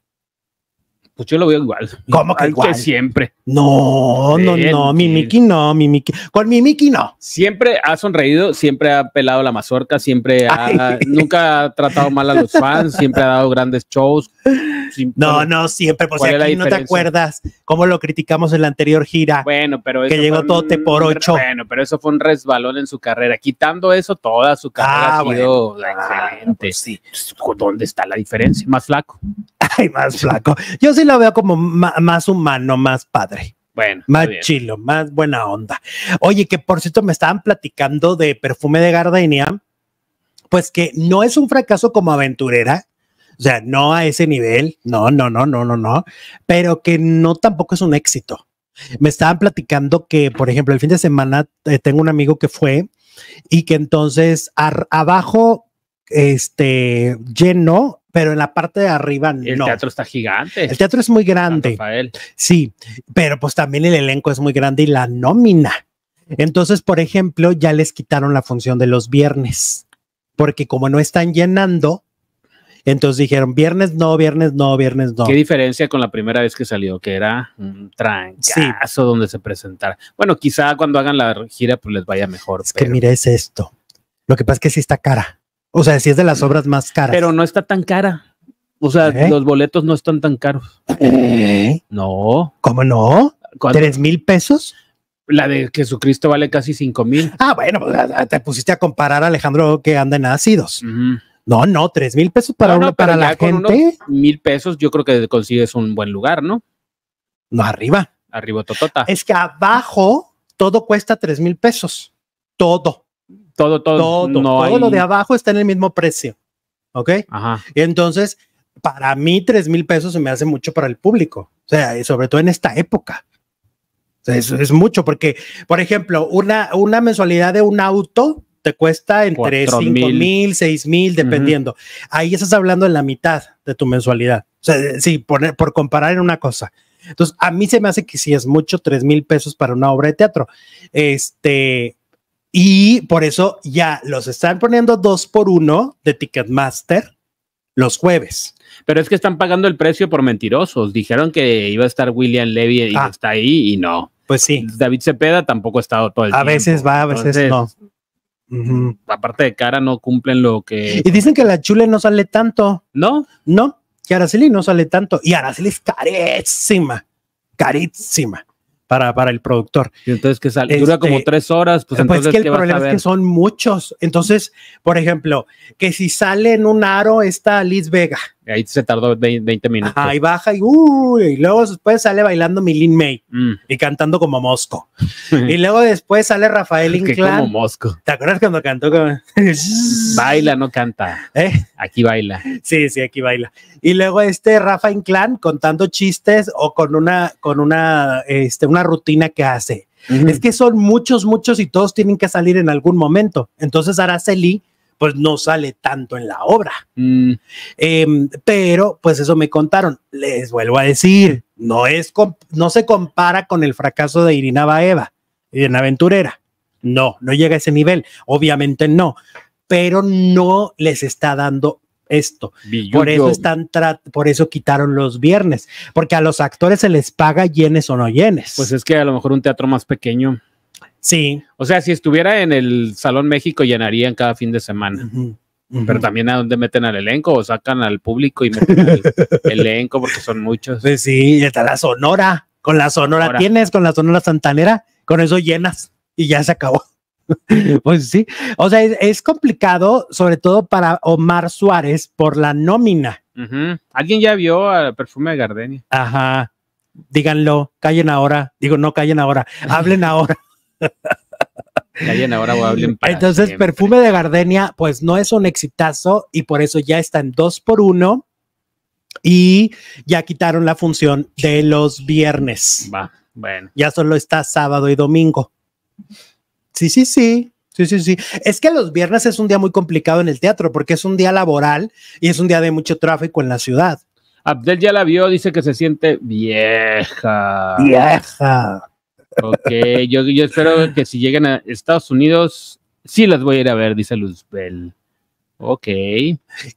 Pues yo lo veo igual. como que igual? siempre. No, no, no, mi no, mi Con Mimiki no. Siempre ha sonreído, siempre ha pelado la mazorca, siempre nunca ha tratado mal a los fans, siempre ha dado grandes shows. No, no, siempre, por si no te acuerdas cómo lo criticamos en la anterior gira. Bueno, pero que llegó todo por ocho. Bueno, pero eso fue un resbalón en su carrera. Quitando eso, toda su ah, carrera ha sido pues excelente. sí. Pues, ¿Dónde está la diferencia? Más flaco. Ay, más flaco. Yo sí lo veo como más humano, más padre. Bueno, más chilo, más buena onda. Oye, que por cierto me estaban platicando de perfume de Gardenia, pues que no es un fracaso como aventurera, o sea, no a ese nivel, no, no, no, no, no, no, pero que no tampoco es un éxito. Me estaban platicando que, por ejemplo, el fin de semana eh, tengo un amigo que fue y que entonces abajo este lleno pero en la parte de arriba el no. El teatro está gigante. El teatro es muy grande. Sí, pero pues también el elenco es muy grande y la nómina. Entonces, por ejemplo, ya les quitaron la función de los viernes, porque como no están llenando, entonces dijeron, viernes no, viernes no, viernes no. Qué diferencia con la primera vez que salió, que era un trancazo donde se presentara. Bueno, quizá cuando hagan la gira pues les vaya mejor. Es que mire, es esto. Lo que pasa es que sí está cara. O sea, sí es de las obras más caras. Pero no está tan cara. O sea, ¿Eh? los boletos no están tan caros. ¿Eh? No. ¿Cómo no? ¿Tres mil pesos? La de Jesucristo vale casi cinco mil. Ah, bueno, pues, ah, ah, te pusiste a comparar a Alejandro que anda en ácidos. No, no, tres mil pesos para, uno para la gente. Mil pesos, yo creo que consigues un buen lugar, ¿no? No, arriba. Arriba, totota. Es que abajo todo cuesta tres mil pesos. Todo. Todo, todo. Todo, todo lo de abajo está en el mismo precio. ¿Ok? Ajá. Y entonces, para mí, tres mil pesos se me hace mucho para el público. O sea, sobre todo en esta época. O es, mucho porque, por ejemplo, una, una mensualidad de un auto te cuesta entre 5 mil, 6 mil, dependiendo. Ahí estás hablando en la mitad de tu mensualidad. O sea, sí, por, por comparar en una cosa. Entonces, a mí se me hace que si es mucho, 3 mil pesos para una obra de teatro. Este, y por eso ya los están poniendo dos por uno de Ticketmaster los jueves. Pero es que están pagando el precio por mentirosos. Dijeron que iba a estar William Levy y ah. está ahí y no. Pues sí. David Cepeda tampoco ha estado todo el tiempo. A veces va, a veces no aparte de cara no cumplen lo que. Y dicen que la chule no sale tanto. ¿No? No, que Araceli no sale tanto. Y Araceli es carísima, carísima. Para, para, el productor. Y entonces que sale, dura como este, tres horas, pues, pues entonces que el problema es que son muchos. Entonces, por ejemplo, que si sale en un aro está Liz Vega, Ahí se tardó 20 minutos. Ahí baja y, y luego después sale bailando Milin May mm. y cantando como Mosco. y luego después sale Rafael Inclán. como Mosco. ¿Te acuerdas cuando cantó? baila, no canta. ¿Eh? Aquí baila. Sí, sí, aquí baila. Y luego este Rafa Inclán contando chistes o con una, con una, este, una rutina que hace. Es que son muchos, muchos y todos tienen que salir en algún momento. Entonces Celí pues no sale tanto en la obra. Mm. Em, pero pues eso me contaron. Les vuelvo a decir, no, es no se compara con el fracaso de Irina Baeva, Irina Aventurera. No, no llega a ese nivel. Obviamente no, pero no les está dando esto. Por eso están por eso quitaron los viernes, porque a los actores se les paga yenes o no yenes. Pues es que a lo mejor un teatro más pequeño Sí. O sea, si estuviera en el Salón México, llenarían cada fin de semana. Pero también a dónde meten al elenco o sacan al público y meten al elenco porque son muchos. Pues sí, está la Sonora. Con la Sonora tienes, con la Sonora Santanera, con eso llenas y ya se acabó. pues sí, o sea, es, complicado, sobre todo para Omar Suárez por la nómina. Alguien ya vio el perfume de Gardenia. Ajá, díganlo, callen ahora. Digo, no callen ahora, hablen ahora. Entonces, perfume de gardenia, pues no es un exitazo y por eso ya está en dos por uno y ya quitaron la función de los viernes. Ya solo está sábado y domingo. Sí, sí, sí. Sí, sí, sí. Es que los viernes es un día muy complicado en el teatro porque es un día laboral y es un día de mucho tráfico en la ciudad. Abdel ya la vio, dice que se siente vieja. Vieja. Ok, yo, espero que si llegan a Estados Unidos, sí las voy a ir a ver, dice Luzbel. Ok.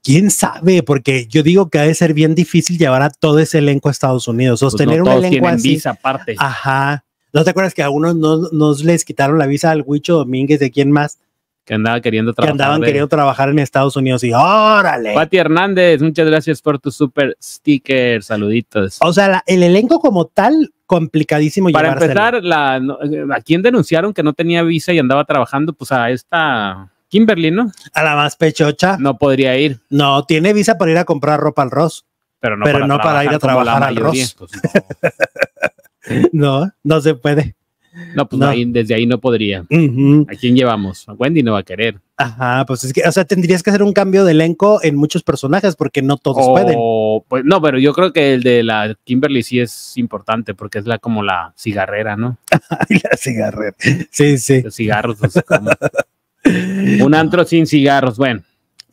¿Quién sabe? Porque yo digo que ha de ser bien difícil llevar a todo ese elenco a Estados Unidos. Pues Sostener una lengua visa aparte. Ajá. ¿No te acuerdas que a algunos nos les quitaron la visa al Huicho Domínguez de quién más? que andaba queriendo trabajar. Que andaban queriendo trabajar en Estados Unidos y órale. Pati Hernández, muchas gracias por tu super sticker, saluditos. O sea, el elenco como tal, complicadísimo. Para empezar, a quién denunciaron que no tenía visa y andaba trabajando, pues a esta Kimberly, ¿no? A la más pechocha. No podría ir. No, tiene visa para ir a comprar ropa al Ross. Pero no, para, ir a trabajar al Ross. Pues, no, no se puede. No, pues desde ahí no podría. ¿A quién llevamos? A Wendy no va a querer. Ajá, pues es que, o sea, tendrías que hacer un cambio de elenco en muchos personajes porque no todos pueden. Oh, pues, no, pero yo creo que el de la Kimberly sí es importante porque es la como la cigarrera, ¿no? la cigarrera. Sí, sí. Los cigarros, no sé un antro sin cigarros, bueno.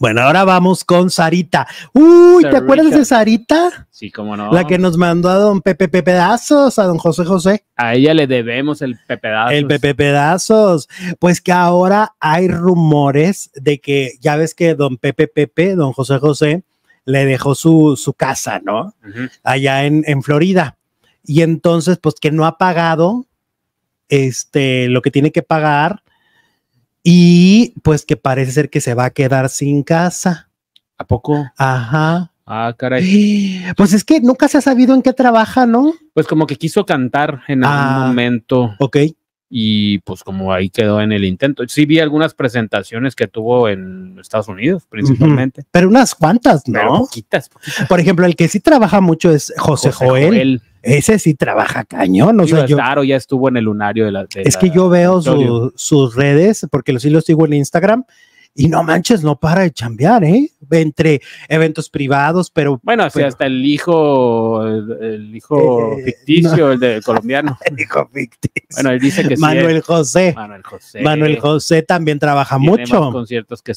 Bueno, ahora vamos con Sarita. Uy, ¿te acuerdas de Sarita? Sí, cómo no. La que nos mandó a don Pepe Pedazos, a don José José. A ella le debemos el Pepe Pedazos. El Pepe Pedazos. Pues que ahora hay rumores de que, ya ves que don Pepe Pepe, don José José, le dejó su, su casa, ¿no? Allá en, en Florida. Y entonces, pues que no ha pagado este, lo que tiene que pagar y pues que parece ser que se va a quedar sin casa. ¿A poco? Ajá. Ah, caray. Pues es que nunca se ha sabido en qué trabaja, ¿no? Pues como que quiso cantar en algún ah, momento. Ok. Y pues como ahí quedó en el intento. Sí vi algunas presentaciones que tuvo en Estados Unidos, principalmente. Pero unas cuantas, ¿no? poquitas, Por ejemplo, el que sí trabaja mucho es José, José Joel ese sí trabaja cañón. O claro, ya estuvo en el lunario de la. es que yo veo sus redes, porque sí los sigo en Instagram. Y no manches, no para de chambear, ¿eh? Entre eventos privados, pero. Bueno, así hasta el hijo, el, hijo eh, eh, ficticio, el de colombiano. el hijo ficticio. Bueno, él dice que Manuel eh. José. Manuel José. Manuel José también trabaja mucho. conciertos que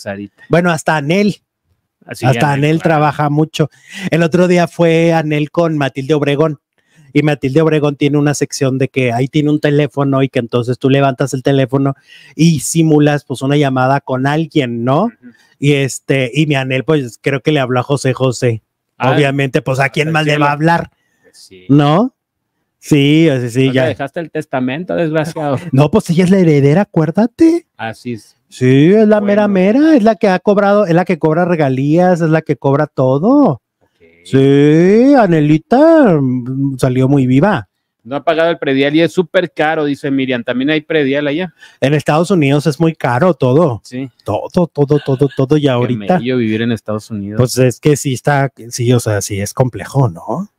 Bueno, hasta Anel. hasta Anel trabaja mucho. El otro día fue Anel con Matilde Obregón y Matilde Obregón tiene una sección de que ahí tiene un teléfono y que entonces tú levantas el teléfono y simulas pues una llamada con alguien, ¿no? Y este, y mi anel pues creo que le habló a José José. Ah, Obviamente, pues a quién más le va a hablar, pues ¿no? Sí, sí, sí. ya. dejaste el testamento, desgraciado. No, pues ella es la heredera, acuérdate. Así es. Sí, es la mera mera, es la que ha cobrado, es la que cobra regalías, es la que cobra todo. Sí, Anelita mm, salió muy viva. No ha pagado el predial y es súper caro, dice Miriam. También hay predial allá. En Estados Unidos es muy caro todo. Sí. Todo, todo, todo, todo. Y ahorita. Yo vivir en Estados Unidos. Pues es que sí está, sí, o sea, sí es complejo, ¿no?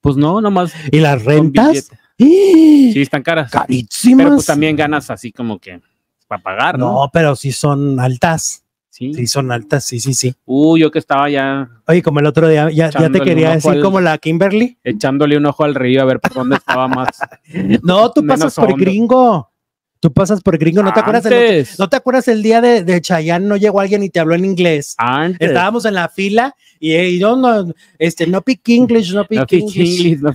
Pues no, nomás. ¿Y las rentas? ¡Eh! Sí, están caras. Carísimas. Pero pues, también ganas así como que para pagar, ¿no? No, pero sí son altas. Sí. son altas, sí, sí, sí. Uh, yo que estaba ya. Oye, como el otro día, ya, te quería decir como la Kimberly. Echándole un ojo al río a ver por dónde estaba más. no, tú pasas por gringo. Tú pasas por gringo, ¿no te acuerdas? El, ¿No te acuerdas el día de, de Chayanne? No llegó alguien y te habló en inglés. Estábamos en la fila y, eh, yo no, este, no pick English, no pick no English. no,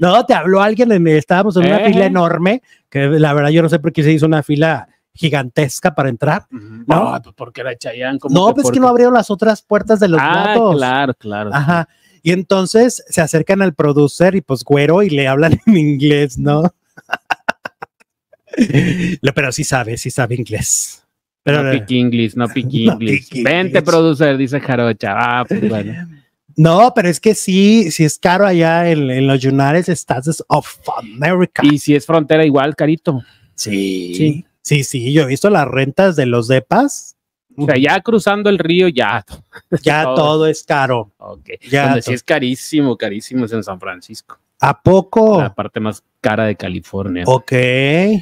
no, te habló alguien, en, estábamos en una ¿Eh? fila enorme, que la verdad yo no sé por qué se hizo una fila gigantesca para entrar. No, no ah, pues, porque era como No, pues que no abrieron las otras puertas de los ah, Claro, claro. Ajá. Y entonces se acercan al producer y pues güero y le hablan en inglés, ¿no? Pero sí sabe, sí sabe inglés. Pero, no pique inglés, no pique inglés. Vente, producer, dice Jarocha. Ah, pues No, pero es que sí, si es caro allá en, los United States of America. Y si es frontera igual, carito. Sí. Sí. Sí, sí, yo he visto las rentas de los depas. O sea, ya cruzando el río, ya. Ya todo, es caro. Ok. Ya sí es carísimo, carísimo es en San Francisco. ¿A poco? La parte más cara de California. Ok.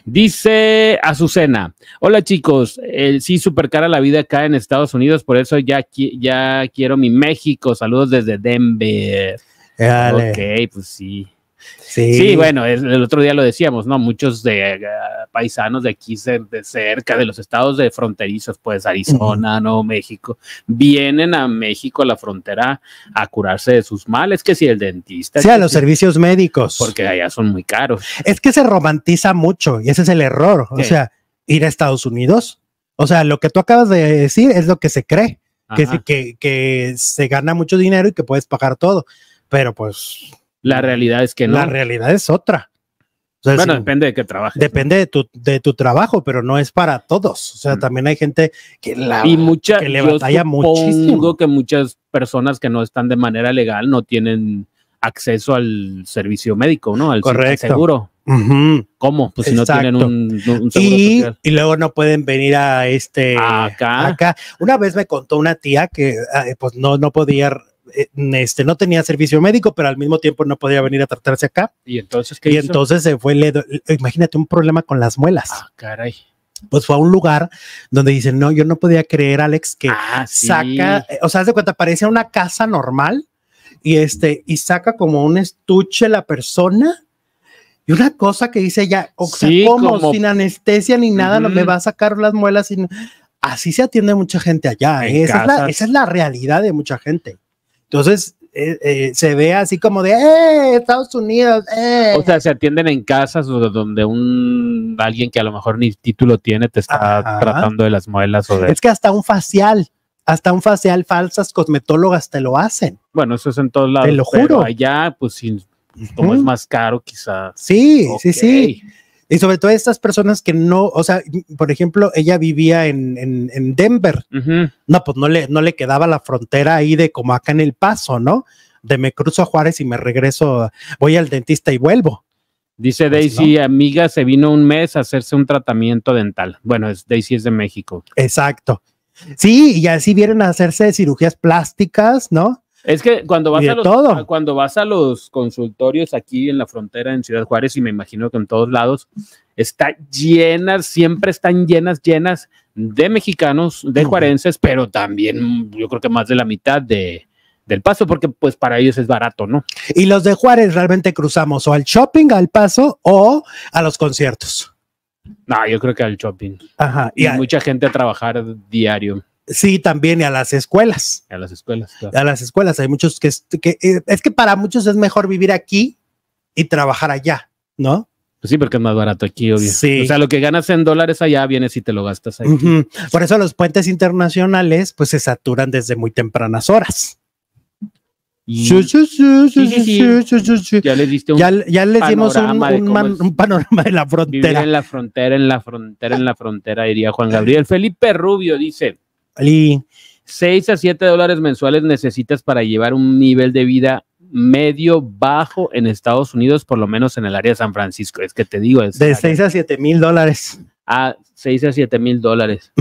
Dice Azucena. Hola chicos, eh, sí, súper cara la vida acá en Estados Unidos, por eso ya, ya quiero mi México. Saludos desde Denver. Ok, pues sí. Sí, bueno, el, otro día lo decíamos, ¿no? Muchos de eh, paisanos de aquí, de cerca, de los estados de fronterizos, pues Arizona, México, vienen a México, a la frontera, a curarse de sus males, que si el dentista. Sí, a los servicios médicos. Porque allá son muy caros. Es que se romantiza mucho y ese es el error. O sea, ir a Estados Unidos. O sea, lo que tú acabas de decir es lo que se cree, que, que se gana mucho dinero y que puedes pagar todo. Pero pues la realidad es que no. La realidad es otra. bueno, depende de qué trabajo. Depende de, tu, de tu trabajo, pero no es para todos. O sea, mm. también hay gente que, la, que le batalla muchísimo. que muchas personas que no están de manera legal no tienen acceso al servicio médico, ¿no? Al Correcto. seguro. ¿Cómo? Pues si no tienen un, seguro y, social. y luego no pueden venir a este acá. acá. Una vez me contó una tía que ah, pues no, no podía eh, este, no tenía servicio médico, pero al mismo tiempo no podía venir a tratarse acá. ¿Y entonces entonces se fue, imagínate un problema con las muelas. Ah, caray. Pues fue a un lugar donde dice, no, yo no podía creer, Alex, que ah, saca, o sea, hace cuenta, parece una casa normal y este, y saca como un estuche la persona y una cosa que dice ya, o como, sin anestesia ni nada, no me va a sacar las muelas. Así se atiende mucha gente allá. ¿eh? Esa, es la, esa es, la, realidad de mucha gente. Entonces, eh, eh, se ve así como de ¡Eh, Estados Unidos! Eh". O sea, se atienden en casas donde un alguien que a lo mejor ni título tiene te está tratando de las muelas Es que hasta un facial, hasta un facial, falsas cosmetólogas te lo hacen. Bueno, eso es en todos lados. Te lo juro. allá, pues, sin, como es más caro, quizás Sí, sí, sí. Y sobre todo estas personas que no, o sea, por ejemplo, ella vivía en, Denver. No, pues no le, no le quedaba la frontera ahí de como acá en El Paso, ¿no? De me cruzo a Juárez y me regreso, voy al dentista y vuelvo. Dice pues Daisy, amiga, se vino un mes a hacerse un tratamiento dental. Bueno, Daisy es de México. Exacto. Sí, y así vienen a hacerse cirugías plásticas, ¿no? Es que cuando vas, a los, cuando vas a los consultorios aquí en la frontera, en Ciudad Juárez, y me imagino que en todos lados, está llenas, siempre están llenas, llenas de mexicanos, de juarenses, pero también yo creo que más de la mitad de, del paso, porque pues para ellos es barato, ¿no? Y los de Juárez realmente cruzamos o al shopping, al paso, o a los conciertos. No, yo creo que al shopping. Y, mucha gente a trabajar diario. Sí, también y a las escuelas. A las escuelas. Claro. A las escuelas. Hay muchos que, eh, es que para muchos es mejor vivir aquí y trabajar allá, ¿no? Pues sí, porque es más barato aquí, obvio. O sea, lo que ganas en dólares allá vienes y te lo gastas ahí. Por eso los puentes internacionales pues se saturan desde muy tempranas horas. Ya sí, sí. ya, ya le dimos un, panorama de la frontera. en la frontera, en la frontera, en la frontera, diría Juan Gabriel. Felipe Rubio dice: Ali. 6 a 7 dólares mensuales necesitas para llevar un nivel de vida medio bajo en Estados Unidos, por lo menos en el área de San Francisco. Es que te digo. de 6 a 7 mil dólares. Ah, a 6 a 7 mil dólares.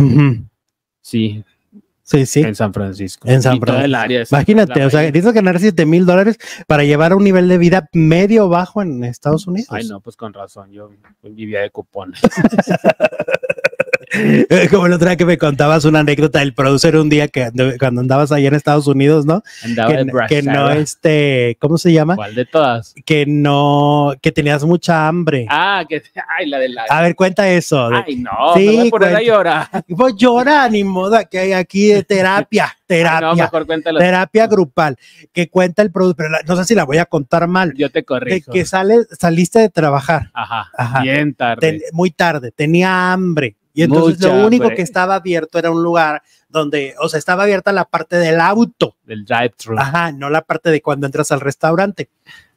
Sí. Sí, sí. En San Francisco. En San Francisco. área Imagínate, o sea, tienes que ganar 7 mil dólares para llevar un nivel de vida medio bajo en Estados Unidos. Ay, no, pues con razón. Yo vivía de cupones. Como la otra que me contabas una anécdota del producer un día que cuando andabas allá en Estados Unidos, ¿no? Andaba que, Brasil. que no, este, ¿cómo se llama? ¿Cuál de todas? Que no, que tenías mucha hambre. Ah, que, ay, la de la. A ver, cuenta eso. Ay, no, sí, me voy a a llorar. Pues llora, ni modo, que hay aquí de terapia, terapia. no, mejor cuéntalo. Terapia grupal, que cuenta el productor, pero no sé si la voy a contar mal. Yo te corrijo. Que, saliste de trabajar. Ajá, muy tarde, tenía hambre y entonces lo único que estaba abierto era un lugar donde, o sea, estaba abierta la parte del auto. Del drive-thru. Ajá, no la parte de cuando entras al restaurante.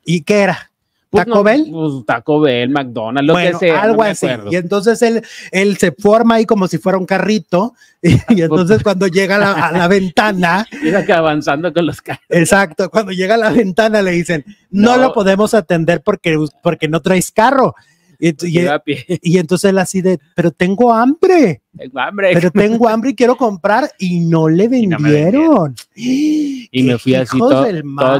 ¿Y qué era? Pues Taco Bell. Pues, Taco Bell, McDonald's, lo que sea. Algo así. Y entonces él, él se forma ahí como si fuera un carrito. Y, pues, entonces cuando llega a la, ventana. Mira que avanzando con los carros. Exacto. Cuando llega a la ventana le dicen, no, lo podemos atender porque, porque no traes carro. E-, y, entonces él así de, pero tengo hambre. Tengo hambre. Pero tengo hambre y quiero comprar y no le vendieron. Y, me, fui así todo,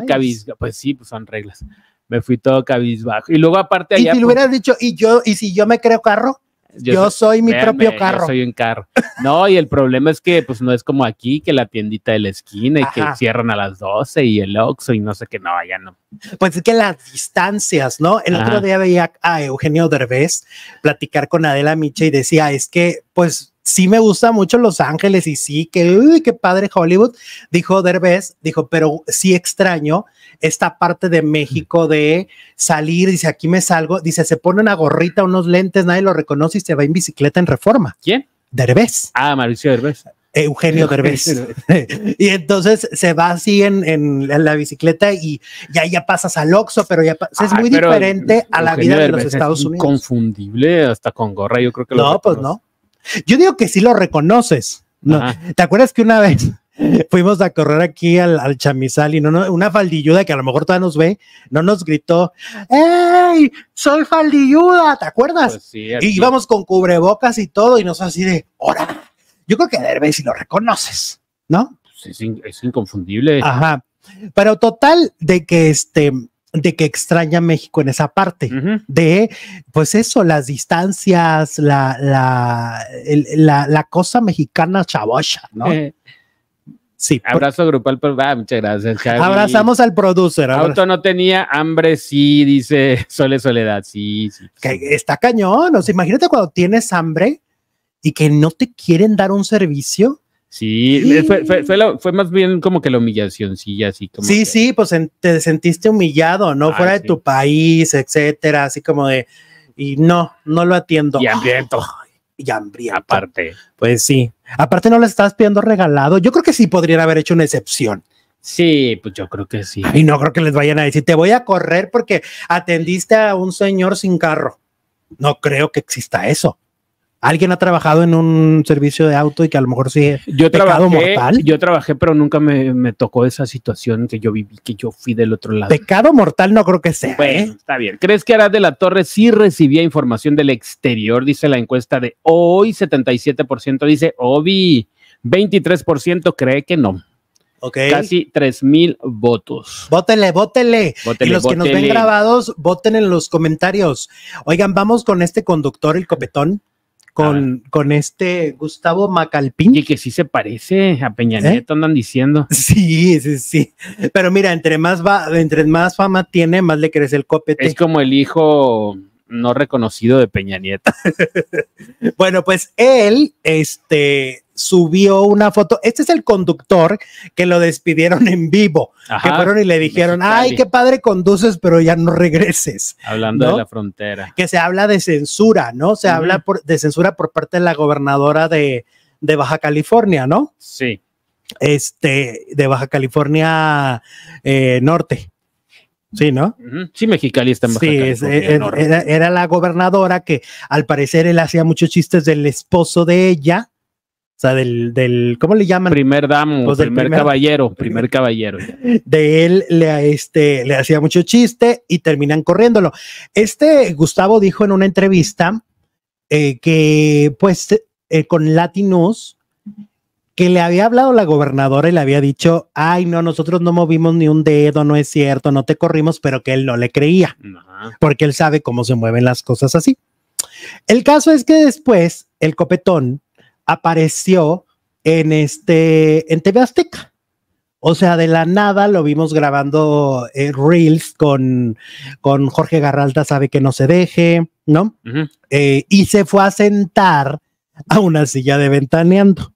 cabizbajo. Pues sí, pues son reglas. Me fui todo cabizbajo. Y luego aparte Y si lo pues hubieras dicho, y yo, y si yo me creo carro yo, soy, mi propio carro. soy un carro. No, y el problema es que pues no es como aquí, que la tiendita de la esquina y que cierran a las 12 y el Oxxo y no sé qué, no, ya no. Pues es que las distancias, ¿no? El otro día veía a Eugenio Derbez platicar con Adela Micha y decía, ah, es que pues sí me gusta mucho Los Ángeles y sí, que qué padre Hollywood, dijo Derbez, dijo, pero sí extraño esta parte de México de salir, dice, aquí me salgo, dice, se pone una gorrita, unos lentes, nadie lo reconoce y se va en bicicleta en reforma. ¿Quién? Derbez. Ah, Mauricio Derbez. Eugenio Derbez. y entonces se va así en, la bicicleta y ya, ya pasas al Oxxo, pero ya es muy diferente a la vida de los Estados es Unidos. Confundible hasta con gorra, yo creo que lo No, pues no. Yo digo que sí lo reconoces. No. ¿Te acuerdas que una vez fuimos a correr aquí al, al chamizal y no, una faldilluda que a lo mejor todavía nos ve, no nos gritó, ¡Ey! ¡Soy faldilluda! ¿Te acuerdas? Pues sí, y íbamos con cubrebocas y todo y nos así de, ¡Hora! Yo creo que Derbez si lo reconoces, ¿no? Pues es, inconfundible. Ajá. Pero total, de que este de que extraña México en esa parte de pues eso las distancias la la, cosa mexicana chabosha no eh, Sí. Abrazo grupal, por ah, muchas gracias. Abrazamos al producer. Auto no tenía hambre, sí, dice Sole Soledad, sí, sí. está cañón, o imagínate cuando tienes hambre y que no te quieren dar un servicio. Sí, Fue, fue, más bien como que la humillación, sí, así como. Sí, sí, pues te sentiste humillado, ¿no? Ah, Fuera de tu país, etcétera, así como de, y no, no lo atiendo. Y atiendo y hambriento. Aparte. Pues sí. Aparte no le estás pidiendo regalado. Yo creo que sí podrían haber hecho una excepción. Sí, pues yo creo que sí. Y no creo que les vayan a decir, te voy a correr porque atendiste a un señor sin carro. No creo que exista eso alguien ha trabajado en un servicio de auto y que a lo mejor sí yo pecado trabajé, mortal. Yo trabajé, pero nunca me, tocó esa situación que yo viví, que yo fui del otro lado. Pecado mortal no creo que sea. ¿eh? Bueno, está bien. ¿Crees que Arad de la Torre sí recibía información del exterior? Dice la encuesta de hoy, 77% dice Obi, 23% cree que no. Okay. Casi 3,000 votos. Vótele, vótele. y los que nos ven grabados, voten en los comentarios. Oigan, vamos con este conductor, el copetón con, con este Gustavo Macalpín. Y que sí se parece a Peña ¿Eh? Nieto, andan diciendo. Sí, sí, sí. Pero mira, entre más va, entre más fama tiene, más le crece el copete. Es como el hijo no reconocido de Peña Nieto. bueno, pues él, este, subió una foto. Este es el conductor que lo despidieron en vivo, que fueron y le dijeron, ay, qué padre conduces, pero ya no regreses. Hablando de la frontera. Que se habla de censura, ¿no? Se habla de censura por parte de la gobernadora de, Baja California, ¿no? Sí. Este, de Baja California eh, Norte. Sí, ¿no? Sí, Mexicali está en Baja Sí, eh, eh, era, la gobernadora que al parecer él hacía muchos chistes del esposo de ella, o sea, del, ¿cómo le llaman? Primer damo, pues primer, caballero, primer caballero. De él le, este, le hacía mucho chiste y terminan corriéndolo. Este Gustavo dijo en una entrevista eh, que, pues, eh, con Latinos, que le había hablado la gobernadora y le había dicho, ay, no, nosotros no movimos ni un dedo, no es cierto, no te corrimos, pero que él no le creía, porque él sabe cómo se mueven las cosas así. El caso es que después el copetón apareció en este, en TV Azteca. O sea, de la nada lo vimos grabando eh, Reels con, con Jorge Garralda, sabe que no se deje, ¿no? Eh, y se fue a sentar a una silla de ventaneando.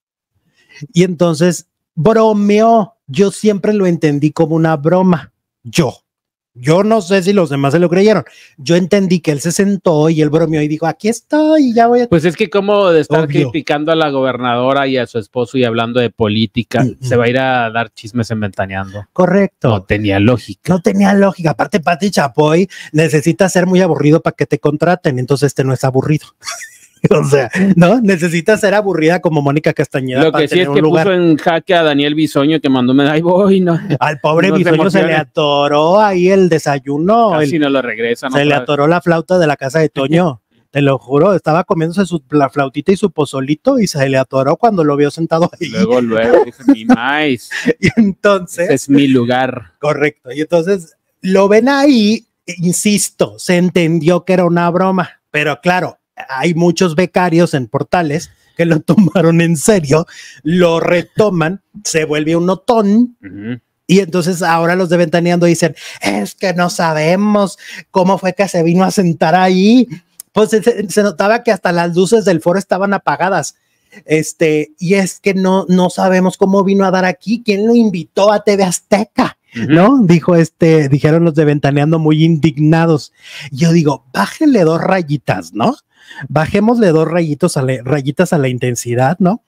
Y entonces bromeó. Yo siempre lo entendí como una broma. Yo, yo no sé si los demás se lo creyeron. Yo entendí que él se sentó y él bromeó y dijo, aquí estoy, ya voy a... Pues es que como de estar criticando a la gobernadora y a su esposo y hablando de política, mm, se va a mm. ir a dar chismes en ventaneando. Correcto. No tenía lógica. No tenía lógica. Aparte, Pati Chapoy necesita ser muy aburrido para que te contraten, entonces este no es aburrido. o ¿no? Necesitas ser aburrida como Mónica Castañeda. Lo que sí es que lugar. puso en jaque a Daniel Bisoño que mandó me voy, no. Al pobre Bisoño se, le atoró ahí el desayuno. Casi no lo regresa. se le atoró la flauta de la casa de Toño. te lo juro, estaba comiéndose su, la flautita y su pozolito y se le atoró cuando lo vio sentado ahí. Luego, luego, dice, mi maíz. y entonces... es mi lugar. Correcto. Y entonces lo ven ahí, insisto, se entendió que era una broma, pero claro, hay muchos becarios en portales que lo tomaron en serio, lo retoman, se vuelve un notón. Y entonces ahora los de Ventaneando dicen, es que no sabemos cómo fue que se vino a sentar ahí. Pues se, notaba que hasta las luces del foro estaban apagadas. Este, y es que no, no sabemos cómo vino a dar aquí, quién lo invitó a TV Azteca. ¿no? Dijo este, dijeron los de Ventaneando muy indignados. Yo digo, bájenle dos rayitas, ¿no? Bajémosle dos rayitos a rayitas a la intensidad, ¿no?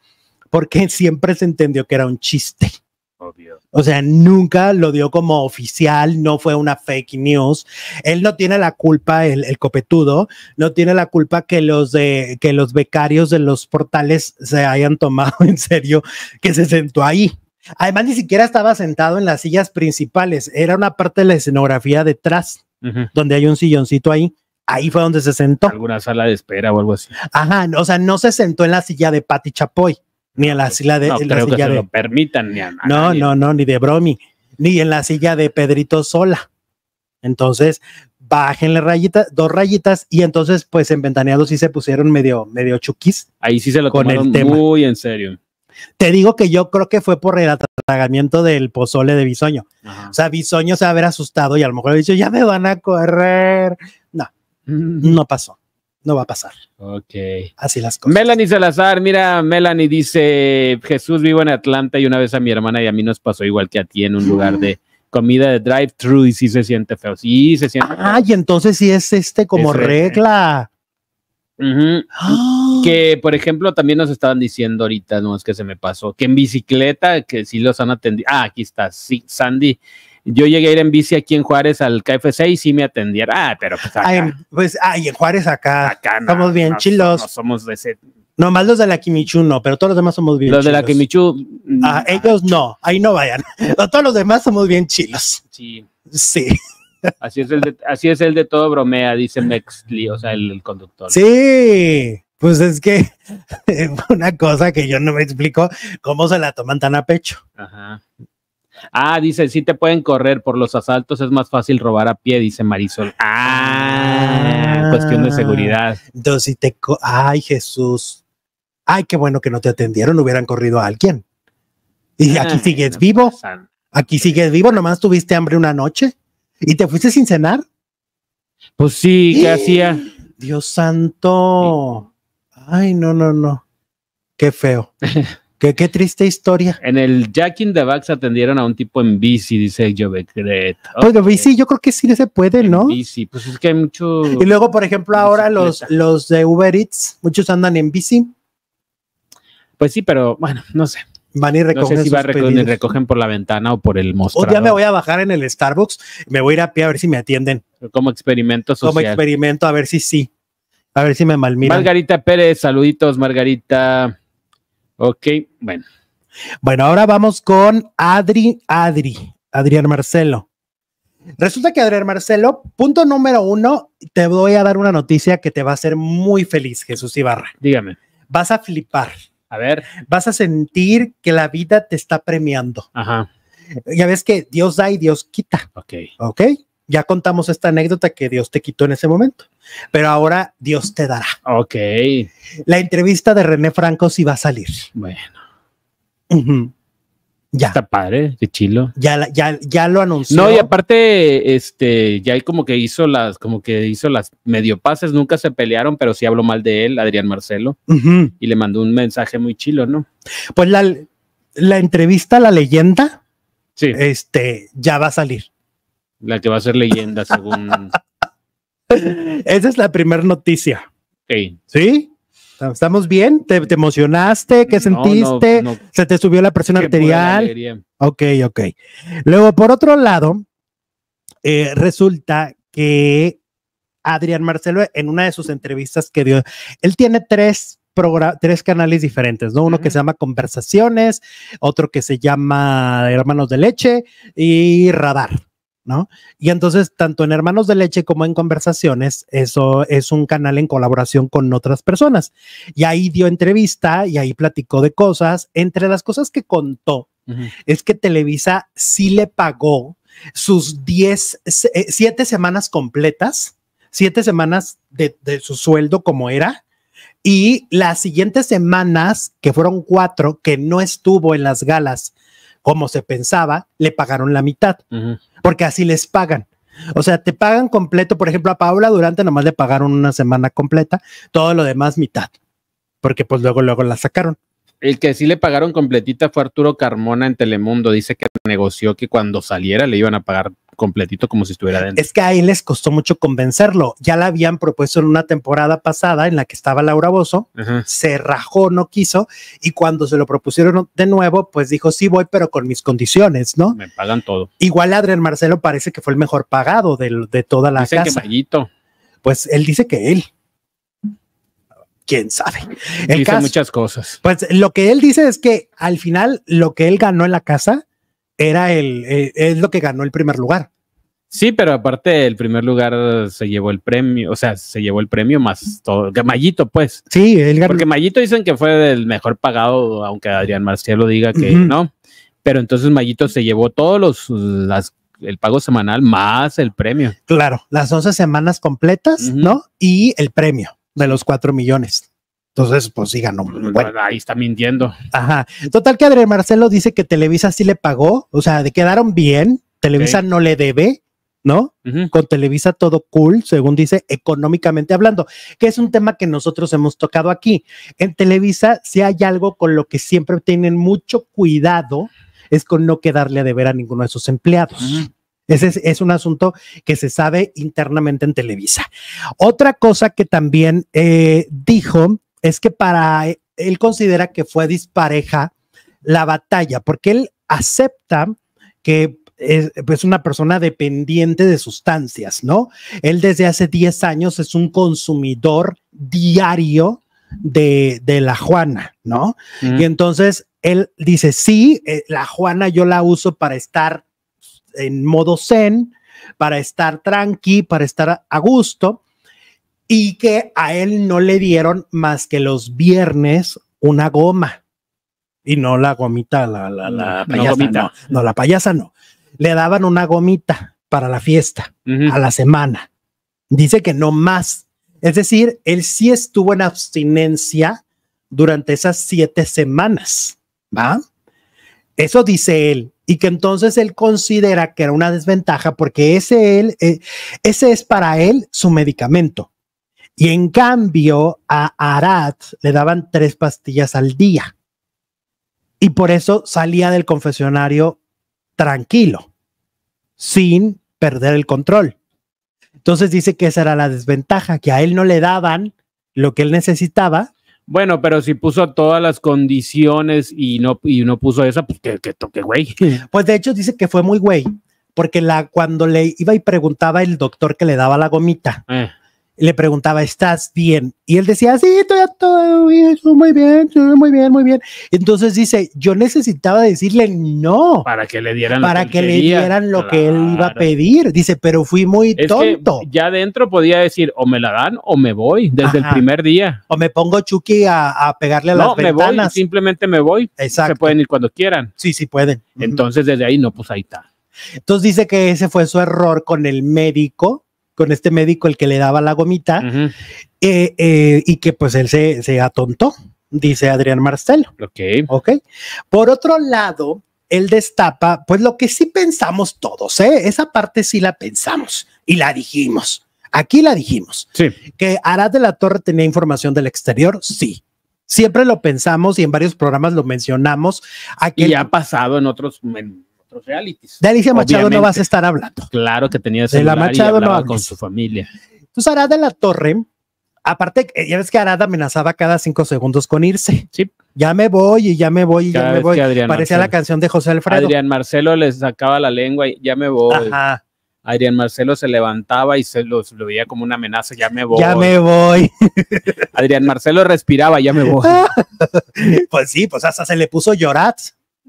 Porque siempre se entendió que era un chiste. Oh, o sea, nunca lo dio como oficial, no fue una fake news. Él no tiene la culpa, el, copetudo, no tiene la culpa que los, de, que los becarios de los portales se hayan tomado en serio que se sentó ahí. Además, ni siquiera estaba sentado en las sillas principales, era una parte de la escenografía detrás, donde hay un silloncito ahí. Ahí fue donde se sentó. Alguna sala de espera o algo así. Ajá, o sea, no se sentó en la silla de Pati Chapoy, ni en la silla de. No, la lo permitan, No, no, no, ni de Bromi, ni en la silla de Pedrito Sola. Entonces, bájenle rayitas, dos rayitas, y entonces, pues en Ventaneado sí se pusieron medio, medio chuquis. Ahí sí se lo con muy en serio. Te digo que yo creo que fue por el atragamiento del pozole de Bisoño. O sea, Bisoño se va a haber asustado y a lo mejor ha dicho, ya me van a correr. No, no pasó. No va a pasar. Ok. Así las cosas. Melanie Salazar, mira, Melanie dice, Jesús vivo en Atlanta y una vez a mi hermana y a mí nos pasó igual que a ti en un lugar de comida de drive-thru y sí se siente feo. Sí, se siente. Ah, y entonces sí es este como regla. Ajá. ¡Ah! Que, por ejemplo, también nos estaban diciendo ahorita, no es que se me pasó, que en bicicleta, que sí los han atendido. Ah, aquí está, sí, Sandy. Yo llegué a ir en bici aquí en Juárez al KFC y sí me atendieron. Ah, pero pues acá. Ay, pues, en Juárez acá. acá no, estamos bien chilos. No somos de ese más los de la Kimichu no, pero todos los demás somos bien Los de la Kimichu. Ah, mm, ah, ellos no, ahí no vayan. todos los demás somos bien chilos. Sí. Sí. Así es el de, así es el de todo bromea, dice Mexli, o sea, el conductor. Sí. Pues es que una cosa que yo no me explico, ¿cómo se la toman tan a pecho? Ajá. Ah, dice, si te pueden correr por los asaltos, es más fácil robar a pie, dice Marisol. Ah, ah. cuestión de seguridad. Entonces, si te... Ay, Jesús. Ay, qué bueno que no te atendieron, hubieran corrido a alguien. Y ah, aquí sigues vivo. Pues, aquí sigues vivo, nomás tuviste hambre una noche y te fuiste sin cenar. Pues sí, ¿qué ¡Ah! hacía? Dios santo. Ay, no, no, no. Qué feo. qué, triste historia. En el Jack in the Box atendieron a un tipo en bici, dice Jovecret. Pues okay. bici, yo creo que sí se puede, en ¿no? bici, pues es que hay mucho. Y luego, por ejemplo, ahora los, los de Uber Eats, muchos andan en bici. Pues sí, pero bueno, no sé. Van y recogen. por la ventana o por el mostrador. Hoy ya me voy a bajar en el Starbucks, me voy a ir a pie a ver si me atienden. Como experimento social. Como experimento, a ver si sí. A ver si me malmira. Margarita Pérez, saluditos, Margarita. Ok, bueno. Bueno, ahora vamos con Adri, Adri, Adrián Marcelo. Resulta que Adrián Marcelo, punto número uno, te voy a dar una noticia que te va a hacer muy feliz, Jesús Ibarra. Dígame. Vas a flipar. A ver. Vas a sentir que la vida te está premiando. Ajá. Ya ves que Dios da y Dios quita. Ok. Ok ya contamos esta anécdota que Dios te quitó en ese momento, pero ahora Dios te dará. Ok. La entrevista de René Franco sí va a salir. Bueno. Ya. Está padre, de chilo. Ya, ya, lo anunció. No, y aparte, este, ya como que hizo las, como que hizo las medio pases, nunca se pelearon, pero sí habló mal de él, Adrián Marcelo, y le mandó un mensaje muy chilo, ¿no? Pues la, la entrevista, la leyenda, sí. este, ya va a salir. La que va a ser leyenda, según. Esa es la primera noticia. ¿Sí? ¿Estamos bien? ¿Te, emocionaste? ¿Qué sentiste? ¿Se te subió la presión arterial? Ok, ok. Luego, por otro lado, eh, resulta que Adrián Marcelo, en una de sus entrevistas que dio, él tiene tres tres canales diferentes, ¿no? Uno que se llama Conversaciones, otro que se llama Hermanos de Leche y Radar. Y entonces, tanto en Hermanos de Leche como en Conversaciones, eso es un canal en colaboración con otras personas. Y ahí dio entrevista y ahí platicó de cosas. Entre las cosas que contó es que Televisa sí le pagó sus 10, 7 eh, semanas completas, 7 semanas de, de, su sueldo como era. Y las siguientes semanas, que fueron cuatro, que no estuvo en las galas como se pensaba, le pagaron la mitad, porque así les pagan. O sea, te pagan completo. Por ejemplo, a Paula Durante nomás le pagaron una semana completa, todo lo demás mitad, porque pues luego, luego la sacaron. El que sí le pagaron completita fue Arturo Carmona en Telemundo. Dice que negoció que cuando saliera le iban a pagar completito como si estuviera dentro. Es que a él les costó mucho convencerlo. Ya la habían propuesto en una temporada pasada en la que estaba Laura Bozo, se rajó, no quiso, y cuando se lo propusieron de nuevo, pues dijo, sí voy, pero con mis condiciones, ¿no? Me pagan todo. Igual Adrián Marcelo parece que fue el mejor pagado de, toda la casa. Que Pues él dice que él quién sabe. dice muchas cosas. Pues lo que él dice es que al final lo que él ganó en la casa era el, eh, es lo que ganó el primer lugar. Sí, pero aparte el primer lugar se llevó el premio, o sea, se llevó el premio más todo, que Mayito, pues. Sí, él ganó. Porque Mayito dicen que fue el mejor pagado, aunque Adrián lo diga que no. Pero entonces Mayito se llevó todos los las el pago semanal más el premio. Claro, las 11 semanas completas, ¿no? Y el premio de los 4 millones. Entonces, pues sí, pues, ahí está mintiendo. Ajá. Total que Adrián Marcelo dice que Televisa sí le pagó, o sea, de quedaron bien, Televisa no le debe, ¿no? Con Televisa todo cool, según dice, económicamente hablando, que es un tema que nosotros hemos tocado aquí. En Televisa si hay algo con lo que siempre tienen mucho cuidado, es con no quedarle a deber a ninguno de sus empleados. Ese es, un asunto que se sabe internamente en Televisa. Otra cosa que también eh, dijo es que para e, él considera que fue dispareja la batalla, porque él acepta que es, una persona dependiente de sustancias, ¿no? Él desde hace 10 años es un consumidor diario de, la Juana, ¿no? Mm. Y entonces él dice, sí, eh, la Juana yo la uso para estar en modo zen, para estar tranqui, para estar a gusto, y que a él no le dieron más que los viernes una goma y no la gomita, la, la, la mm, payasa, no, No, la payasa no. Le daban una gomita para la fiesta a la semana. Dice que no más. Es decir, él sí estuvo en abstinencia durante esas siete semanas, ¿va? Eso dice él. Y que entonces él considera que era una desventaja porque ese, él, eh, ese es para él su medicamento. Y en cambio, a Arad le daban tres pastillas al día. Y por eso salía del confesionario tranquilo, sin perder el control. Entonces dice que esa era la desventaja, que a él no le daban lo que él necesitaba. Bueno, pero si puso todas las condiciones y no, y no puso esa, pues que, toque, güey. Pues de hecho dice que fue muy güey, porque la, cuando le iba y preguntaba el doctor que le daba la gomita, eh le preguntaba, ¿estás bien? Y él decía, sí, estoy todo bien, muy bien, muy bien, muy bien. Entonces dice, yo necesitaba decirle no. Para que le dieran para lo que, le dieran lo que él iba a pedir. Dice, pero fui muy tonto. ya adentro podía decir, o me la dan o me voy desde el primer día. O me pongo Chucky a, pegarle a no, las me simplemente me voy. Exacto. Se pueden ir cuando quieran. Sí, sí pueden. Entonces desde ahí, no, pues ahí está. Entonces dice que ese fue su error con el médico con este médico el que le daba la gomita eh, eh, y que pues él se, se atontó, dice Adrián Marcelo. Ok. Ok. Por otro lado, él destapa, pues lo que sí pensamos todos, ¿eh? esa parte sí la pensamos y la dijimos. Aquí la dijimos. Sí. Que Arad de la Torre tenía información del exterior, sí. Siempre lo pensamos y en varios programas lo mencionamos. Aquí ya ha pasado en otros realities. De Alicia Machado no vas a estar hablando. Claro que tenía ese la Machado con su familia. Entonces Arada en la torre, aparte, eh, ya ves que Arada amenazaba cada cinco segundos con irse. Sí. Ya me voy y ya me voy y ya me voy. Parecía la canción de José Alfredo. Adrián Marcelo les sacaba la lengua y ya me voy. Ajá. Adrián Marcelo se levantaba y se los, lo veía como una amenaza, ya me voy. Ya me voy. Adrián Marcelo respiraba, ya me voy. pues sí, pues hasta se le puso llorar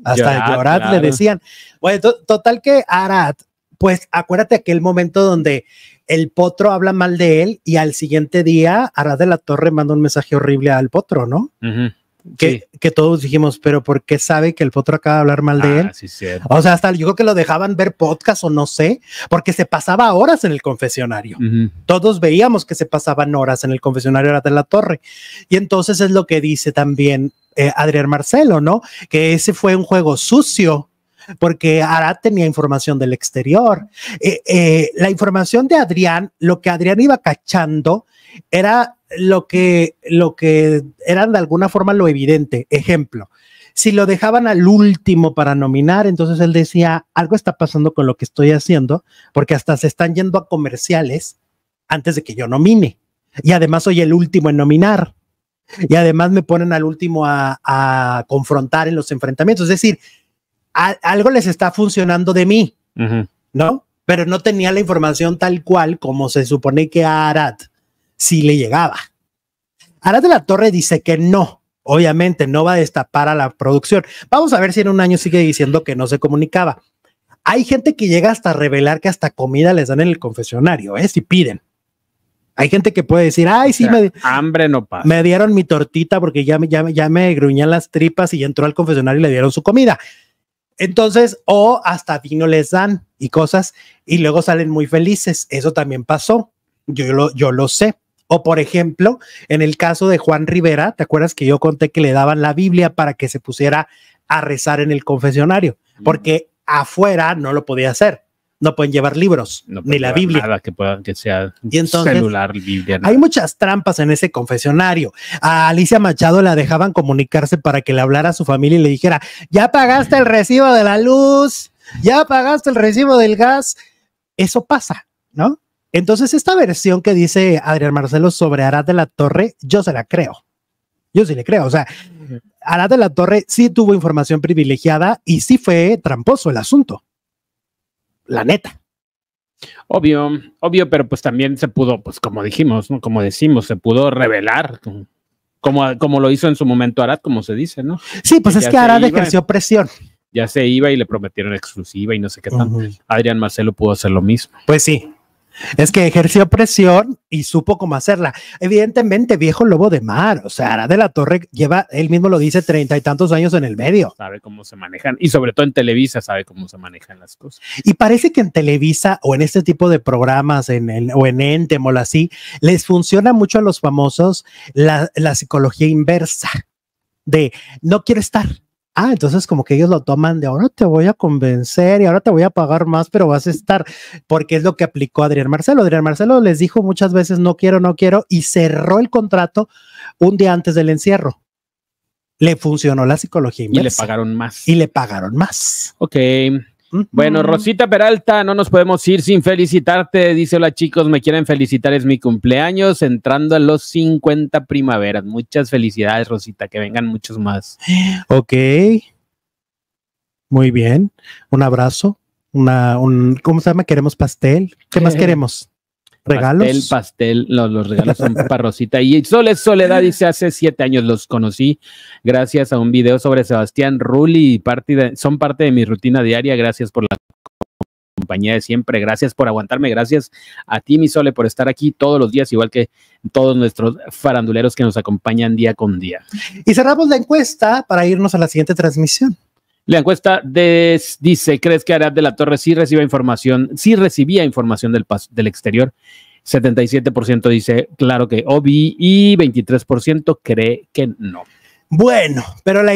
hasta el Arad le decían. Bueno, total que Arad pues acuérdate aquel momento donde el potro habla mal de él y al siguiente día Arad de la Torre manda un mensaje horrible al potro, ¿no? Que, todos dijimos, pero ¿por qué sabe que el potro acaba de hablar mal de ah, él? o sea, hasta yo creo que lo dejaban ver podcast o no sé, porque se pasaba horas en el confesionario. Todos veíamos que se pasaban horas en el confesionario de la torre. Y entonces es lo que dice también eh, Adrián Marcelo, ¿no? Que ese fue un juego sucio porque Arad tenía información del exterior. Eh, eh, la información de Adrián, lo que Adrián iba cachando era lo que, lo que eran de alguna forma lo evidente. Ejemplo, si lo dejaban al último para nominar, entonces él decía, algo está pasando con lo que estoy haciendo, porque hasta se están yendo a comerciales antes de que yo nomine. Y además soy el último en nominar. Y además me ponen al último a, a confrontar en los enfrentamientos. Es decir, algo les está funcionando de mí, ¿no? Pero no tenía la información tal cual como se supone que a si le llegaba. Arad de la Torre dice que no, obviamente no va a destapar a la producción. Vamos a ver si en un año sigue diciendo que no se comunicaba. Hay gente que llega hasta revelar que hasta comida les dan en el confesionario, ¿eh? si piden. Hay gente que puede decir, ay, sí, me, hambre no me dieron mi tortita porque ya, ya me gruñan las tripas y entró al confesionario y le dieron su comida. Entonces, o hasta vino les dan y cosas y luego salen muy felices. Eso también pasó. Yo yo lo sé. O por ejemplo, en el caso de Juan Rivera, ¿te acuerdas que yo conté que le daban la Biblia para que se pusiera a rezar en el confesionario? Porque afuera no lo podía hacer. No pueden llevar libros, ni la Biblia. Nada que, pueda, que sea celular, Biblia. Hay muchas trampas en ese confesionario. A Alicia Machado la dejaban comunicarse para que le hablara a su familia y le dijera, ya pagaste el recibo de la luz, ya pagaste el recibo del gas. Eso pasa, ¿no? Entonces, esta versión que dice Adrián Marcelo sobre Arad de la Torre, yo se la creo. Yo sí le creo. O sea, Arad de la Torre sí tuvo información privilegiada y sí fue tramposo el asunto. La neta. Obvio, obvio, pero pues también se pudo, pues como dijimos, ¿no? como decimos, se pudo revelar, como, como lo hizo en su momento Arad, como se dice, ¿no? Sí, pues es que Arad ejerció presión ya se iba y le prometieron exclusiva y no sé qué tal. Adrián Marcelo pudo hacer lo mismo. Pues sí, es que ejerció presión y supo cómo hacerla. Evidentemente, viejo lobo de mar, o sea, Ara de la Torre lleva, él mismo lo dice, treinta y tantos años en el medio. Sabe cómo se manejan y sobre todo en Televisa sabe cómo se manejan las cosas. Y parece que en Televisa o en este tipo de programas en el, o en Ente o así, les funciona mucho a los famosos la, la psicología inversa de no quiero estar, Ah, entonces como que ellos lo toman de ahora te voy a convencer y ahora te voy a pagar más, pero vas a estar, porque es lo que aplicó Adrián Marcelo. Adrián Marcelo les dijo muchas veces no quiero, no quiero y cerró el contrato un día antes del encierro. Le funcionó la psicología Y le pagaron más. Y le pagaron más. Ok. Bueno, Rosita Peralta, no nos podemos ir sin felicitarte. Dice, hola chicos, me quieren felicitar, es mi cumpleaños, entrando a los 50 primaveras. Muchas felicidades, Rosita, que vengan muchos más. Ok. Muy bien. Un abrazo. Una, un, ¿Cómo se llama? Queremos pastel. ¿Qué más eh, queremos? regalos. el pastel, los, regalos son para Rosita. Y Sole Soledad dice, hace siete años los conocí gracias a un video sobre Sebastián Rulli y parte son parte de mi rutina diaria. Gracias por la compañía de siempre. Gracias por aguantarme. Gracias a ti, mi Sole, por estar aquí todos los días, igual que todos nuestros faranduleros que nos acompañan día con día. Y cerramos la encuesta para irnos a la siguiente transmisión. La encuesta dice, ¿crees que Arad de la Torre sí reciba información, sí recibía información del, del exterior? 77% dice, claro que Obi y 23% cree que no. Bueno, pero la